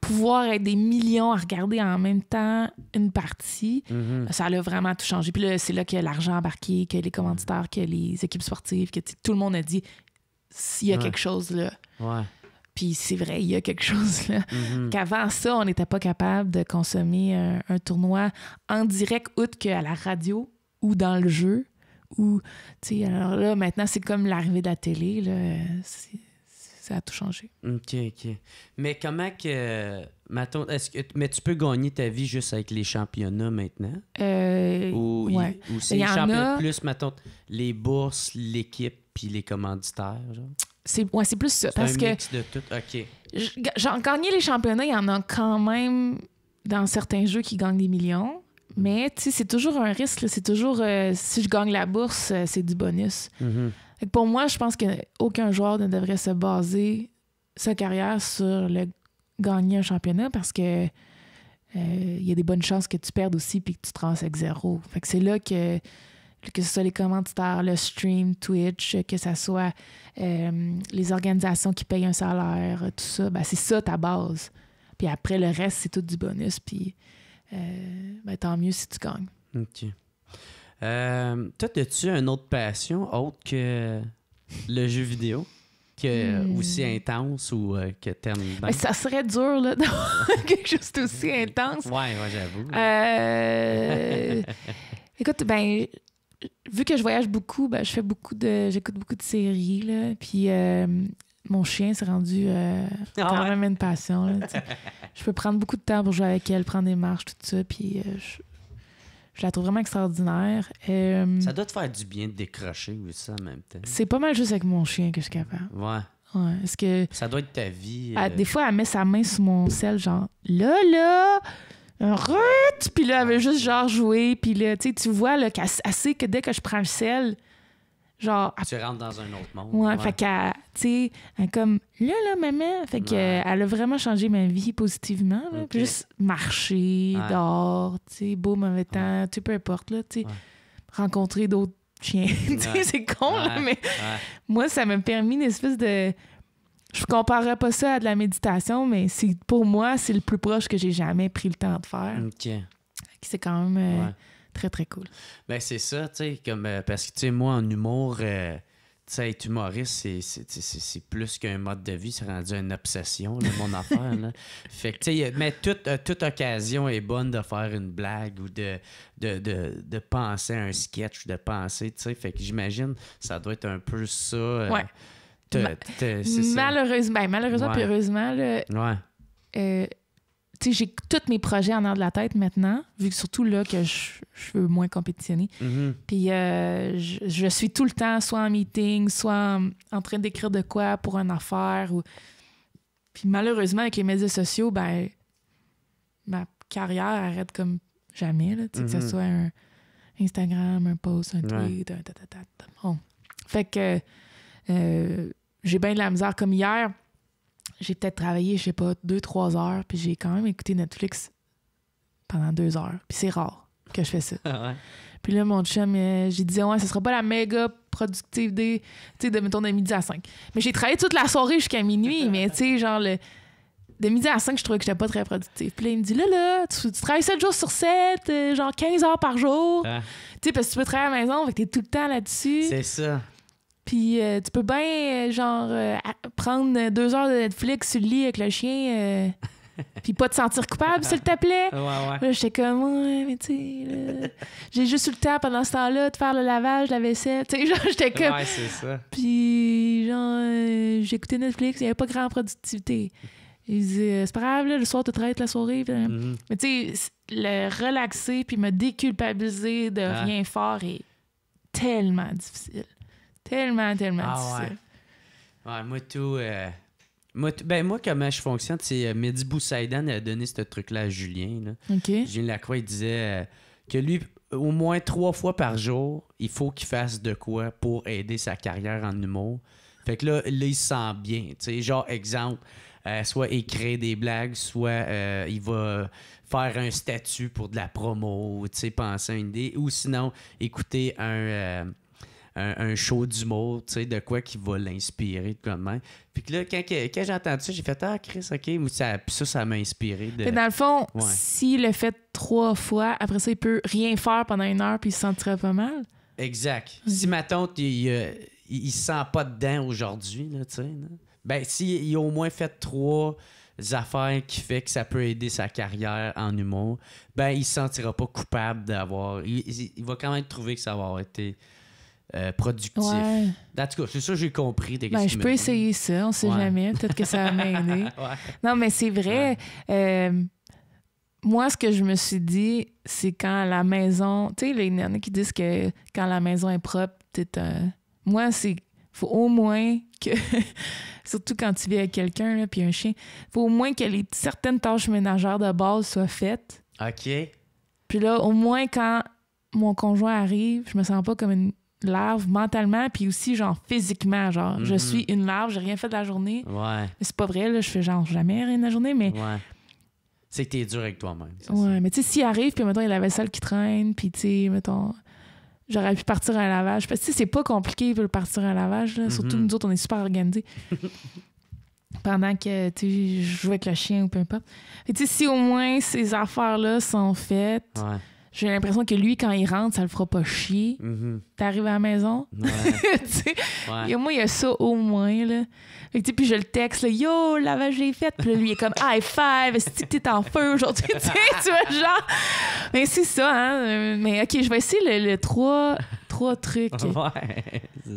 pouvoir être des millions à regarder en même temps une partie, mhm. ça a vraiment tout changé. Puis là, c'est là que l'argent embarqué, que les commanditaires, que les équipes sportives, que tout le monde a dit s'il y a quelque chose là. Ouais. Puis c'est vrai, il y a quelque chose là. Mhm. Qu'avant ça, on n'était pas capable de consommer un, tournoi en direct, outre qu'à la radio ou dans le jeu. Ou, alors là, maintenant, c'est comme l'arrivée de la télé. Là, ça a tout changé. OK, OK. Mais comment que. Maton, est-ce que mais tu peux gagner ta vie juste avec les championnats maintenant? Euh, ou, c'est plus, mettons, les bourses, l'équipe, puis les commanditaires, genre? C'est ouais, c'est plus ça. parce un que mix de tout. OK. les championnats, il y en a quand même dans certains jeux qui gagnent des millions. Mais c'est toujours un risque. C'est toujours euh, si je gagne la bourse, euh, c'est du bonus. Mm-hmm pour moi, je pense qu'aucun joueur ne devrait se baser sa carrière sur le gagner un championnat parce que euh, il y a des bonnes chances que tu perdes aussi puis que tu te avec zéro. c'est là que que ce soit les commentateurs, le stream, Twitch, que ce soit euh, les organisations qui payent un salaire, tout ça, ben, c'est ça ta base. Puis après, le reste, c'est tout du bonus. Puis euh, ben, tant mieux si tu gagnes. OK. Euh, toi, as-tu une autre passion autre que le jeu vidéo? Que, hmm. aussi intense ou euh, que t'aimes ben, Ça serait dur d'avoir quelque chose d'aussi intense. Ouais, ouais, j'avoue. Euh, écoute, ben vu que je voyage beaucoup, ben, je fais beaucoup de j'écoute beaucoup de séries puis euh, mon chien s'est rendu ah quand même une passion. je peux prendre beaucoup de temps pour jouer avec elle, prendre des marches, tout ça, puis je la trouve vraiment extraordinaire. Euh, ça doit te faire du bien de décrocher ça en même temps. C'est pas mal juste avec mon chien que je suis capable. Ouais. Ouais, est que ça doit être ta vie. Ah, euh, des fois, elle met sa main sur mon sel, genre là, là, euh, puis là, elle veut juste genre jouer, puis là, tu vois, là, qu'elle sait que dès que je prends le sel, Genre. Ah, tu rentres dans un autre monde. Ouais, fait que tu sais, comme là, là, maman. Fait que elle a vraiment changé ma vie positivement. Juste marcher, dehors, tu sais, beau, mauvais temps, tu peu importe, là, tu sais, rencontrer d'autres chiens. tu c'est con, mais moi, ça m'a permis une espèce de. Je comparerais pas ça à de la méditation, mais c'est pour moi, c'est le plus proche que j'ai jamais pris le temps de faire. OK. C'est quand même. Euh, très, très cool. Ben, c'est ça, tu sais, comme, euh, parce que, tu sais, moi, en humour, euh, tu sais, être humoriste, c'est plus qu'un mode de vie, c'est rendu une obsession, là, mon affaire, là. Fait que, tu sais, mais euh, toute, occasion est bonne de faire une blague ou de, de, penser à un sketch, de penser, tu sais, fait que j'imagine, ça doit être un peu ça. ouais. Ben, malheureusement, malheureusement, heureusement, là, ouais j'ai tous mes projets en l'air de la tête maintenant, vu que surtout là que je, je veux moins compétitionner. Mhm. Puis euh, je, je, suis tout le temps soit en meeting, soit en, train d'écrire de quoi pour une affaire. Ou... Puis malheureusement, avec les médias sociaux, ben, ma carrière arrête comme jamais, là, que ce mhm. soit un Instagram, un post, un tweet, un tatatat. Fait que euh, j'ai bien de la misère. Comme hier, j'ai peut-être travaillé, je sais pas, deux, trois heures, puis j'ai quand même écouté Netflix pendant deux heures. Puis c'est rare que je fais ça. Ah puis là, mon chum, euh, j'ai dit, ouais, ce sera pas la méga productive des. Tu sais, de me de midi à 5. Mais j'ai travaillé toute la soirée jusqu'à minuit, mais tu sais, genre, le, de midi à 5, je trouvais que j'étais pas très productive. Puis là, il me dit, là, là, tu, travailles 7 jours sur 7, euh, genre 15 heures par jour. Ah. Tu sais, parce que tu peux travailler à la maison, fait que t'es tout le temps là-dessus. C'est ça. Puis euh, tu peux bien, euh, genre, euh, prendre deux heures de Netflix sur le lit avec le chien. puis pas te sentir coupable, s'il te plaît. Ouais, ouais. j'étais comme, mais tu j'ai juste eu le temps pendant ce temps-là de faire le lavage, la vaisselle. Tu sais, genre, j'étais comme. Ouais, c'est ça. Puis, genre, j'écoutais Netflix, il n'y avait pas grand productivité. Il disait, c'est pas grave, le soir, tu traites la soirée. Mm-hmm. Mais tu sais, le relaxer puis me déculpabiliser de rien faire est tellement difficile. Tellement, tellement ah, difficile. Ouais. moi, tout. Euh, moi, ben, moi, comment je fonctionne, c'est euh, Mehdi a donné ce truc-là à Julien. Là. Julien Lacroix, il disait euh, que lui, au moins trois fois par jour, il faut qu'il fasse de quoi pour aider sa carrière en humour. Fait que là, il se sent bien. genre, exemple, euh, soit il des blagues, soit il va faire un statut pour de la promo, penser à une idée, ou sinon écouter un, un, show d'humour, tu sais, de quoi qui va l'inspirer tout Puis là, quand, j'ai entendu ça, j'ai fait Ah, Chris, OK. Ça, puis ça, ça m'a inspiré. De... Mais dans le fond, s'il le fait trois fois, après ça, il peut rien faire pendant une heure puis il se sentira pas mal. Exact. Si ma tante, il, se sent pas dedans aujourd'hui, tu sais, ben, s'il il a au moins fait trois affaires qui fait que ça peut aider sa carrière en humour, ben il se sentira pas coupable d'avoir. Il, il, va quand même trouver que ça va avoir été euh, productif. c'est ça que j'ai compris. Ben, je peux essayer ça, on sait jamais. Peut-être que ça va m'aider. Non, mais c'est vrai. Euh, moi, ce que je me suis dit, c'est quand la maison. Tu sais, il y en a qui disent que quand la maison est propre, t'es un. Moi, c'est. Faut au moins que. surtout quand tu vis avec quelqu'un, puis un chien, faut au moins que les, certaines tâches ménagères de base soient faites. OK. Puis là, au moins, quand mon conjoint arrive, je me sens pas comme une larve mentalement, puis aussi, genre, physiquement. Genre, je mhm. suis une larve, j'ai rien fait de la journée. Ouais. C'est pas vrai, là, je fais genre jamais rien de la journée, mais. Ouais. C'est que t'es dur avec toi-même. Ouais, mais tu sais, s'il arrive, puis mettons, il y a la vaisselle qui traîne, puis tu sais, mettons, j'aurais pu partir à un lavage. Parce que sais, c'est pas compliqué, de partir à un lavage, Surtout mhm. nous autres, on est super organisés. pendant que tu je avec le chien ou peu importe. Et tu sais, si au moins ces affaires-là sont faites. Ouais j'ai l'impression que lui, quand il rentre, ça le fera pas chier. Mhm. T'arrives à la maison. Ouais. Moi, il y a ça au moins. Là. Fait puis je le texte, yo, la lavage, j'ai fait. Puis là, lui, il est comme, high five, que t'es en feu aujourd'hui. tu vois, genre. Mais c'est ça, hein. Euh, mais OK, je vais essayer le 3 trucs.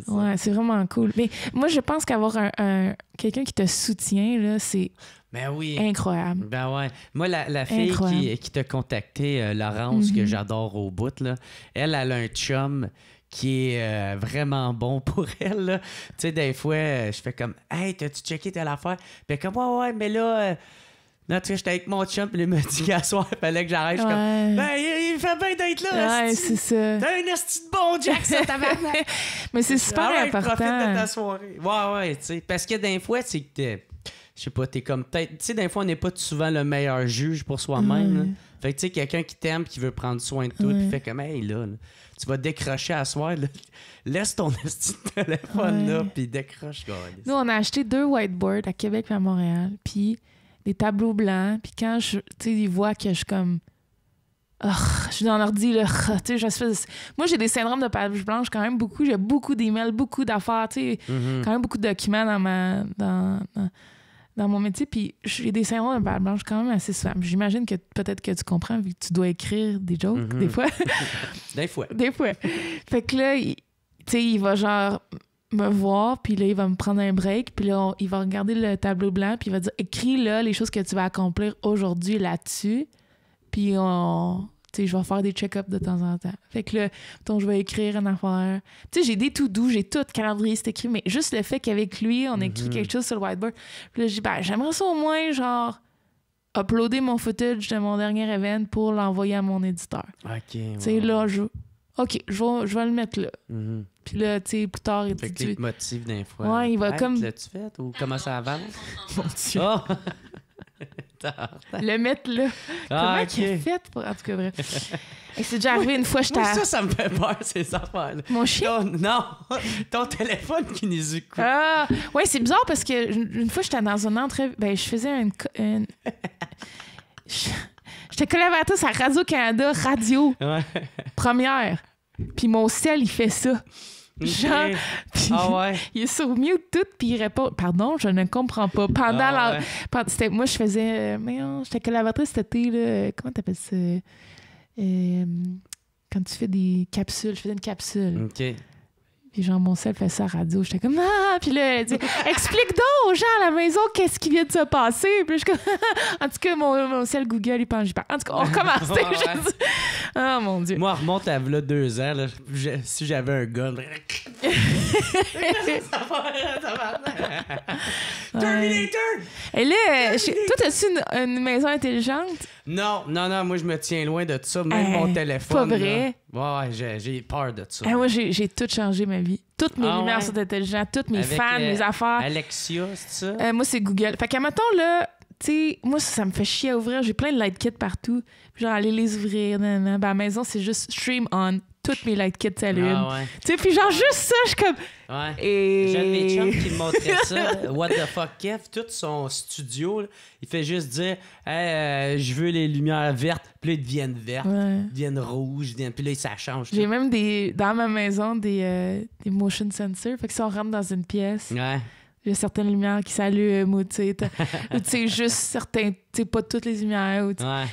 ouais, c'est vraiment cool. Mais moi, je pense qu'avoir un, quelqu'un qui te soutient, là, c'est ben oui. incroyable. Ben ouais. Moi, la, fille qui, qui t'a contacté, euh, Laurence, que mm-hmm. j'adore au bout, là, elle, elle a un chum qui est euh, vraiment bon pour elle. Tu sais, des fois, euh, je fais comme Hey, t'as-tu checké telle affaire? ben comme Ouais, ouais, mais là. Non, tu sais, j'étais avec mon chum, puis il me dit qu'à soir, il fallait que j'arrête. comme, ben, il, fait bien d'être là. c'est ça. T'as un esti de bon Jack, ça, tabarnak. Mais c'est super ah important. Profite de ta soirée. Ouais, ouais, tu sais. Parce que d'un fois, c'est que t'es. Je sais pas, t'es comme Tu sais, d'un fois, on n'est pas souvent le meilleur juge pour soi-même. Fait que, tu sais, quelqu'un qui t'aime, qui veut prendre soin de toi, puis fait comme, hey, là, tu vas décrocher à soir, laisse ton esti de téléphone, là, puis décroche, quoi. Nous, on a acheté deux whiteboards à Québec et à Montréal. Puis des tableaux blancs. Puis quand je, ils voient que je suis comme. je suis dans l'ordi, là. Moi, j'ai des syndromes de page blanche quand même beaucoup. J'ai beaucoup d'emails, beaucoup d'affaires, tu mhm. Quand même beaucoup de documents dans, ma, dans, dans, mon métier. Puis j'ai des syndromes de page blanche quand même assez souvent. J'imagine que peut-être que tu comprends vu que tu dois écrire des jokes, mhm. des fois. des fois. des fois. Fait que là, tu sais, il va genre me voir, puis là, il va me prendre un break, puis là, il va regarder le tableau blanc, puis il va dire écris là les choses que tu vas accomplir aujourd'hui là-dessus. Puis on. Tu sais, je vais faire des check-ups de temps en temps. Fait que là, je vais écrire une affaire. Tu sais, j'ai des tout doux, j'ai tout calendrier, c'est écrit, mais juste le fait qu'avec lui, on écrit mhm. quelque chose sur le whiteboard. Puis là, je dis, ben, j'aimerais ça au moins, genre, uploader mon footage de mon dernier event pour l'envoyer à mon éditeur. OK. Tu sais, là, je. OK, je vais, le mettre là. Mhm. Puis là, tu sais, plus tard, il te dit. Fait que motives d'un fois. Ouais, il va hey, comme. L'as-tu fait ou comment ça avance? Mon Dieu. Oh! le mettre là. Ah, comment tu il fait En tout cas, bref. Et c'est déjà arrivé une fois, j'étais. Ça, ça me fait peur, ces affaires Mon chien. non, ton téléphone qui nous écoute. Ah, ouais, c'est bizarre parce que une fois, j'étais dans une entrevue. Ben, je faisais une. une... j'étais collaboratrice à Radio-Canada, Radio. Première. Puis mon sel, il fait ça. Genre, ah il est sur mute tout, puis il répond Pardon, je ne comprends pas. Pendant ah la. moi, je faisais. mais euh, j'étais collaboratrice, c'était. Là, comment t'appelles ça euh, Quand tu fais des capsules, je faisais une capsule. OK. Puis genre, mon self fait ça à radio. J'étais comme, ah! Puis là, elle dit, explique donc aux gens à la maison qu'est-ce qui vient de se passer. Puis je comme, en tout cas, mon, mon Google, il pense, j'y parle. En tout cas, on recommence. Ah, Oh mon Dieu. Moi, remonte à deux ans, là, si j'avais un gun. Terminator! Et là, toi, tas tu une maison intelligente? Non, non, non, moi je me tiens loin de ça, même mon téléphone. Pas vrai? Ouais, j'ai, peur de ça. moi j'ai, tout changé ma vie. Toutes mes ah lumières sont intelligentes, toutes mes fans, mes euh, affaires. Alexia, c'est ça? Euh, moi c'est Google. Fait qu'à mettons là, tu sais, moi ça, me fait chier à ouvrir, j'ai plein de light kits partout. Genre aller les ouvrir, nan, Ben, à la maison c'est juste stream on, toutes mes light kits s'allument. Ah, tu sais, puis genre, juste ça, je suis comme. Ouais. Et... J'avais mes qui me montrait ça. What the fuck, Kev, tout son studio, il fait juste dire euh, je veux les lumières vertes. Puis là, ils deviennent vertes, ouais. ils deviennent rouges, puis là, ça change. J'ai même des, dans ma maison des, euh, des motion sensors. Fait que si on rentre dans une pièce. Ouais il y a certaines lumières qui s'allument ou tu sais, juste certains, tu pas toutes les lumières.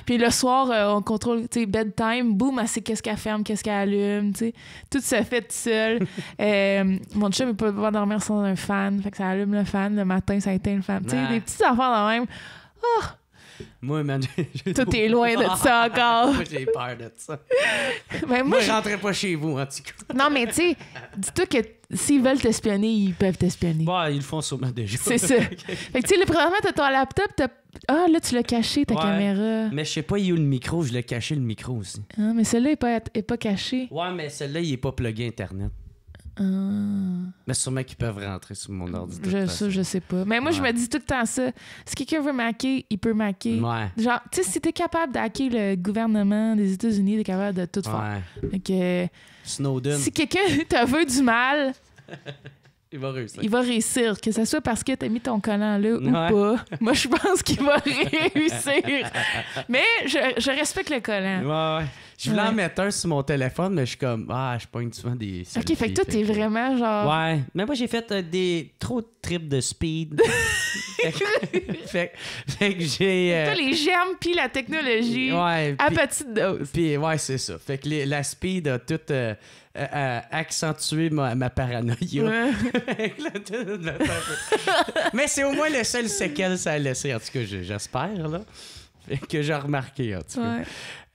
Puis le soir, euh, on contrôle, tu sais, bedtime, boum, elle sait qu'est-ce qu'elle ferme, qu'est-ce qu'elle allume, tu sais. Tout se fait tout seul. Euh, mon chum, il peut pas dormir sans un fan, fait que ça allume le fan, le matin, ça éteint le fan. Tu sais, des petits enfants de même. Ah! Moi, man, j'ai. Tout est loin de ça encore. moi, j'ai peur de ça. Ben, moi, je rentrais pas chez vous, en tout cas. Non, mais tu sais, dis-toi que s'ils veulent t'espionner, ils peuvent t'espionner. Bah, ils le font sûrement déjà. C'est ça. Fait que tu sais, le tu t'as ton laptop, t'as. Ah, là, tu l'as caché, ta caméra. Mais je sais pas, il y a le micro, je l'ai caché, le micro aussi. Ah, mais celui-là, il est pas, est pas caché. Ouais, mais celui-là, il est pas plugé Internet. Ah. Mais sûrement qu'ils peuvent rentrer sur mon ordinateur. Je, sais pas. Mais moi, je me dis tout le temps ça. Si quelqu'un veut maquer, il peut maquer. Ouais. Genre, tu sais, si t'es capable d'hacker le gouvernement des États-Unis, t'es capable de tout faire. Ouais. Euh, Snowden. Si quelqu'un te veut du mal, Il va réussir. Il va réussir, que ce soit parce que t'as mis ton collant là ou pas. Moi, je pense qu'il va réussir. Mais je, je, respecte le collant. Ouais, ouais. Je voulais en mettre un sur mon téléphone, mais je suis comme, ah, je pogne souvent des. Ok, fait que toi, t'es vraiment genre. Ouais. Mais moi, j'ai fait euh, des trop de trips de speed. fait, que... fait, que j'ai. Euh, les germes puis la technologie. Ouais. À petite dose. Puis, ouais, c'est ça. Fait que la speed a tout. Euh, accentué ma, ma paranoïa. Ouais. mais c'est au moins le seul séquel ça a laissé, en tout cas, j'espère, là que j'ai remarqué, en tout cas.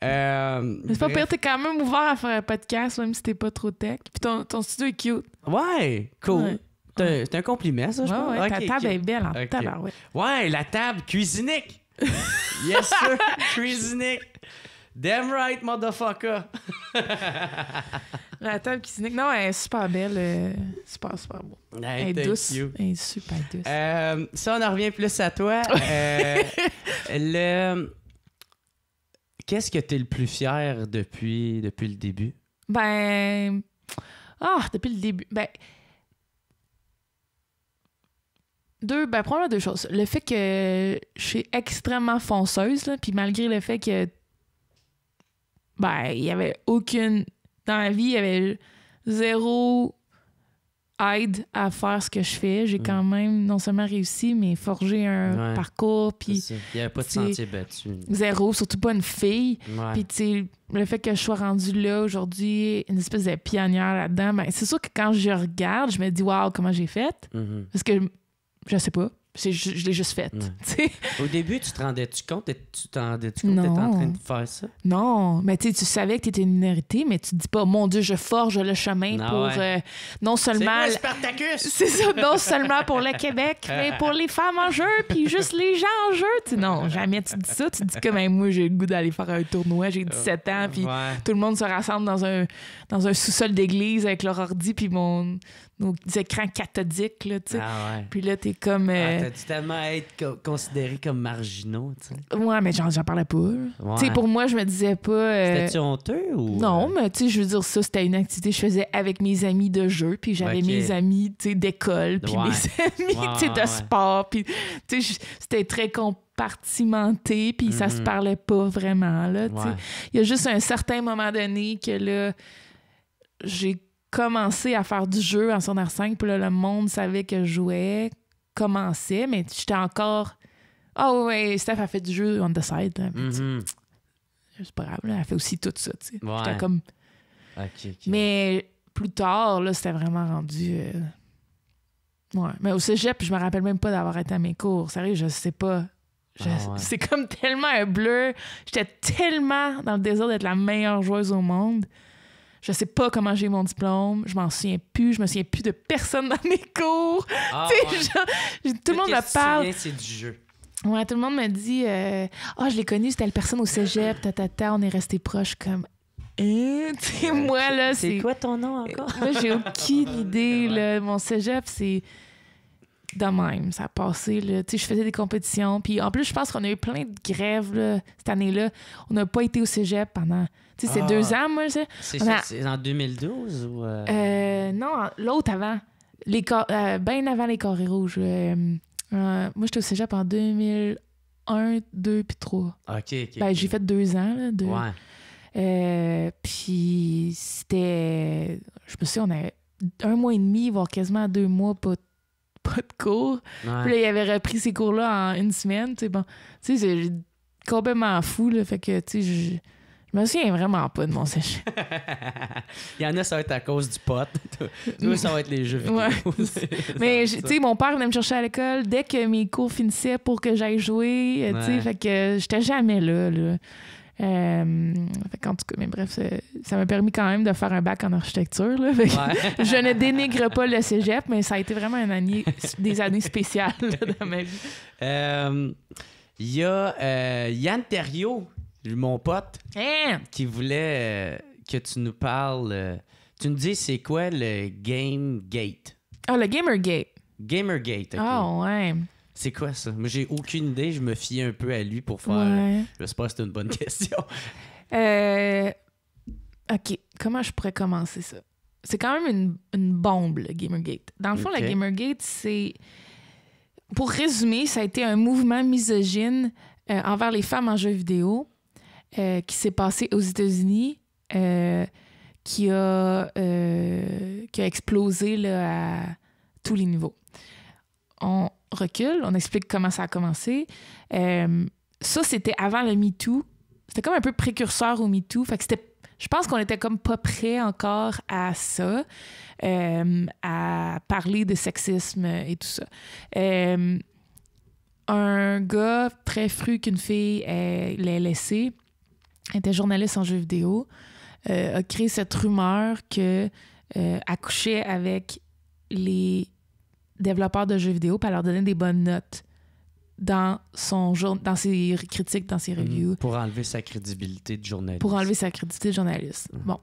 Euh, Mais c'est pas pire, t'es quand même ouvert à faire un podcast, même si t'es pas trop tech. Puis ton, studio est cute. Ouais, cool. C'est un, compliment, ça, je crois. Ouais, ta table est belle en okay. table, ouais. ouais. la table cuisinique. yes, sir, cuisinique. Damn right, motherfucker. la table cuisinique. Non, elle est super belle. Euh, super, super beau. elle est douce. Elle est super douce. Euh, ça, on en revient plus à toi. le Qu'est-ce que tu le plus fier depuis, depuis le début? Ben. Ah, depuis le début. Ben. Deux, ben, probablement deux choses. Le fait que je suis extrêmement fonceuse, puis malgré le fait que. Ben, il y avait aucune. Dans ma vie, il y avait zéro aide à faire ce que je fais. J'ai mm. quand même non seulement réussi, mais forgé un parcours. Il n'y avait pas de sentier battu. Zéro, surtout pas une fille. Puis, tu le fait que je sois rendue là aujourd'hui, une espèce de pionnière là-dedans, ben, c'est sûr que quand je regarde, je me dis, waouh, comment j'ai fait. Mm-hmm. Parce que je sais pas je, l'ai juste faite. Au début, tu te rendais-tu compte? Tu tu compte en train de faire ça? Non, mais tu savais que tu étais une minorité, mais tu te dis pas, mon Dieu, je forge le chemin pour euh, non seulement. C'est C'est ça, non seulement pour le Québec, mais pour les femmes en jeu, puis juste les gens en jeu. Tu, non, jamais tu dis ça. Tu dis que même moi, j'ai le goût d'aller faire un tournoi, j'ai 17 ans, puis tout le monde se rassemble dans un, dans un sous-sol d'église avec leur ordi, puis mon, nos écrans cathodiques, là, tu sais. Ah, puis là, t'es comme. Euh, ah, tu tellement être considéré comme marginaux, tu Ouais, mais j'en parlais pas. Tu pour moi, je me disais pas. Euh, C'était-tu honteux ou. Euh? Non, mais tu je veux dire, ça, c'était une activité que je faisais avec mes amis de jeu, puis j'avais mes amis, tu sais, d'école, puis mes amis, tu de sport, puis, tu c'était très compartimenté, puis ça se mhm. parlait pas vraiment. Là, Il y a juste un certain moment donné que là, j'ai commencé à faire du jeu en r 5, puis là, le monde savait que je jouais commençais, mais j'étais encore. oh, ouais, Steph a fait du jeu on the mhm. C'est pas grave, elle fait aussi tout ça. J'étais comme. Mais plus tard, là, c'était vraiment rendu. Euh, mais au cégep, je me rappelle même pas d'avoir été à mes cours. Sérieux, je sais pas. Ah c'est comme tellement un bleu. J'étais tellement dans le désir d'être la meilleure joueuse au monde je sais pas comment j'ai mon diplôme. Je m'en souviens plus. Je me souviens plus de personne dans mes cours. Ah, tout le monde me parle. C'est du jeu. Ouais, tout le monde me dit oh, je l'ai connu, c'était la personne au cégep, ta, ta, on est resté proches comme. Hein? moi, là, c'est. quoi ton nom encore? j'ai aucune idée. Là. Mon cégep, c'est de même. Ça a passé. Je faisais des compétitions. Puis en plus, je pense qu'on a eu plein de grèves cette année-là. On n'a pas été au cégep pendant tu sais, c'est ah. deux ans, moi, je C'est en 2012 ou. Euh? Euh, non, l'autre avant. Les euh, bien avant les carrés rouges. moi, j'étais au cégep en 2001, 2 puis 3. OK, OK. ben, J'ai fait deux ans, là. puis c'était. Je me souviens, on avait un mois et demi, voire quasiment deux mois, pas de cours. Puis là, il avait repris ces cours-là en une semaine. Tu sais, bon, tu sais, c'est complètement fou. Là, fait que, tu sais, je me souviens vraiment pas de mon séché. Il y en a, ça va être à cause du pote. Nous, ça va être les jeux Mais, tu sais, mon père venait me chercher à l'école dès que mes cours finissaient pour que j'aille jouer. Euh, tu sais, fait que euh, j'étais jamais là. Euh, en tout cas, mais bref, ça m'a permis quand même de faire un bac en architecture. je ne dénigre pas le cégep, mais ça a été vraiment une année, des années spéciales Il y a Yann mon pote, hein? qui voulait euh, que tu nous parles. Euh, tu nous dis c'est quoi le Game Gate? Ah, le Gamergate. Gamergate, ok. Ah, ouais. C'est quoi ça? Moi, j'ai aucune idée. Je me fie un peu à lui pour faire. Je sais pas si c'est une bonne question. Euh, OK. Comment je pourrais commencer ça? C'est quand même une, bombe, le Gamergate. Dans le fond, le Gamergate, c'est. Pour résumer, ça a été un mouvement misogyne envers les femmes en jeux vidéo euh, qui s'est passé aux États-Unis, euh, qui, a, euh, qui a explosé là, à tous les niveaux. On recule, on explique comment ça a commencé. ça, c'était avant le MeToo. C'était comme un peu précurseur au MeToo. Fait que c'était je pense qu'on était comme pas prêt encore à ça, à parler de sexisme et tout ça. un gars très fru qu'une fille l'ait laissé était journaliste en jeux vidéo, euh, a créé cette rumeur que euh, avec les développeurs de jeux vidéo, puis leur donner des bonnes notes dans son jour, dans ses critiques, dans ses mm. reviews. pour enlever sa crédibilité de journaliste. Pour enlever sa crédibilité de journaliste. Mm. Bon,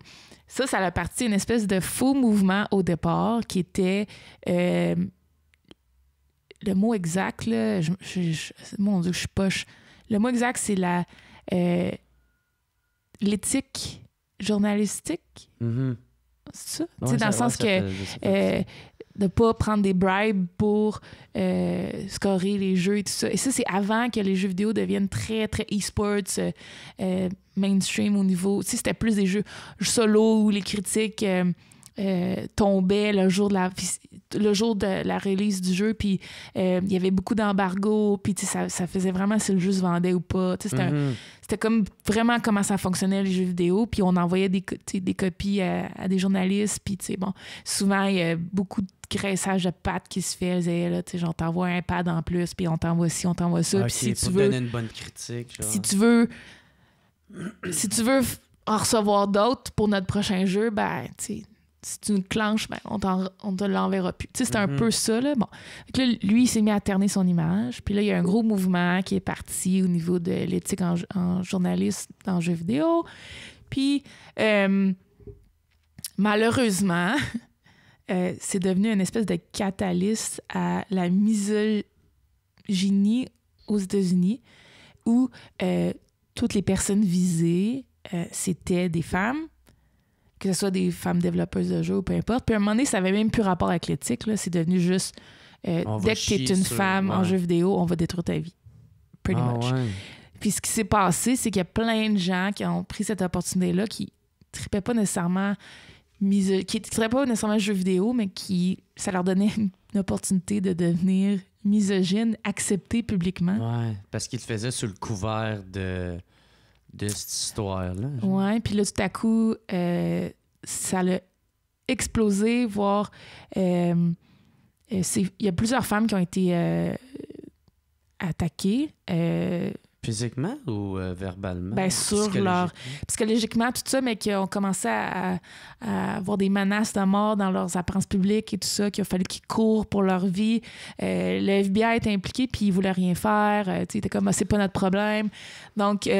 ça, ça a parti une espèce de faux mouvement au départ qui était euh, le mot exact. Là, mon Dieu, je suis poche. Le mot exact, c'est la euh, l'éthique journalistique. Mm-hmm. C'est ça? dans le sens que euh, de ne pas prendre des bribes pour euh, scorer les jeux et tout ça. Et ça, c'est avant que les jeux vidéo deviennent très, très e-sports, euh, mainstream au niveau. Tu c'était plus des jeux solo où les critiques. tombaient le jour de la le jour de la release du jeu puis il y avait beaucoup d'embargo puis ça, faisait vraiment si le jeu se vendait ou pas mm-hmm c'était comme vraiment comment ça fonctionnait les jeux vidéo. Puis on envoyait des, des copies à, des journalistes. Puis bon, souvent, il y a beaucoup de graissage de pattes qui se fait. Là, genre, t'envoie un pad en plus, puis on t'envoie ci, on t'envoie ça. puis si tu veux. donner une bonne critique. Si tu veux. si tu veux en recevoir d'autres pour notre prochain jeu, ben, tu si tu nous clenches, ben, on, on te l'enverra plus. Tu un mhm. peu ça, là. Bon. Là, lui, il s'est mis à terner son image. Puis là, il y a un gros mouvement qui est parti au niveau de l'éthique en, journaliste dans jeux vidéo. Puis, euh, malheureusement, euh, c'est devenu une espèce de catalyse à la misogynie aux États-Unis, où euh, toutes les personnes visées, c'était des femmes que ce soit des femmes développeuses de jeux ou peu importe. Puis à un moment donné, ça n'avait même plus rapport avec l'éthique. C'est devenu juste euh, dès que tu es une femme en jeu vidéo, on va détruire ta vie. Pretty ah, much. Puis ce qui s'est passé, c'est qu'il y a plein de gens qui ont pris cette opportunité-là, qui ne pas nécessairement mise... qui ne pas nécessairement jeux vidéo, mais qui ça leur donnait une, opportunité de devenir misogyne accepté publiquement. Oui, parce qu'ils le faisaient sous le couvert de de histoire-là. Oui, puis là, tout à coup, euh, ça l'a explosé, voire. Euh, euh, il y a plusieurs femmes qui ont été attaquées Physiquement ou euh, verbalement? Bien, sûr, psychologiquement? tout ça, mais qui ont commencé à, avoir des menaces de mort dans leurs apparences publiques et tout ça, qu'il a fallu qu'ils courent pour leur vie. Euh, le FBI était impliqué, puis ils voulaient rien faire. Euh, tu comme, ah, c'est pas notre problème. Donc,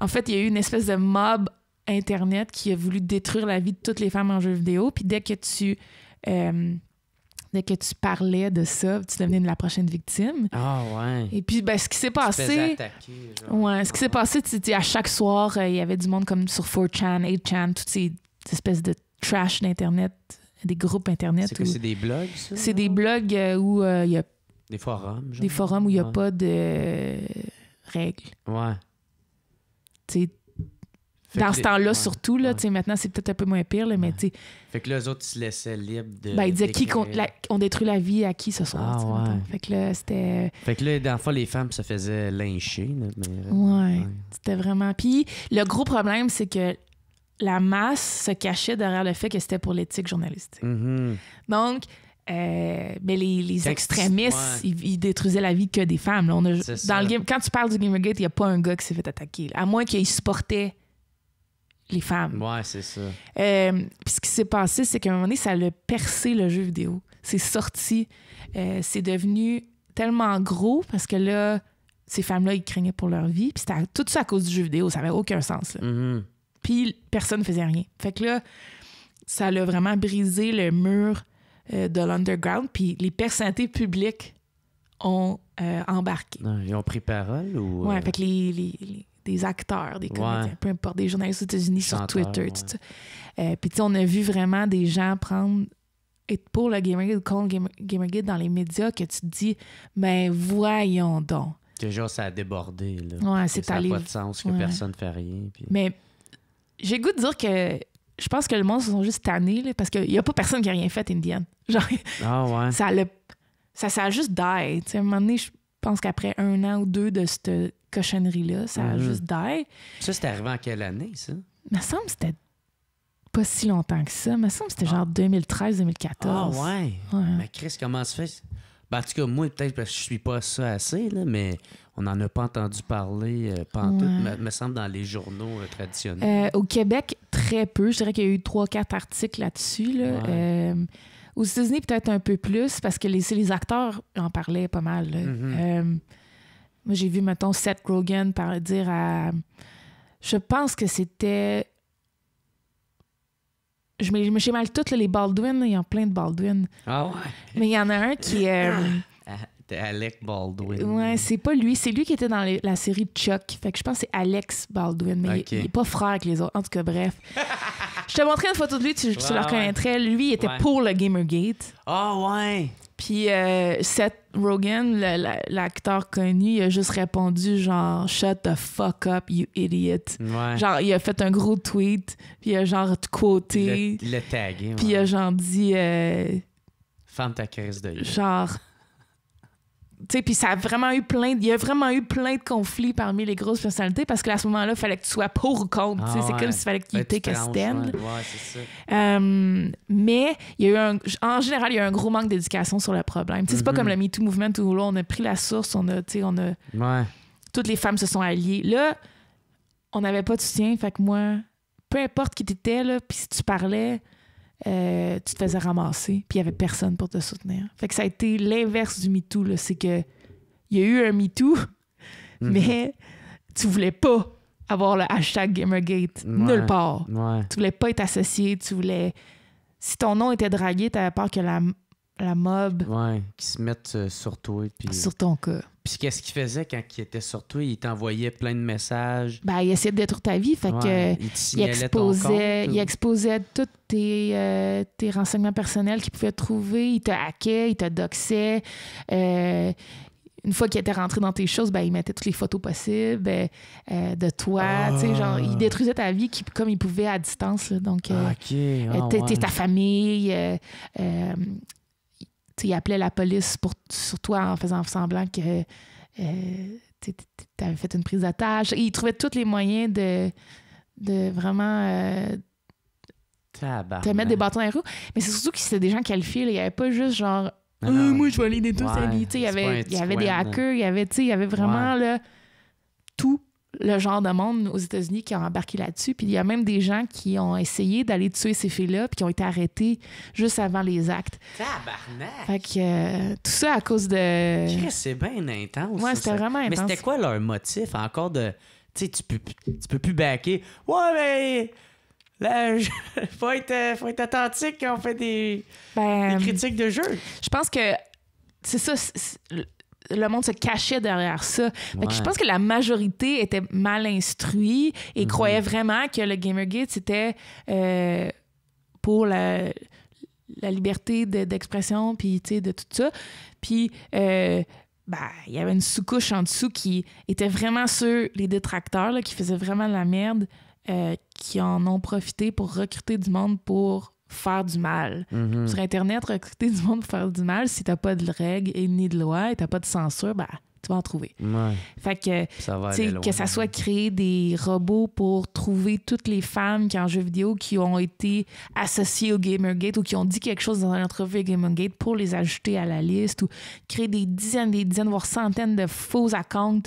en fait, il y a eu une espèce de mob Internet qui a voulu détruire la vie de toutes les femmes en jeu vidéo. Puis dès que tu que tu parlais de ça, tu devenais la prochaine victime. Ah ouais. Et puis ben, ce qui s'est passé, attaquer, ouais, ce qui s'est passé, c'était à chaque soir, euh, il y avait du monde comme sur 4chan, 8chan, toutes ces espèces de trash d'internet, des groupes internet. C'est c'est des blogs. C'est des blogs euh, où euh, il y a des forums. Des forums où il n'y a pas de règles. Ouais. Tu sais dans ce temps-là, surtout, là, maintenant, c'est peut-être un peu moins pire, mais tu Fait que là, eux autres, ils se laissaient libres de. Ben, ils disaient qui ont détruit la vie à qui ce soir. Ah, fait que là, c'était. Euh, fait que là, dans le fond, les femmes se faisaient lyncher. Mais... Euh, ouais. C'était vraiment. Puis le gros problème, c'est que la masse se cachait derrière le fait que c'était pour l'éthique journalistique. Mm-hmm. Donc. mais euh, ben, les, extrémistes, ils, détruisaient la vie que des femmes. Là. dans le game, quand tu parles du Gamergate, il n'y a pas un gars qui s'est fait attaquer. À moins qu'il supportait les femmes. Ouais, c'est ça. Euh, puis ce qui s'est passé, c'est qu'à un moment donné, ça a percé le jeu vidéo. C'est sorti, euh, c'est devenu tellement gros parce que là, ces femmes-là, ils craignaient pour leur vie. Puis c'était tout ça à cause du jeu vidéo, ça n'avait aucun sens. Mm-hmm. Puis personne ne faisait rien. Fait que là, ça a vraiment brisé le mur euh, de l'underground. Puis les personnalités publiques ont embarqué. Ah, ils ont pris parole ou. Ouais, fait que les des acteurs, des comédiens, peu importe, des journalistes aux États-Unis sur Twitter, tout ça. Euh, puis, tu sais, on a vu vraiment des gens prendre et pour le Gamergate, contre le Gamergate dans les médias que tu te dis, mais voyons donc. Que genre, ça a débordé, là. Ouais, c'est allé. Ça n'a pas de sens que personne ne fait rien. Mais j'ai goût de dire que je pense que le monde se sont juste tannés, là, parce qu'il n'y a pas personne qui a rien fait, Indian. Genre, ah ouais. ça, ça, ça a juste d'aide. Tu sais, à un moment donné, je je pense qu'après un an ou deux de cette cochonnerie-là, ça a mhm. juste d'air. Ça, c'est arrivé en quelle année, ça? Il me semble que c'était pas si longtemps que ça. me semble c'était ah. genre 2013-2014. Ah ouais? Mais Chris, comment ça se fait? Ben, en tout cas, moi, peut-être parce que je suis pas ça assez, mais on n'en a pas entendu parler euh, pendant me semble, dans les journaux euh, traditionnels. Euh, au Québec, très peu. Je dirais qu'il y a eu trois, quatre articles là-dessus. Là. Aux états peut-être un peu plus, parce que les, les acteurs en parlaient pas mal. Mm-hmm. Euh, moi, j'ai vu, mettons, Seth Rogen par dire à. Je pense que c'était. Je me, je mal toutes, les Baldwin, il y a plein de Baldwin. Ah ouais. Mais il y en a un qui. Euh, C'était Alec Baldwin. Ouais, c'est pas lui. C'est lui qui était dans la série Chuck. Fait que je pense que c'est Alex Baldwin, mais il, est pas frère avec les autres. En tout cas, bref. je te montrais une photo de lui, tu, le reconnaîtrais. Lui, il était pour le Gamergate. Ah ouais! Puis euh, Seth Rogen, l'acteur connu, il a juste répondu genre Shut the fuck up, you idiot. Ouais. Genre, il a fait un gros tweet, puis il a genre de côté. Il l'a tagué. Puis il a genre dit. Euh, Femme ta crise de Genre, puis ça a vraiment eu plein il y a vraiment eu plein de conflits parmi les grosses personnalités parce qu'à ce moment-là, il fallait que tu sois pour ou contre. Ah c'est comme s'il fallait que tu étais Castan. mais il y a eu un, en général, il y a eu un gros manque d'éducation sur le problème. C'est pas mm-hmm. comme le MeToo Movement où on a pris la source, on a, on toutes les femmes se sont alliées. Là, on n'avait pas de soutien, fait que moi, peu importe qui t'étais, là, puis si tu parlais, euh, tu te faisais ramasser, puis il n'y avait personne pour te soutenir. Fait que ça a été l'inverse du MeToo, C'est que il y a eu un MeToo, mhm. mais tu voulais pas avoir le hashtag Gamergate nulle part. Tu voulais pas être associé, tu voulais... Si ton nom était dragué, t'avais peur que la, la mob... qui se mette euh, sur toi. Puis... Sur ton cas. Puis qu'est-ce qu'il faisait quand il était sur toi? Il t'envoyait plein de messages. Ben, il essayait de détruire ta vie. Fait que, il, exposait, il exposait tous euh, tes, renseignements personnels qu'il pouvait trouver. Il te hackait, il te doxait. Euh, une fois qu'il était rentré dans tes choses, ben, il mettait toutes les photos possibles euh, de toi. sais Genre, il ah. détruisait ta vie comme il pouvait à distance. donc, ah, okay. Ah, ta famille il appelait la police pour, sur toi en faisant semblant que euh, tu avais fait une prise d'attache. Il trouvait tous les moyens de, de vraiment euh, te mettre des bâtons dans les roues. Mais c'est surtout que c'était des gens qualifiés. Il n'y avait pas juste genre euh, Moi, je vais aller des Il y avait, y avait des hackers, il y avait, il y avait vraiment. Là, le genre de monde aux États-Unis qui a embarqué là-dessus. Puis il y a même des gens qui ont essayé d'aller tuer ces filles-là, puis qui ont été arrêtés juste avant les actes. Tabarnak! Fait que euh, tout ça à cause de. C'est bien intense. Ouais, c'était vraiment intense. Mais c'était quoi leur motif encore de. Tu sais, tu peux, tu peux plus baquer. Ouais, mais. Là, faut, être, euh, faut être quand on fait des, ben, des critiques de jeu. Je pense que c'est ça le monde se cachait derrière ça. je pense que la majorité était mal instruite et mhm. croyait vraiment que le Gamergate, c'était euh, pour la, liberté d'expression, de, de tout ça. Puis, euh, bah, il y avait une sous-couche en dessous qui était vraiment sur les détracteurs, qui faisaient vraiment de la merde, euh, qui en ont profité pour recruter du monde pour faire du mal. Mhm. Sur Internet, recruter du monde pour faire du mal, si t'as pas de règles et ni de loi et t'as pas de censure, ben, tu vas en trouver. Fait que, ça que ça soit créer des robots pour trouver toutes les femmes qui en jeu vidéo qui ont été associées au Gamergate ou qui ont dit quelque chose dans une entrevue Gamergate pour les ajouter à la liste ou créer des dizaines, des dizaines, voire centaines de faux accounts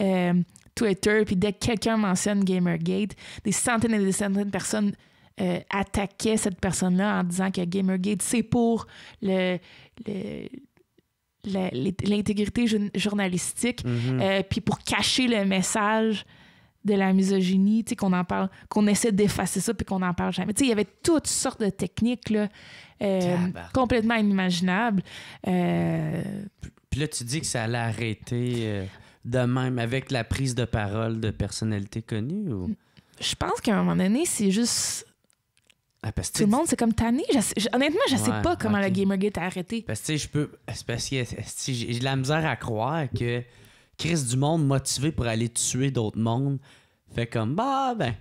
euh, Twitter, puis dès que quelqu'un mentionne Gamergate, des centaines et des centaines de personnes euh, attaquait cette personne-là en disant que Gamergate, c'est pour le, l'intégrité journalistique, mhm. euh, puis pour cacher le message de la misogynie, qu'on en parle, qu'on essaie d'effacer ça, puis qu'on n'en parle jamais. il y avait toutes sortes de techniques euh, complètement inimaginables. Puis là, tu dis que ça allait arrêter de même avec la prise de parole de personnalités connues? Ou... Je pense qu'à un moment donné, c'est juste ah, Tout le monde, c'est comme tanné. honnêtement, je sais pas comment la le Gamergate a arrêté. Parce que je peux. Parce j'ai la misère à croire que Chris du motivé pour aller tuer d'autres mondes fait comme bah ben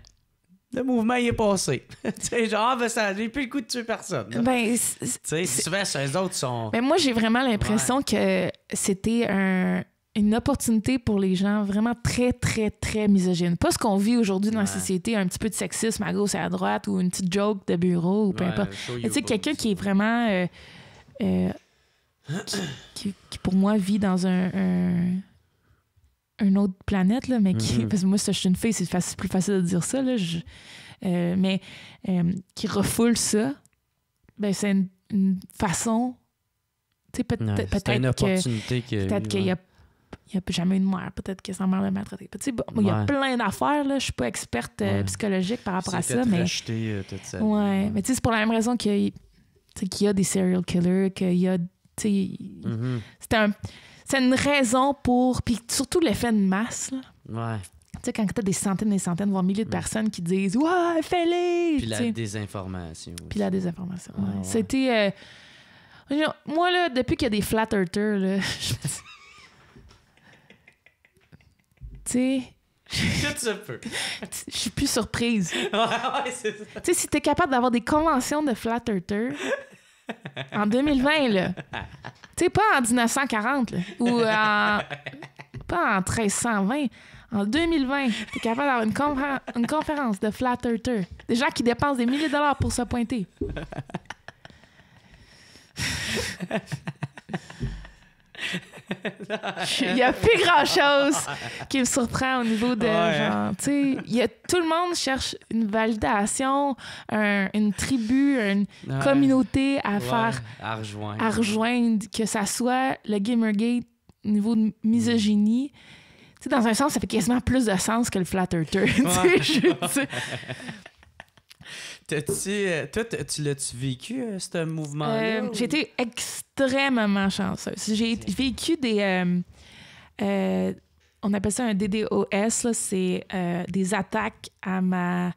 le mouvement il est passé. tu sais, genre, ah, ben ça, j'ai plus le coup de tuer personne. Ben, tu sais, souvent, les autres sont. Mais moi, j'ai vraiment l'impression que c'était un, une opportunité pour les gens vraiment très, très, très misogynes. Pas ce qu'on vit aujourd'hui dans la société, un petit peu de sexisme à gauche et à droite ou une petite joke de bureau ou peu importe. Tu sais, quelqu'un qui est vraiment. Euh, euh, qui, pour moi, vit dans un, un autre planète, là, mais qui. Mm-hmm. Parce que moi, je suis une fille, c'est plus facile de dire ça, là. Euh, mais qui refoule ça, ben, c'est une, façon. Tu sais, peut-être que. être qu'il y a il n'y a plus jamais une de mère. Peut-être que sa mère l'a maltraité. Tu sais, il y a plein d'affaires. Je ne suis pas experte euh, psychologique par rapport à ça. Mais... Euh, mais tu sais, c'est pour la même raison qu'il y a des serial killers, qu'il y a. Mm-hmm. C'est une raison pour. Puis surtout l'effet de masse. Ouais. Tu sais, quand tu as des centaines et des centaines, voire milliers de mm. personnes qui disent Ouais, fais-les! Puis la désinformation. Puis la ah, désinformation. C'était. Euh, moi, là, depuis qu'il y a des flat earthers, là, tu Je suis plus surprise. ouais, Tu sais, si t'es capable d'avoir des conventions de flat en 2020, là. Tu sais, pas en 1940, ou en. pas en 1320. En 2020, t'es capable d'avoir une, conférence de flat Des gens qui dépensent des milliers de dollars pour se pointer. Il n'y a plus grand-chose qui me surprend au niveau de genre, tout le monde cherche une validation, une tribu, une communauté à faire... À rejoindre. que ça soit le Gamergate au niveau de misogynie. dans un sens, ça fait quasiment plus de sens que le Flat Earther. T'as-tu, euh, las vécu, euh, ce mouvement-là? Euh, j'ai été extrêmement chanceuse. J'ai vécu des. on appelle ça un DDoS, c'est des attaques à ma.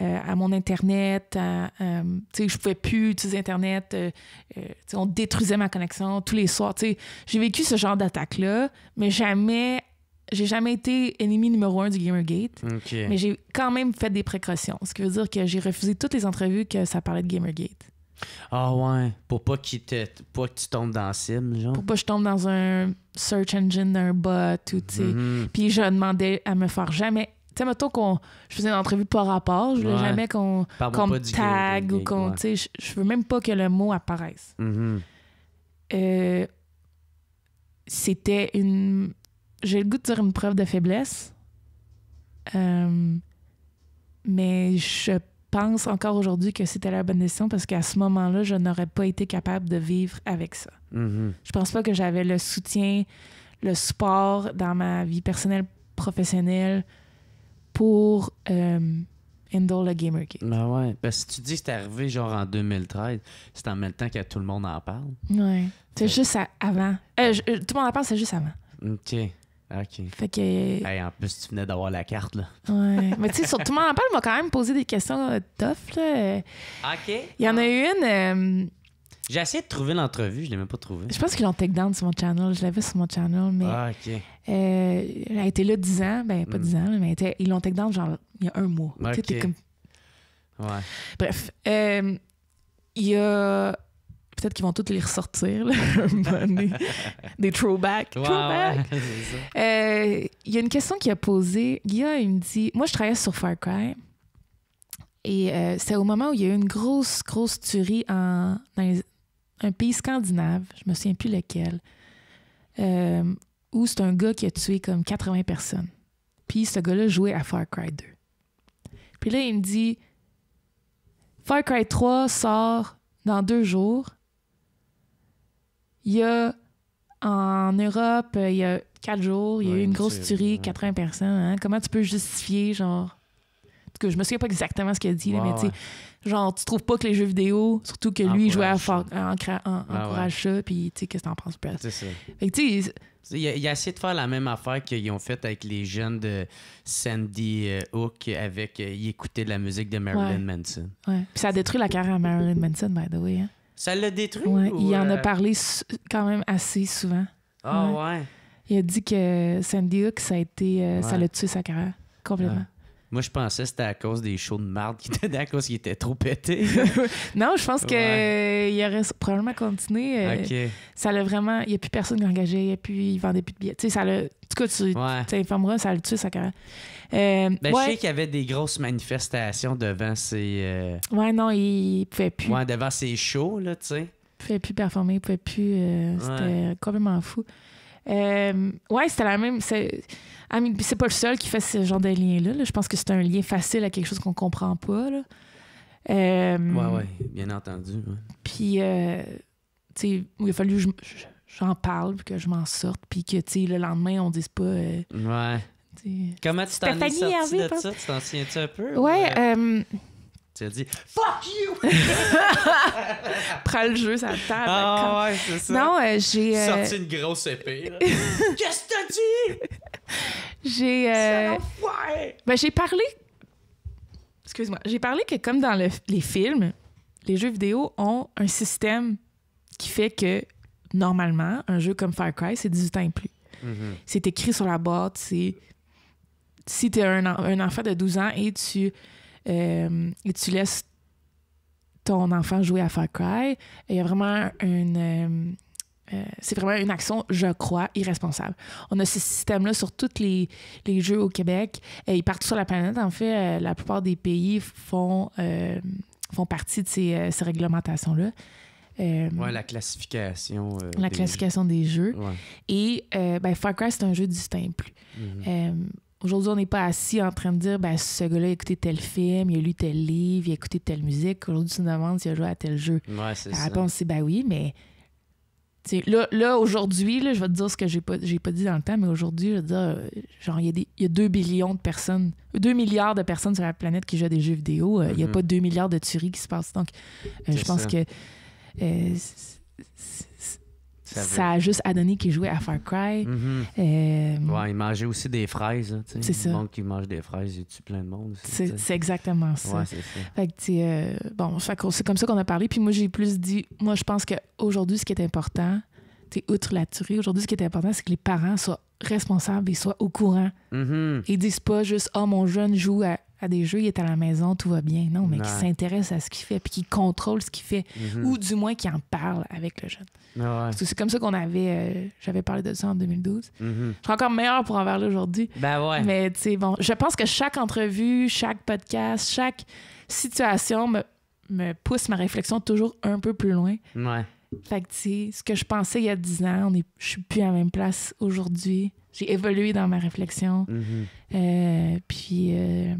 à mon Internet, Je ne je pouvais plus utiliser Internet, on détruisait ma connexion tous les soirs. J'ai vécu ce genre d'attaque-là, mais jamais j'ai jamais été ennemi numéro un du Gamergate, mais j'ai quand même fait des précautions. Ce qui veut dire que j'ai refusé toutes les entrevues que ça parlait de Gamergate. Ah ouais, pour pas, qu'il te... que tu tombes dans la cible, genre. Pour pas que je tombe dans un search engine d'un bot ou, tu sais. Mm-hmm. Puis je demandais à me faire jamais. Tu sais, mettons qu'on. Je faisais une entrevue par rapport, je voulais jamais qu'on tag ou qu'on. Tu sais, je veux même pas que le mot apparaisse. Mm-hmm. Euh, c'était une j'ai le goût de dire une preuve de faiblesse. Euh, mais je pense encore aujourd'hui que c'était la bonne décision parce qu'à ce moment-là, je n'aurais pas été capable de vivre avec ça. Je mhm. Je pense pas que j'avais le soutien, le support dans ma vie personnelle, professionnelle pour euh, le Gamer Ben ouais, parce que si tu dis que c'est arrivé genre en 2013, c'est en même temps que tout le monde en parle. Ouais. C'est juste avant. Euh, euh, tout le monde en parle, c'est juste avant. OK. Ah, OK. Fait que. en plus, tu venais d'avoir la carte, là. Ouais. Mais tu sais, surtout, mon parle, m'a quand même posé des questions euh, tough, là. OK. Il y en a eu ah. une. Euh, J'ai essayé de trouver l'entrevue, je ne l'ai même pas trouvée. Je pense qu'ils l'ont take down sur mon channel. Je l'avais sur mon channel, mais. Ah, OK. Euh, elle a été là 10 ans. Ben, pas 10 mm. ans, mais ils l'ont take down, genre, il y a un mois. Ouais. Bref. Il y a Peut-être qu'ils vont toutes les ressortir, des, throwbacks. throwback. Euh, il y a une question qu'il a posée. Guillaume, il me dit Moi, je travaillais sur Far Cry. Et euh, c'est au moment où il y a eu une grosse, grosse tuerie en, dans un pays scandinave, je me souviens plus lequel, euh, où c'est un gars qui a tué comme 80 personnes. Puis ce gars-là jouait à Far Cry 2. Puis là, il me dit Far Cry 3 sort dans deux jours. Il y a en Europe, euh, il y a quatre jours, il y a eu une grosse tuerie, 80 personnes. Hein? Comment tu peux justifier, genre. En je me souviens pas exactement ce qu'il a dit, mais tu sais, genre, tu trouves pas que les jeux vidéo, surtout que lui, il jouait à en, ah encourage ça, puis tu sais, qu'est-ce que t'en penses, plus? C'est ça. Il, y a, essayé de faire la même affaire qu'ils ont fait avec les jeunes de Sandy euh, Hook, avec. Euh, il écoutait de la musique de Marilyn Manson. Ouais. Puis ça a détruit la carrière de Marilyn Manson, by the way. Hein? Ça l'a détruit? il en a euh? parlé quand même assez souvent. Ah ouais. Il a dit que Sandy Hook, ça a été. Euh, ça l'a tué sa carrière. Complètement. Moi, je pensais que c'était à cause des shows de marde qui étaient à cause qu'ils étaient trop pétés. non, je pense qu'il il aurait probablement continué. Euh, ça l'a vraiment. Il n'y a plus personne qui l'engageait, il, y plus... vendait plus de billets. Tu sais, ça l'a. En tout cas, tu t'informeras, ça le tue, ça carrière. Euh, ben, Je sais qu'il y avait des grosses manifestations devant ces. Euh, ouais, non, il pouvait plus. Ouais, devant ces shows, là, tu sais. Il pouvait plus performer, il pouvait plus. Euh, c'était complètement fou. Euh, ouais, c'était la même. C'est pas le seul qui fait ce genre de lien-là. Je pense que c'est un lien facile à quelque chose qu'on comprend pas. Euh, ouais, ouais, bien entendu. Puis, euh, tu sais, il a fallu que j'en parle, que je m'en sorte, puis que, tu sais, le lendemain, on dise pas. ouais. Comment tu t'en es sorti ça? Tu t'en souviens un peu? Ouais, tu as dit Fuck you! Prends le jeu, ça table. Ah ouais, c'est ça. Non, euh, j'ai. Euh, Sorti une grosse épée. Qu'est-ce que t'as dit? J'ai. Euh, ben, j'ai parlé. Excuse-moi. J'ai parlé que, comme dans les films, les jeux vidéo ont un système qui fait que, normalement, un jeu comme Far Cry, c'est 18 ans et plus. Mm-hmm. C'est écrit sur la boîte, c'est. Si t'es un enfant de 12 ans et tu euh, et tu laisses ton enfant jouer à Far Cry. Il y a vraiment une. Euh, euh, c'est vraiment une action, je crois, irresponsable. On a ce système-là sur tous les, les, jeux au Québec. Et partout sur la planète. En fait, la plupart des pays font, font partie de ces, réglementations-là. ouais, la classification. la classification des jeux. Et ben, Far Cry, c'est un jeu du simple. Aujourd'hui, on n'est pas assis en train de dire, ben, ce gars-là a écouté tel film, il a lu tel livre, il a écouté telle musique. Aujourd'hui, tu nous demandes s'il a joué à tel jeu. Ouais, c'est ça. réponse, c'est ben oui, mais. Là, là aujourd'hui, je vais te dire ce que j'ai pas, j'ai pas dit dans le temps, mais aujourd'hui, je vais dire, euh, genre, il y, a 2 billions de personnes, 2 milliards de personnes sur la planète qui jouent à des jeux vidéo. Euh, il n'y a mhm. pas 2 milliards de tueries qui se passent. Donc, euh, je pense que. Ça, a juste à qui jouait à Far Cry. Mhm. Euh, il mangeait aussi des fraises. C'est ça. Le qui mange des fraises, il tue plein de monde. C'est exactement ça. bon, c'est comme ça qu'on a parlé. Puis moi, j'ai plus dit, moi, je pense qu'aujourd'hui, ce qui est important, outre la tuerie, aujourd'hui, ce qui est important, c'est que les parents soient responsables et soient au courant. Mm Ils disent pas juste Oh, mon jeune joue à, des jeux, il est à la maison, tout va bien. Non, mais qu'ils s'intéresse à ce qu'il fait, puis qu'ils contrôle ce qu'il fait, mm-hmm. ou du moins qu'ils en parle avec le jeune. Ah c'est comme ça qu'on avait. Euh, j'avais parlé de ça en 2012. Mm-hmm. Je suis encore meilleur pour en parler aujourd'hui. Ben ouais. Mais tu sais, bon, je pense que chaque entrevue, chaque podcast, chaque situation me, me pousse ma réflexion toujours un peu plus loin. Ouais. Fait ce que je pensais il y a 10 ans, on est, je suis plus à la même place aujourd'hui. J'ai évolué dans ma réflexion. Mm-hmm. Euh, puis, euh,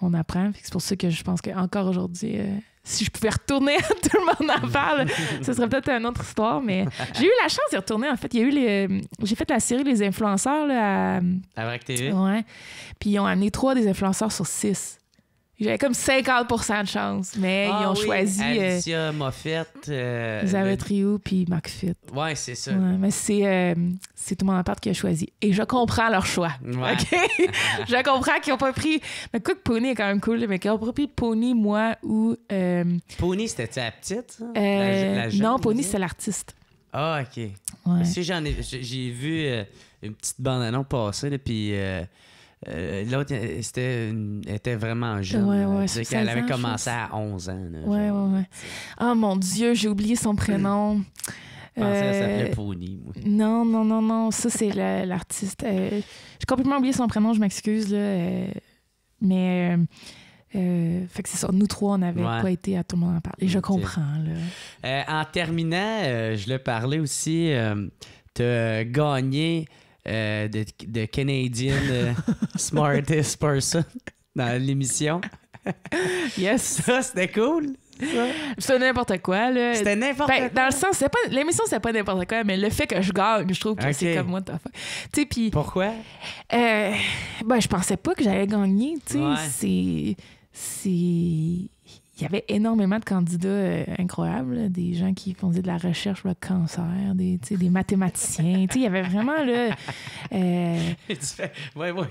on apprend. C'est pour ça que je pense qu'encore aujourd'hui, euh, si je pouvais retourner à tout le monde en parle, ce serait peut-être une autre histoire. Mais j'ai eu la chance d'y retourner. En fait, il eu j'ai fait la série Les influenceurs à... à Vrac TV. Ouais. Puis ils ont amené trois des influenceurs sur six. J'avais comme 50 de chance, mais ah ils ont choisi. Euh, Alicia euh, Moffett. Euh, Isabelle Trio puis McFit. Ouais, c'est ça. mais c'est, euh, c'est tout mon part qui a choisi. Et je comprends leur choix. OK? je comprends qu'ils n'ont pas pris. Mais Cook Pony est quand même cool, mais qu'ils n'ont pas pris Pony, moi ou. Euh, Pony, c'était-tu la petite? non, Pony, c'est l'artiste. Ah, OK. Si j'en j'ai vu une petite bande-annonce passer, puis euh, l'autre euh, était, était, vraiment jeune. elle avait commencé à 11 ans. ouais, ouais, Oh mon Dieu, j'ai oublié son prénom. Je pensais euh, Pony. Non, non, non, non. Ça, c'est l'artiste. j'ai complètement oublié son prénom, je m'excuse. mais. Euh, fait que c'est ça, nous trois, on n'avait pas été à tout le monde en parler. Je comprends. en terminant, je le parlais aussi, tu as gagné euh, de, de, Canadian euh, Smartest Person dans l'émission. yes, ça, c'était cool. C'était n'importe quoi, là. C'était n'importe quoi. Ben, dans le sens, c'est pas, l'émission, c'est pas n'importe quoi, mais le fait que je gagne, je trouve que c'est comme moi, Tu sais, Pourquoi? Euh, ben, je pensais pas que j'allais gagner, tu sais. C'est. C'est il y avait énormément de candidats euh, incroyables, des gens qui faisaient de la recherche sur le cancer, des, mathématiciens. il y avait vraiment là. Euh, voyons donc.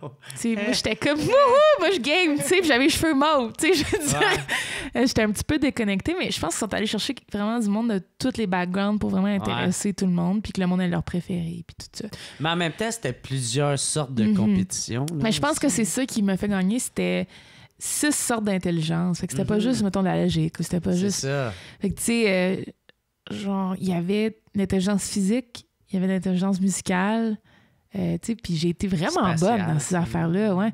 moi, j'étais comme, moi, je game, tu j'avais les cheveux mauves, tu euh, J'étais un petit peu déconnectée, mais je pense qu'ils sont allés chercher vraiment du monde de tous les backgrounds pour vraiment intéresser tout le monde, puis que le monde ait leur préféré, puis tout ça. Mais en même temps, c'était plusieurs sortes de mhm. compétitions. mais je pense que c'est ça qui m'a fait gagner, c'était six sortes d'intelligence. Fait que c'était pas mhm. juste, mettons, la logique c'était pas juste. Ça. Fait que, tu sais, euh, genre, il y avait l'intelligence physique, il y avait l'intelligence musicale. Euh, tu sais, puis j'ai été vraiment bonne dans ces affaires-là. Ouais.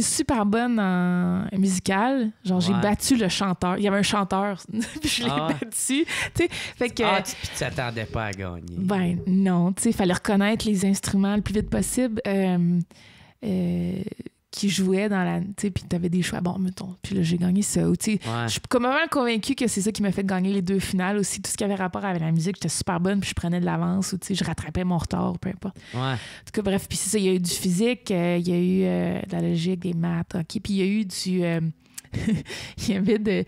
super bonne en musicale. Genre, j'ai battu le chanteur. Il y avait un chanteur, puis je l'ai ah. battu. Tu fait que, ah, tu t'attendais pas à gagner. Ben non, tu sais, il fallait reconnaître les instruments le plus vite possible. Euh, euh qui jouait dans la. Tu sais, puis t'avais des choix, bon, mettons. Puis là, j'ai gagné ça. je suis comme vraiment convaincue que c'est ça qui m'a fait gagner les deux finales aussi. Tout ce qui avait rapport avec la musique, j'étais super bonne, puis je prenais de l'avance, ou, tu sais, je rattrapais mon retard, peu importe. Ouais. En tout cas, bref, puis c'est ça. Il y a eu du physique, euh, il y a eu euh, de la logique, des maths, OK. Puis il y a eu du. Euh, il y avait de.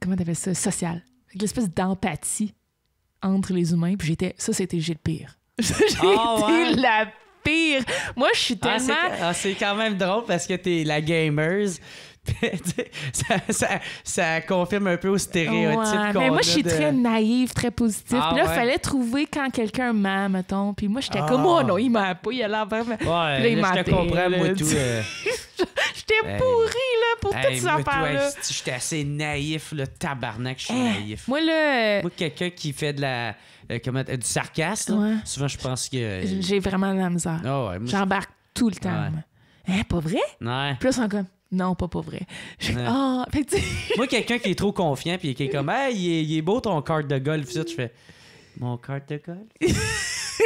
comment t'appelles ça? Social. L'espèce d'empathie entre les humains. Puis j'étais. Ça, c'était j'ai le pire. j'ai la pire. Moi, je suis ah, tellement. Ah, c'est quand même drôle parce que t'es la gamers. ça, ça, ça, confirme un peu au stéréotype ben, qu'on Mais moi, je suis très naïve, très positive. Ah, là, il fallait trouver quand quelqu'un m'a mettons. Puis moi, j'étais comme, oh non, il m'a pas, il a l'air vraiment. là, il là, je te comprends, moi, tout. Euh. j'étais pourri, là, pour tout toutes ces là J'étais assez naïf, le tabarnak, je suis eh, naïf. Moi, là. Euh, moi, quelqu'un qui fait de la comme euh, comment, euh, du sarcasme. Souvent, je pense que. Euh, j'ai vraiment de la misère. Ah J'embarque tout le temps. Hein, pas vrai? Plus encore. Non, pas pas vrai. Ah, moi, quelqu'un qui est trop confiant puis qui est comme, hey, il est, beau ton carte de golf. Ça, je fais, mon carte de golf?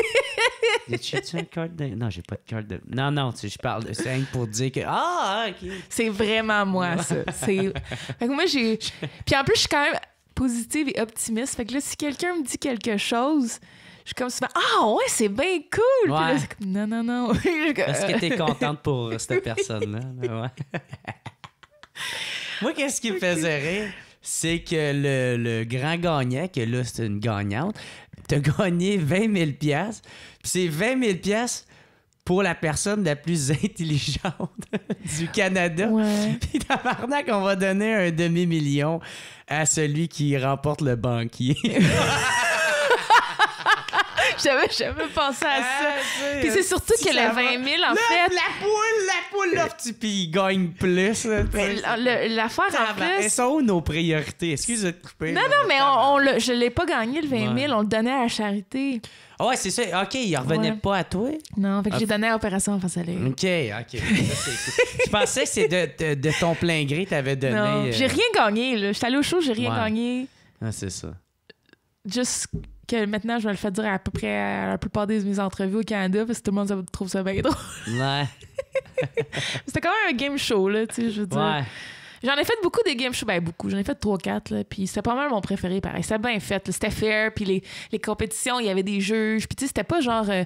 tu une carte de. Non, j'ai pas de carte de. Non, non, tu sais, je parle de 5 pour dire que. Ah, ok. C'est vraiment moi, ça. moi, j'ai. Puis en plus, je suis quand même positive et optimiste. Fait que là, si quelqu'un me dit quelque chose, je suis comme souvent Ah ouais, c'est bien cool! Puis là, comme Non, non, non. Est-ce que t'es euh. contente pour euh, cette personne-là? Moi, qu'est-ce qui me faisait rire? C'est que le, grand gagnant, que là, c'est une gagnante, t'as gagné 20 000 Puis ces 20 000 pour la personne la plus intelligente du Canada. Puis tabarnak, on va donner un demi-million à celui qui remporte le banquier. J'avais jamais pensé à ça. Ah, puis c'est surtout que le 20 000, en fait. La poule, la poule, là, pis puis il gagne plus. Ben, l'affaire en plus. Elles sont nos priorités. Excuse de couper. Non, non, mais on, ne je l'ai pas gagné le 20 000. On le donnait à la charité. Ah ouais, c'est ça. OK, il revenait pas à toi. Non, fait que j'ai ah. donné à l'opération face à lui. OK, OK. Tu je pensais que c'est de, de, ton plein gré tu avais donné. Non, j'ai euh, rien gagné. Là. Je suis allée au show, j'ai rien gagné. Ah, c'est ça. Juste que maintenant, je vais le faire dire à, peu près à la plupart des mes entrevues au Canada parce que tout le monde trouve ça bien drôle. Ouais. C'était quand même un game show, là, tu sais, je veux dire. Ouais. J'en ai fait beaucoup des game shows, ben beaucoup. J'en ai fait 3-4, là. Puis c'était pas mal mon préféré, pareil. C'était bien fait, C'était fair, puis les, compétitions, il y avait des juges. Puis tu sais, c'était pas genre. Euh,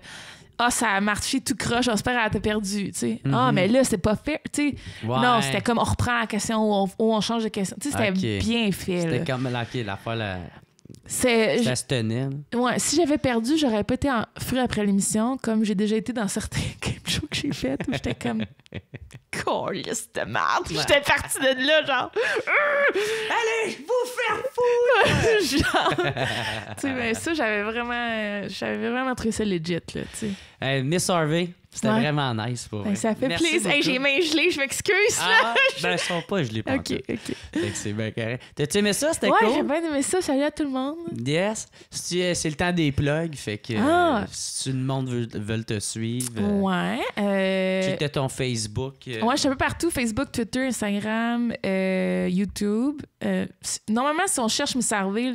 ah, ça a marché tout croche, j'espère qu'elle t'as perdu. tu sais. Ah, mhm. mais là, c'est pas fair. tu sais. Non, c'était comme on reprend la question ou on, change de question. tu sais, C'était bien fait. C'était comme la, fois... la, c'est, ça se tenait. Ouais, si j'avais perdu, j'aurais pas été en feu après l'émission, comme j'ai déjà été dans certains game shows que j'ai fait où j'étais comme. Calice de merde! J'étais partie de là, genre. Euh! Allez, vous faire foutre! genre. tu sais, ben, ça, j'avais vraiment. Euh, j'avais vraiment trouvé ça legit, là, tu sais. Hey, Miss Harvey, c'était vraiment nice pour ben, Ça fait plaisir. J'ai j'ai mains gelées, je m'excuse. Ah, ben, elles sont pas gelées pas OK, OK. c'est bien carré. T'as-tu aimé ça? C'était cool? Ouais, j'ai bien aimé ça. Salut à tout le monde. Yes. C'est euh, le temps des plugs. Fait que ah. euh, le monde veut, te suivre... Euh, ouais. Euh... être ton Facebook. Moi, Ouais, je suis un peu partout. Facebook, Twitter, Instagram, YouTube. normalement, si on cherche me servir,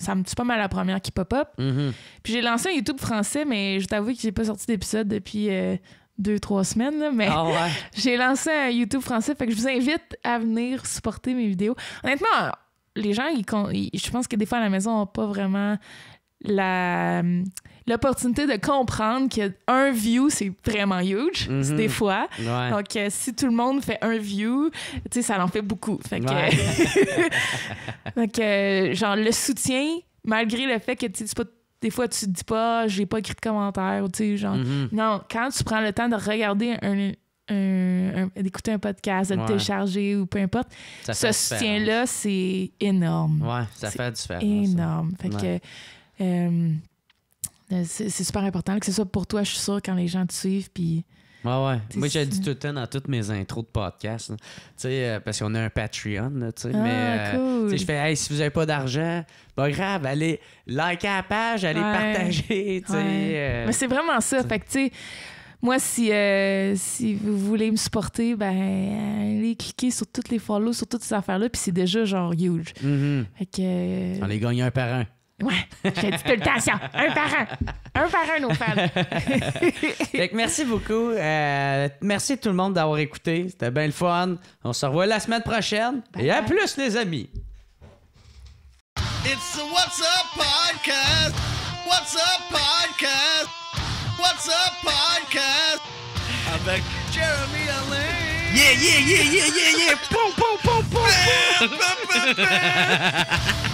ça me tue pas mal la première qui pop-up. Mm-hmm. Puis j'ai lancé un YouTube français, mais je t'avoue que j'ai pas sorti d'épisode depuis euh, deux, trois semaines. mais ah j'ai lancé un YouTube français, fait que je vous invite à venir supporter mes vidéos. Honnêtement, les gens, ils, je pense que des fois à la maison, n'ont pas vraiment la hum, l'opportunité de comprendre que un view c'est vraiment huge mhm. des fois donc euh, si tout le monde fait un view tu sais ça en fait beaucoup fait que, donc euh, genre le soutien malgré le fait que tu sais, pas des fois, tu te dis pas, j'ai pas écrit de commentaire, tu sais, genre. Mm-hmm. Non, quand tu prends le temps de regarder un, un, d'écouter un podcast, de télécharger ou peu importe, ce soutien-là, c'est énorme. Ouais, ça fait Énorme. Fait que. Euh, c'est super important, que ce soit pour toi, je suis sûre, quand les gens te suivent, puis ouais. Moi, j'ai dit tout le temps dans toutes mes intros de podcast. tu sais euh, parce qu'on a un Patreon. tu ah, mais euh, cool. je fais, si vous n'avez pas d'argent, pas grave, allez liker la page, allez partager. Euh, mais c'est vraiment ça. Fait tu moi, si, si vous voulez me supporter, ben, allez cliquer sur toutes les follow, sur toutes ces affaires-là. Puis c'est déjà genre huge. Mm-hmm. que. On les gagne un par un. Ouais, j'ai dit tout le temps ça. Un par un. Un par un, nos fans. fait que merci beaucoup. Euh, merci tout le monde d'avoir écouté. C'était bien le fun. On se revoit la semaine prochaine. Et à plus, les amis. It's the What's Up Podcast. What's Up Podcast. What's Up Podcast. Avec Jeremy Allen. Yeah, yeah, yeah, yeah, yeah, yeah. Boom, boom, boom, boom, boom.